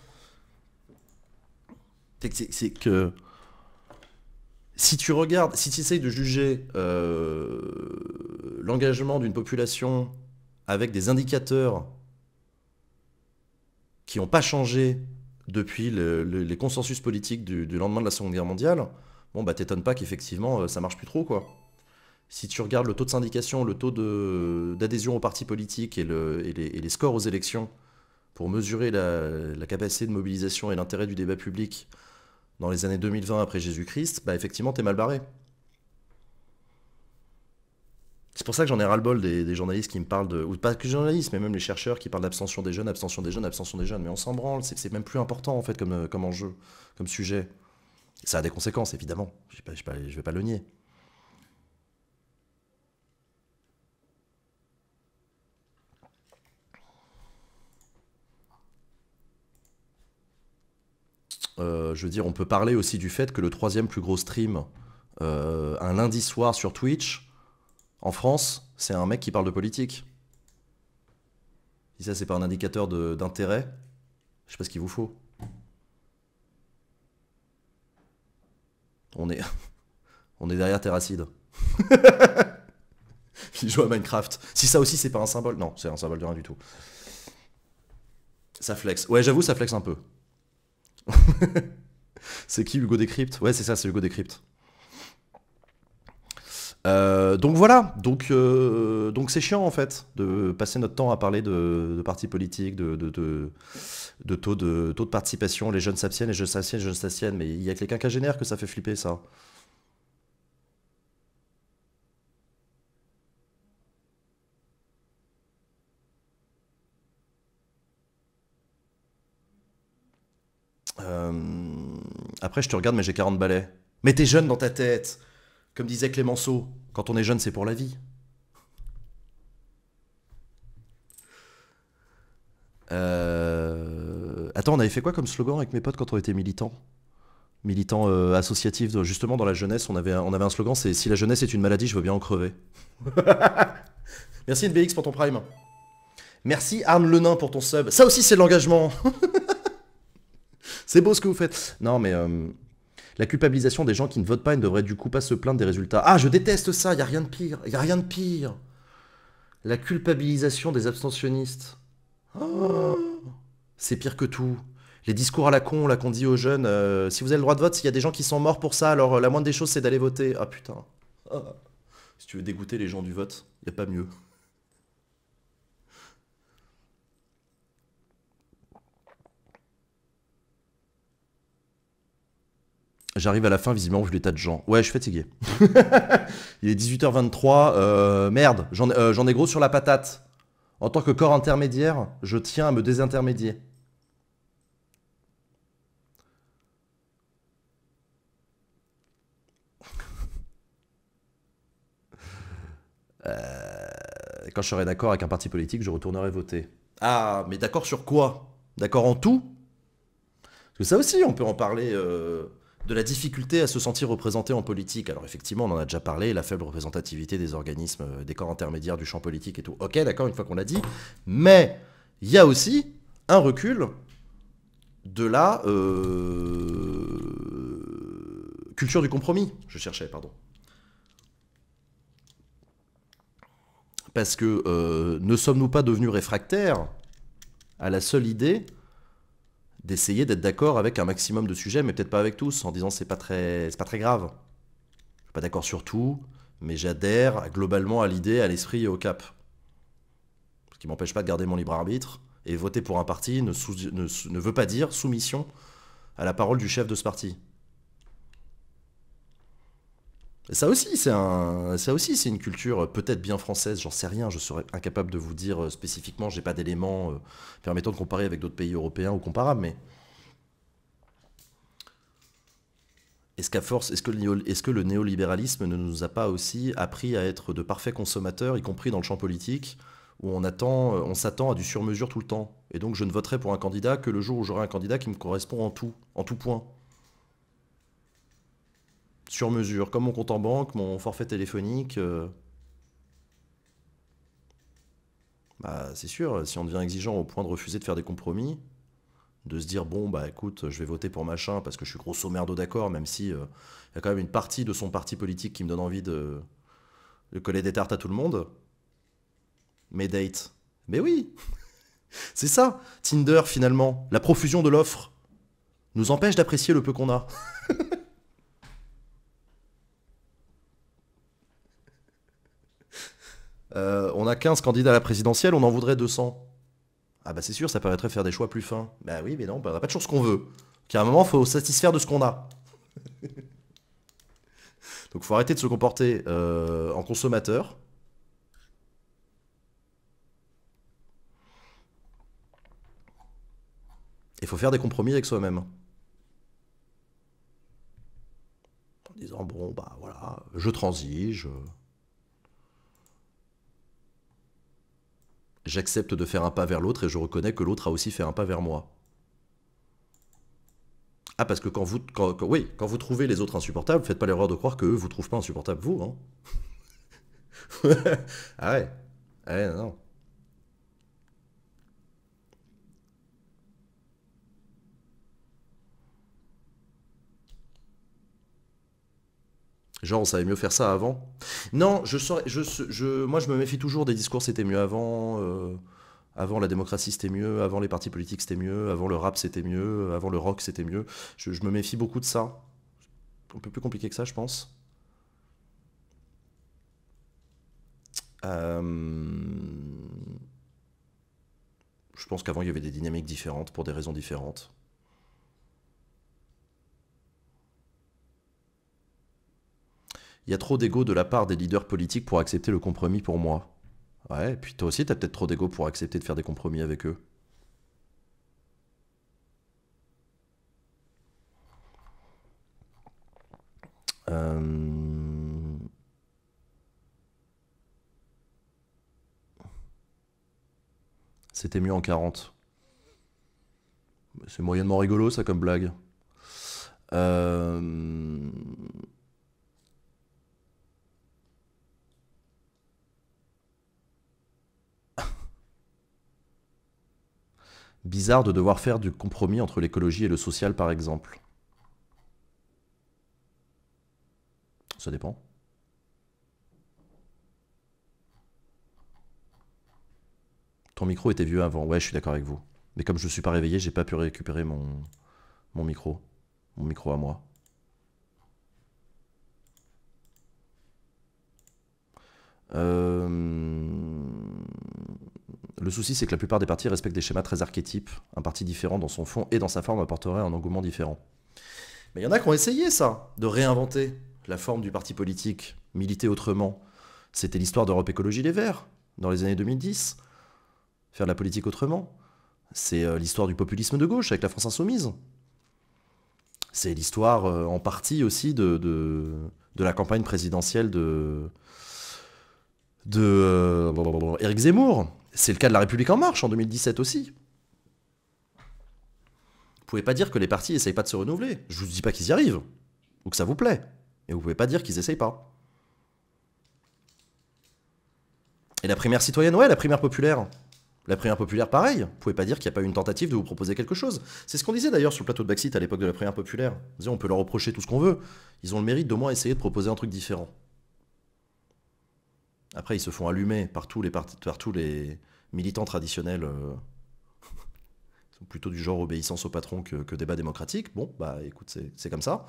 C'est que si tu regardes, si tu essayes de juger euh, l'engagement d'une population avec des indicateurs qui n'ont pas changé depuis les consensus politiques du, lendemain de la Seconde Guerre mondiale, bon bah t'étonnes pas qu'effectivement euh, ça marche plus trop quoi. Si tu regardes le taux de syndication, le taux d'adhésion aux partis politiques et, les, scores aux élections pour mesurer la capacité de mobilisation et l'intérêt du débat public dans les années 2020 après Jésus-Christ, bah effectivement, t'es mal barré. C'est pour ça que j'en ai ras-le-bol des, journalistes qui me parlent de. Ou pas que journalistes, mais même les chercheurs qui parlent d'abstention des jeunes, abstention des jeunes, abstention des jeunes. Mais on s'en branle, c'est c'est même plus important en fait comme, euh, comme enjeu, comme sujet. Ça a des conséquences, évidemment. Je ne vais pas le nier. Euh, je veux dire, on peut parler aussi du fait que le troisième plus gros stream euh, un lundi soir sur Twitch, en France, c'est un mec qui parle de politique. Si ça, c'est pas un indicateur d'intérêt, je sais pas ce qu'il vous faut. On est, on est derrière Terracide. Il joue à Minecraft. Si ça aussi, c'est pas un symbole. Non, c'est un symbole de rien du tout. Ça flexe. Ouais, j'avoue, ça flexe un peu. c'est qui Hugo Décrypte Ouais, c'est ça, c'est Hugo Decrypt. Euh, donc voilà, donc euh, donc c'est chiant en fait de passer notre temps à parler de, partis politiques, de, de, de, taux de taux de participation, les jeunes s'abstiennent, les jeunes s'abstiennent, les jeunes s'abstiennent, mais il y a que les quinquagénaires que ça fait flipper ça. Euh, après, je te regarde, mais j'ai 40 balais. Mais t'es jeune dans ta tête. Comme disait Clémenceau, quand on est jeune, c'est pour la vie. Euh, attends, on avait fait quoi comme slogan avec mes potes quand on était militants Militants euh, associatifs, justement dans la jeunesse, on avait un, on avait un slogan, c'est « Si la jeunesse est une maladie, je veux bien en crever ». Merci NBX pour ton prime. Merci Arne Lenin pour ton sub. Ça aussi, c'est de l'engagement c'est beau ce que vous faites. Non, mais euh, la culpabilisation des gens qui ne votent pas, ils ne devraient du coup pas se plaindre des résultats. Ah, je déteste ça, il a rien de pire, il a rien de pire. La culpabilisation des abstentionnistes. Oh, c'est pire que tout. Les discours à la con, là, qu'on dit aux jeunes, euh, si vous avez le droit de vote, s'il y a des gens qui sont morts pour ça, alors euh, la moindre des choses, c'est d'aller voter. Ah putain. Ah. Si tu veux dégoûter les gens du vote, il a pas mieux. J'arrive à la fin, visiblement, vu les tas de gens. Ouais, je suis fatigué. Il est 18h23. Euh, merde, euh, j'en ai gros sur la patate. En tant que corps intermédiaire, je tiens à me désintermédier. Euh, quand je serai d'accord avec un parti politique, je retournerai voter. Ah, mais d'accord sur quoi D'accord en tout Parce que ça aussi, on peut en parler de la difficulté à se sentir représenté en politique. Alors effectivement, on en a déjà parlé, la faible représentativité des organismes, euh, des corps intermédiaires du champ politique et tout. Ok, d'accord, une fois qu'on l'a dit. Mais il y a aussi un recul de la euh, culture du compromis. Je cherchais, pardon. Parce que euh, ne sommes-nous pas devenus réfractaires à la seule idée d'essayer d'être d'accord avec un maximum de sujets, mais peut-être pas avec tous, en disant c'est pas très, c'est pas très grave. Je suis pas d'accord sur tout, mais j'adhère globalement à l'idée, à l'esprit et au cap. Ce qui m'empêche pas de garder mon libre arbitre. Et voter pour un parti ne, ne veut pas dire soumission à la parole du chef de ce parti. Ça aussi, c'est aussi, c'est une culture euh, peut-être bien française. J'en sais rien. Je serais incapable de vous dire euh, spécifiquement. J'ai pas d'éléments euh, permettant de comparer avec d'autres pays européens ou comparables. Mais est-ce qu'à force, est-ce que, le néolibéralisme ne nous a pas aussi appris à être de parfaits consommateurs, y compris dans le champ politique, où on attend, on s'attend à du sur-mesure tout le temps. Et donc, je ne voterai pour un candidat que le jour où j'aurai un candidat qui me correspond en tout, en tout point sur mesure, comme mon compte en banque, mon forfait téléphonique. Euh. Bah, c'est sûr, si on devient exigeant au point de refuser de faire des compromis, de se dire bon bah écoute, je vais voter pour machin parce que je suis grosso merdo d'accord, même si euh, il y a quand même une partie de son parti politique qui me donne envie de, de coller des tartes à tout le monde. Mais date, Mais oui C'est ça, Tinder finalement, la profusion de l'offre nous empêche d'apprécier le peu qu'on a. Euh, on a 15 candidats à la présidentielle, on en voudrait 200. Ah bah c'est sûr, ça permettrait de faire des choix plus fins. Bah oui, mais non, bah, on n'a pas toujours ce qu'on veut. quà à un moment, il faut satisfaire de ce qu'on a. Donc faut arrêter de se comporter euh, en consommateur. Il faut faire des compromis avec soi-même. En disant, bon, bah voilà, je transige. Euh, J'accepte de faire un pas vers l'autre et je reconnais que l'autre a aussi fait un pas vers moi. Ah, parce que quand vous, oui, quand vous trouvez les autres insupportables, faites pas l'erreur de croire que eux vous trouvent pas insupportables, vous. Hein ah ouais. Ah ouais, non. Genre, on savait mieux faire ça avant. Non, je, je, je moi, je me méfie toujours des discours c'était mieux avant. Euh, avant la démocratie, c'était mieux. Avant les partis politiques, c'était mieux. Avant le rap, c'était mieux. Avant le rock, c'était mieux. Je, me méfie beaucoup de ça. Un peu plus compliqué que ça, je pense. Euh, je pense qu'avant, il y avait des dynamiques différentes pour des raisons différentes. il y a trop d'ego de la part des leaders politiques pour accepter le compromis pour moi. Ouais, et puis toi aussi, t'as peut-être trop d'ego pour accepter de faire des compromis avec eux. Euh, c'était mieux en 40. C'est moyennement rigolo ça comme blague. Euh... Bizarre de devoir faire du compromis entre l'écologie et le social, par exemple. Ça dépend. Ton micro était vieux avant. Ouais, je suis d'accord avec vous. Mais comme je ne suis pas réveillé, j'ai pas pu récupérer mon, mon micro. Mon micro à moi. Euh le souci, c'est que la plupart des partis respectent des schémas très archétypes. Un parti différent dans son fond et dans sa forme apporterait un engouement différent. Mais il y en a qui ont essayé ça, de réinventer la forme du parti politique, militer autrement. C'était l'histoire d'Europe Écologie Les Verts, dans les années 2010. Faire de la politique autrement. C'est euh, l'histoire du populisme de gauche avec la France Insoumise. C'est l'histoire euh, en partie aussi de, de, la campagne présidentielle de, de Eric euh, Zemmour, c'est le cas de La République En Marche en 2017 aussi. Vous pouvez pas dire que les partis n'essayent pas de se renouveler. Je vous dis pas qu'ils y arrivent, ou que ça vous plaît. Et vous pouvez pas dire qu'ils essayent pas. Et la primaire citoyenne, ouais, la primaire populaire. La primaire populaire, pareil. Vous pouvez pas dire qu'il n'y a pas eu une tentative de vous proposer quelque chose. C'est ce qu'on disait d'ailleurs sur le plateau de Baxit à l'époque de la primaire populaire. On, on peut leur reprocher tout ce qu'on veut. Ils ont le mérite d'au moins essayer de proposer un truc différent. Après, ils se font allumer par tous les, les militants traditionnels. Euh, sont plutôt du genre obéissance au patron que, débat démocratique. Bon, bah écoute, c'est comme ça.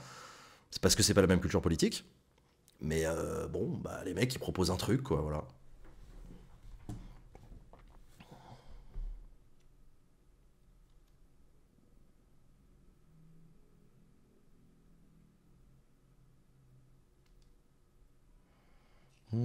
C'est parce que c'est pas la même culture politique. Mais euh, bon, bah, les mecs, ils proposent un truc, quoi, voilà. Ton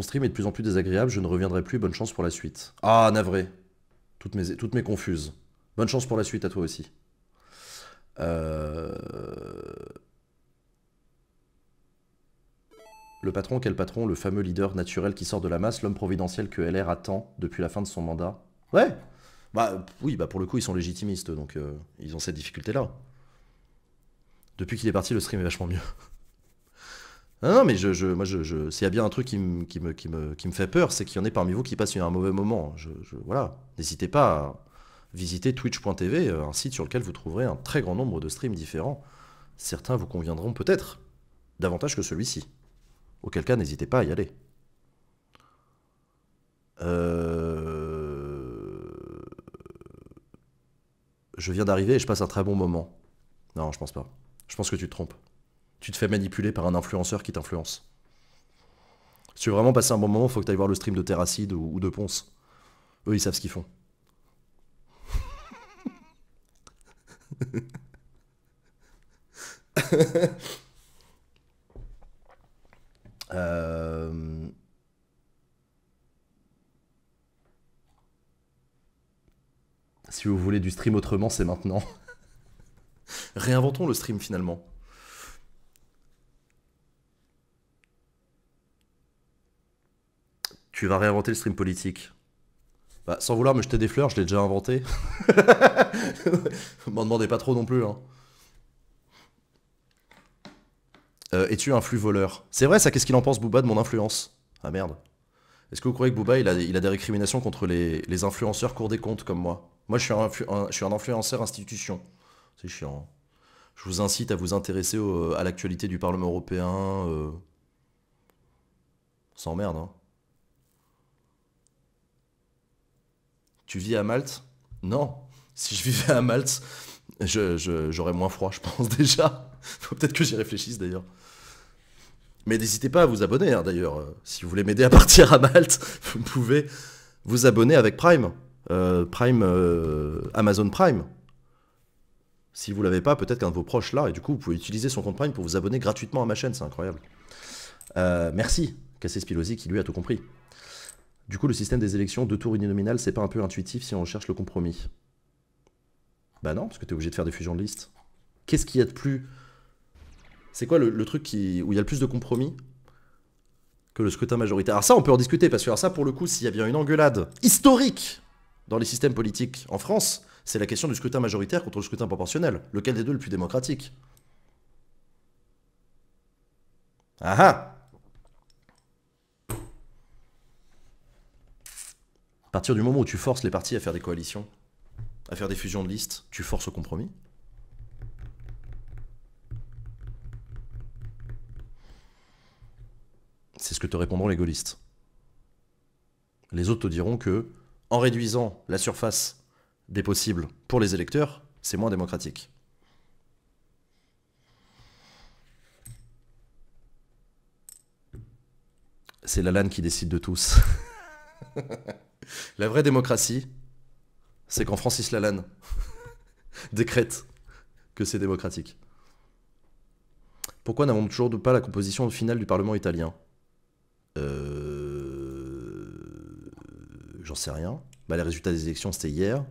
stream est de plus en plus désagréable, je ne reviendrai plus, bonne chance pour la suite. Ah, navré. Toutes mes, toutes mes confuses. Bonne chance pour la suite à toi aussi. Euh... Le patron, quel patron Le fameux leader naturel qui sort de la masse, l'homme providentiel que LR attend depuis la fin de son mandat. Ouais bah oui, bah pour le coup, ils sont légitimistes, donc euh, ils ont cette difficulté-là. Depuis qu'il est parti, le stream est vachement mieux. non, non, mais je, je moi, je, s'il y a bien un truc qui me, qui me, qui me, fait peur, c'est qu'il y en ait parmi vous qui passent un mauvais moment. Je, voilà, n'hésitez pas à visiter twitch.tv, euh, un site sur lequel vous trouverez un très grand nombre de streams différents. Certains vous conviendront peut-être davantage que celui-ci. Auquel cas, n'hésitez pas à y aller. Euh... je viens d'arriver et je passe un très bon moment. Non, je pense pas. Je pense que tu te trompes. Tu te fais manipuler par un influenceur qui t'influence. Si tu veux vraiment passer un bon moment, faut que tu ailles voir le stream de Terracide ou, ou de Ponce. Eux, ils savent ce qu'ils font. euh... si vous voulez du stream autrement, c'est maintenant. Réinventons le stream finalement. Tu vas réinventer le stream politique. Bah, sans vouloir me jeter des fleurs, je l'ai déjà inventé. M'en demandez pas trop non plus. Hein. Euh, es-tu un flux voleur C'est vrai ça, qu'est-ce qu'il en pense Booba de mon influence Ah merde. Est-ce que vous croyez que Booba il a, des récriminations contre les, les influenceurs cours des comptes comme moi moi, je suis un, influenceur institution. C'est chiant. Hein. Je vous incite à vous intéresser euh, à l'actualité du Parlement européen. Sans euh. merde, hein. Tu vis à Malte Non. Si je vivais à Malte, j'aurais moins froid, je pense déjà. Faut peut-être que j'y réfléchisse d'ailleurs. Mais n'hésitez pas à vous abonner, hein, d'ailleurs. Euh, si vous voulez m'aider à partir à Malte, vous pouvez vous abonner avec Prime. Euh, Prime, euh, Amazon Prime. Si vous l'avez pas, peut-être qu'un de vos proches là, et du coup, vous pouvez utiliser son compte Prime pour vous abonner gratuitement à ma chaîne, c'est incroyable. Euh, merci, Cassé Spilosi, qui lui a tout compris. Du coup, le système des élections, deux tours uninominales, c'est pas un peu intuitif si on cherche le compromis Bah non, parce que tu obligé de faire des fusions de listes. Qu'est-ce qu'il y a de plus C'est quoi le, truc qui, où il y a le plus de compromis que le scrutin majoritaire Alors ça, on peut en discuter, parce que alors ça, pour le coup, s'il y a bien une engueulade historique dans les systèmes politiques en France, c'est la question du scrutin majoritaire contre le scrutin proportionnel. Lequel des deux le plus démocratique ah, ah À partir du moment où tu forces les partis à faire des coalitions, à faire des fusions de listes, tu forces au compromis C'est ce que te répondront les gaullistes. Les autres te diront que en réduisant la surface des possibles pour les électeurs, c'est moins démocratique. C'est Lalanne qui décide de tous. la vraie démocratie, c'est quand Francis Lalanne décrète que c'est démocratique. Pourquoi n'avons-nous toujours pas la composition finale du Parlement italien euh, j'en sais rien. Bah, les résultats des élections, c'était hier.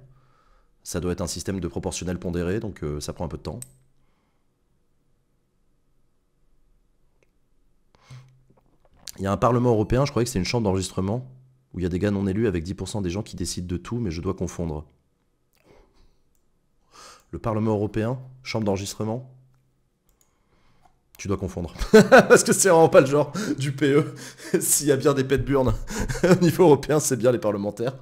Ça doit être un système de proportionnel pondéré, donc euh, ça prend un peu de temps. Il y a un Parlement européen, je croyais que c'est une chambre d'enregistrement, où il y a des gars non élus avec 10% des gens qui décident de tout, mais je dois confondre. Le Parlement européen, chambre d'enregistrement tu dois confondre. Parce que c'est vraiment pas le genre du PE. S'il y a bien des pets burnes au niveau européen, c'est bien les parlementaires.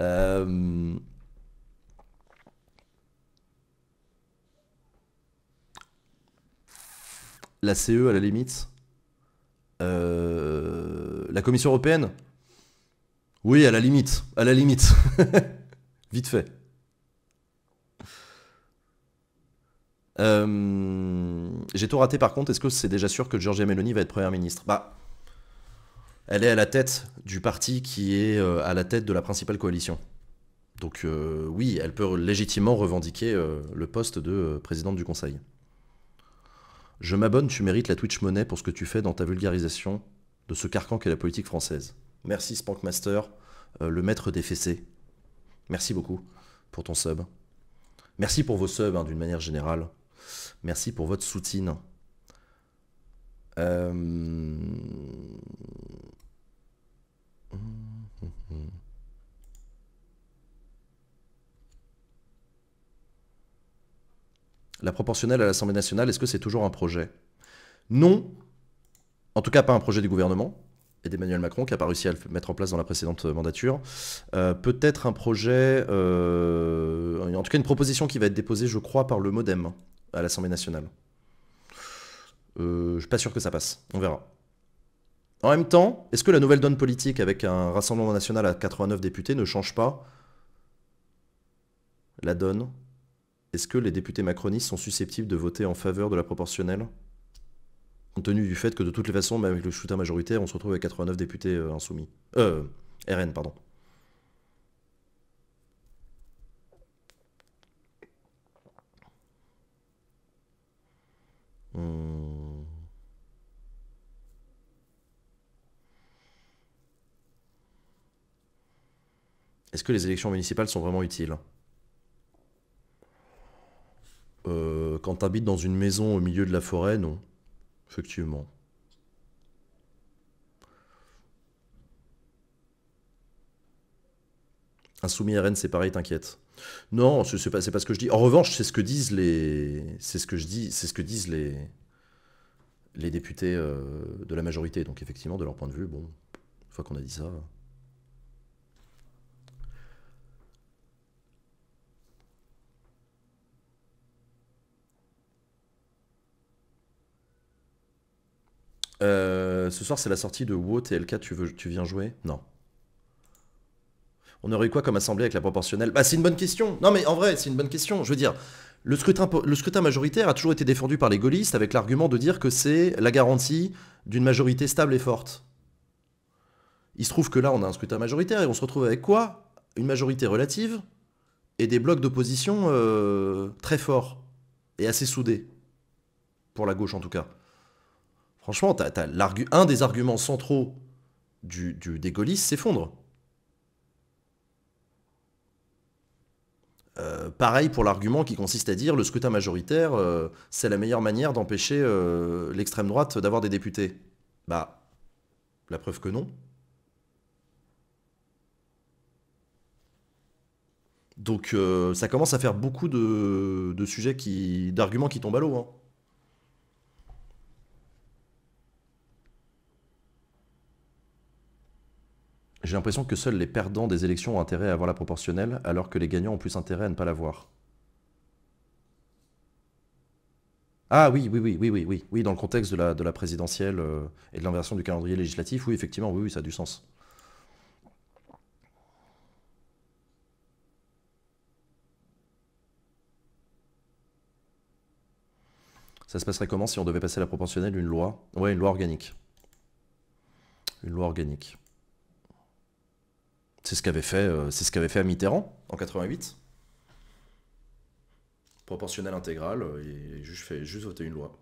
Euh, la CE à la limite. Euh, la Commission européenne Oui, à la limite. À la limite. Vite fait. Euh, j'ai tout raté par contre. Est-ce que c'est déjà sûr que Giorgia Meloni va être première ministre Bah, elle est à la tête du parti qui est euh, à la tête de la principale coalition. Donc euh, oui, elle peut légitimement revendiquer le poste de présidente du Conseil. Je m'abonne, tu mérites la Twitch monnaie pour ce que tu fais dans ta vulgarisation de ce carcan qu'est la politique française. Merci Spankmaster, le maître des fessées. Merci beaucoup pour ton sub. Merci pour vos subs hein, d'une manière générale. Merci pour votre soutien. Euh, la proportionnelle à l'Assemblée nationale, est-ce que c'est toujours un projet Non, en tout cas pas un projet du gouvernement et d'Emmanuel Macron qui a pas réussi à le mettre en place dans la précédente mandature. Euh, peut-être un projet, euh, en tout cas une proposition qui va être déposée, je crois, par le Modem à l'Assemblée nationale. Euh, je suis pas sûr que ça passe. On verra. En même temps, est-ce que la nouvelle donne politique avec un Rassemblement national à 89 députés ne change pas la donne Est-ce que les députés macronistes sont susceptibles de voter en faveur de la proportionnelle Compte tenu du fait que de toutes les façons, même avec le scrutin majoritaire, on se retrouve avec 89 députés euh, insoumis. Euh, RN, pardon. Hmm. Est-ce que les élections municipales sont vraiment utiles hein euh, Quand tu habites dans une maison au milieu de la forêt, non. Effectivement. Insoumis Rennes, c'est pareil, t'inquiète. Non, c'est pas, pas ce que je dis. En revanche, c'est ce que disent les, c'est ce que je dis, c'est ce que disent les, les députés euh, de la majorité. Donc effectivement, de leur point de vue, bon, une fois qu'on a dit ça. Euh, ce soir, c'est la sortie de WoT TLK. Tu veux, tu viens jouer Non on aurait eu quoi comme assemblée avec la proportionnelle Bah c'est une bonne question. Non mais en vrai, c'est une bonne question. Je veux dire, le scrutin, majoritaire a toujours été défendu par les gaullistes avec l'argument de dire que c'est la garantie d'une majorité stable et forte. Il se trouve que là, on a un scrutin majoritaire et on se retrouve avec quoi Une majorité relative et des blocs d'opposition euh, très forts et assez soudés. Pour la gauche en tout cas. Franchement, un des arguments centraux du, des gaullistes s'effondre. Euh, pareil pour l'argument qui consiste à dire le scrutin majoritaire, euh, c'est la meilleure manière d'empêcher euh, l'extrême droite d'avoir des députés. Bah, la preuve que non. Donc ça commence à faire beaucoup de, sujets, d'arguments qui tombent à l'eau. Hein. J'ai l'impression que seuls les perdants des élections ont intérêt à avoir la proportionnelle, alors que les gagnants ont plus intérêt à ne pas l'avoir. Ah oui, oui, oui, oui, oui, oui, oui, dans le contexte de la, présidentielle euh, et de l'inversion du calendrier législatif, oui, effectivement, oui, oui, ça a du sens. Ça se passerait comment si on devait passer la proportionnelle une loi Ouais, une loi organique. Une loi organique. C'est ce qu'avait fait, euh, c'est ce qu'avait fait Mitterrand en 88. Proportionnel intégral, euh, et juste, juste voter une loi.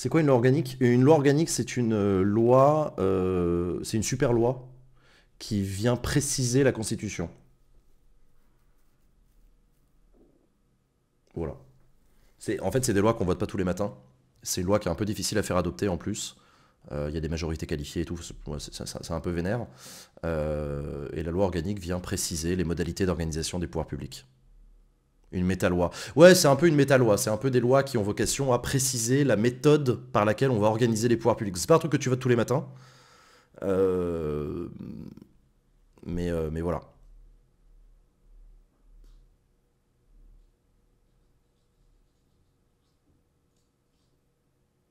C'est quoi une loi organique Une loi organique, c'est une euh, loi, euh, c'est une super loi qui vient préciser la Constitution. Voilà. en fait, c'est des lois qu'on vote pas tous les matins. C'est une loi qui est un peu difficile à faire adopter en plus. Euh, il y a des majorités qualifiées et tout, c'est, un peu vénère. et la loi organique vient préciser les modalités d'organisation des pouvoirs publics. Une méta-loi. Ouais, c'est un peu une méta-loi. C'est un peu des lois qui ont vocation à préciser la méthode par laquelle on va organiser les pouvoirs publics. C'est pas un truc que tu votes tous les matins. Euh, mais, euh, mais voilà.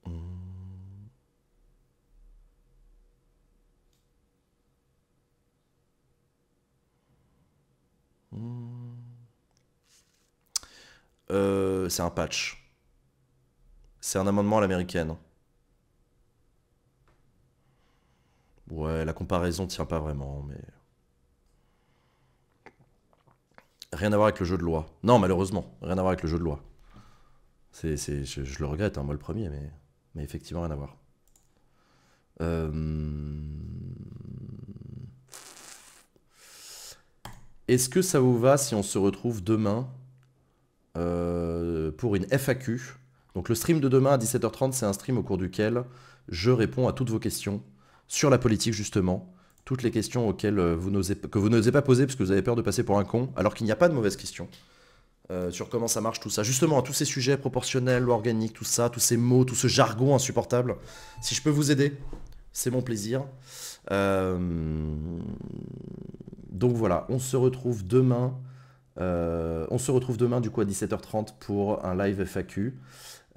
Hmm. Hmm. Euh, c'est un patch. C'est un amendement à l'américaine. Ouais, la comparaison tient pas vraiment, mais... Rien à voir avec le jeu de loi. Non, malheureusement, rien à voir avec le jeu de loi. C'est, je, je, le regrette, hein, moi le premier, mais, mais effectivement, rien à voir. Euh, est-ce que ça vous va si on se retrouve demain euh, pour une FAQ. Donc le stream de demain à 17h30, c'est un stream au cours duquel je réponds à toutes vos questions sur la politique justement. Toutes les questions auxquelles euh, vous n'osez, que vous n'osez pas poser parce que vous avez peur de passer pour un con, alors qu'il n'y a pas de mauvaises questions. Euh, sur comment ça marche, tout ça. Justement, tous ces sujets proportionnels, organiques, tout ça, tous ces mots, tout ce jargon insupportable. Si je peux vous aider, c'est mon plaisir. Donc voilà, on se retrouve demain euh, on se retrouve demain du coup à 17h30 pour un live FAQ.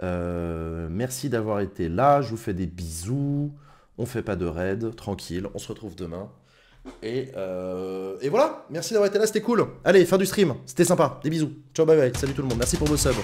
Euh, merci d'avoir été là, je vous fais des bisous, on fait pas de raid, tranquille, on se retrouve demain. Et, euh, et voilà, merci d'avoir été là, c'était cool. Allez, fin du stream, c'était sympa, des bisous. Ciao, bye bye, salut tout le monde, merci pour vos subs.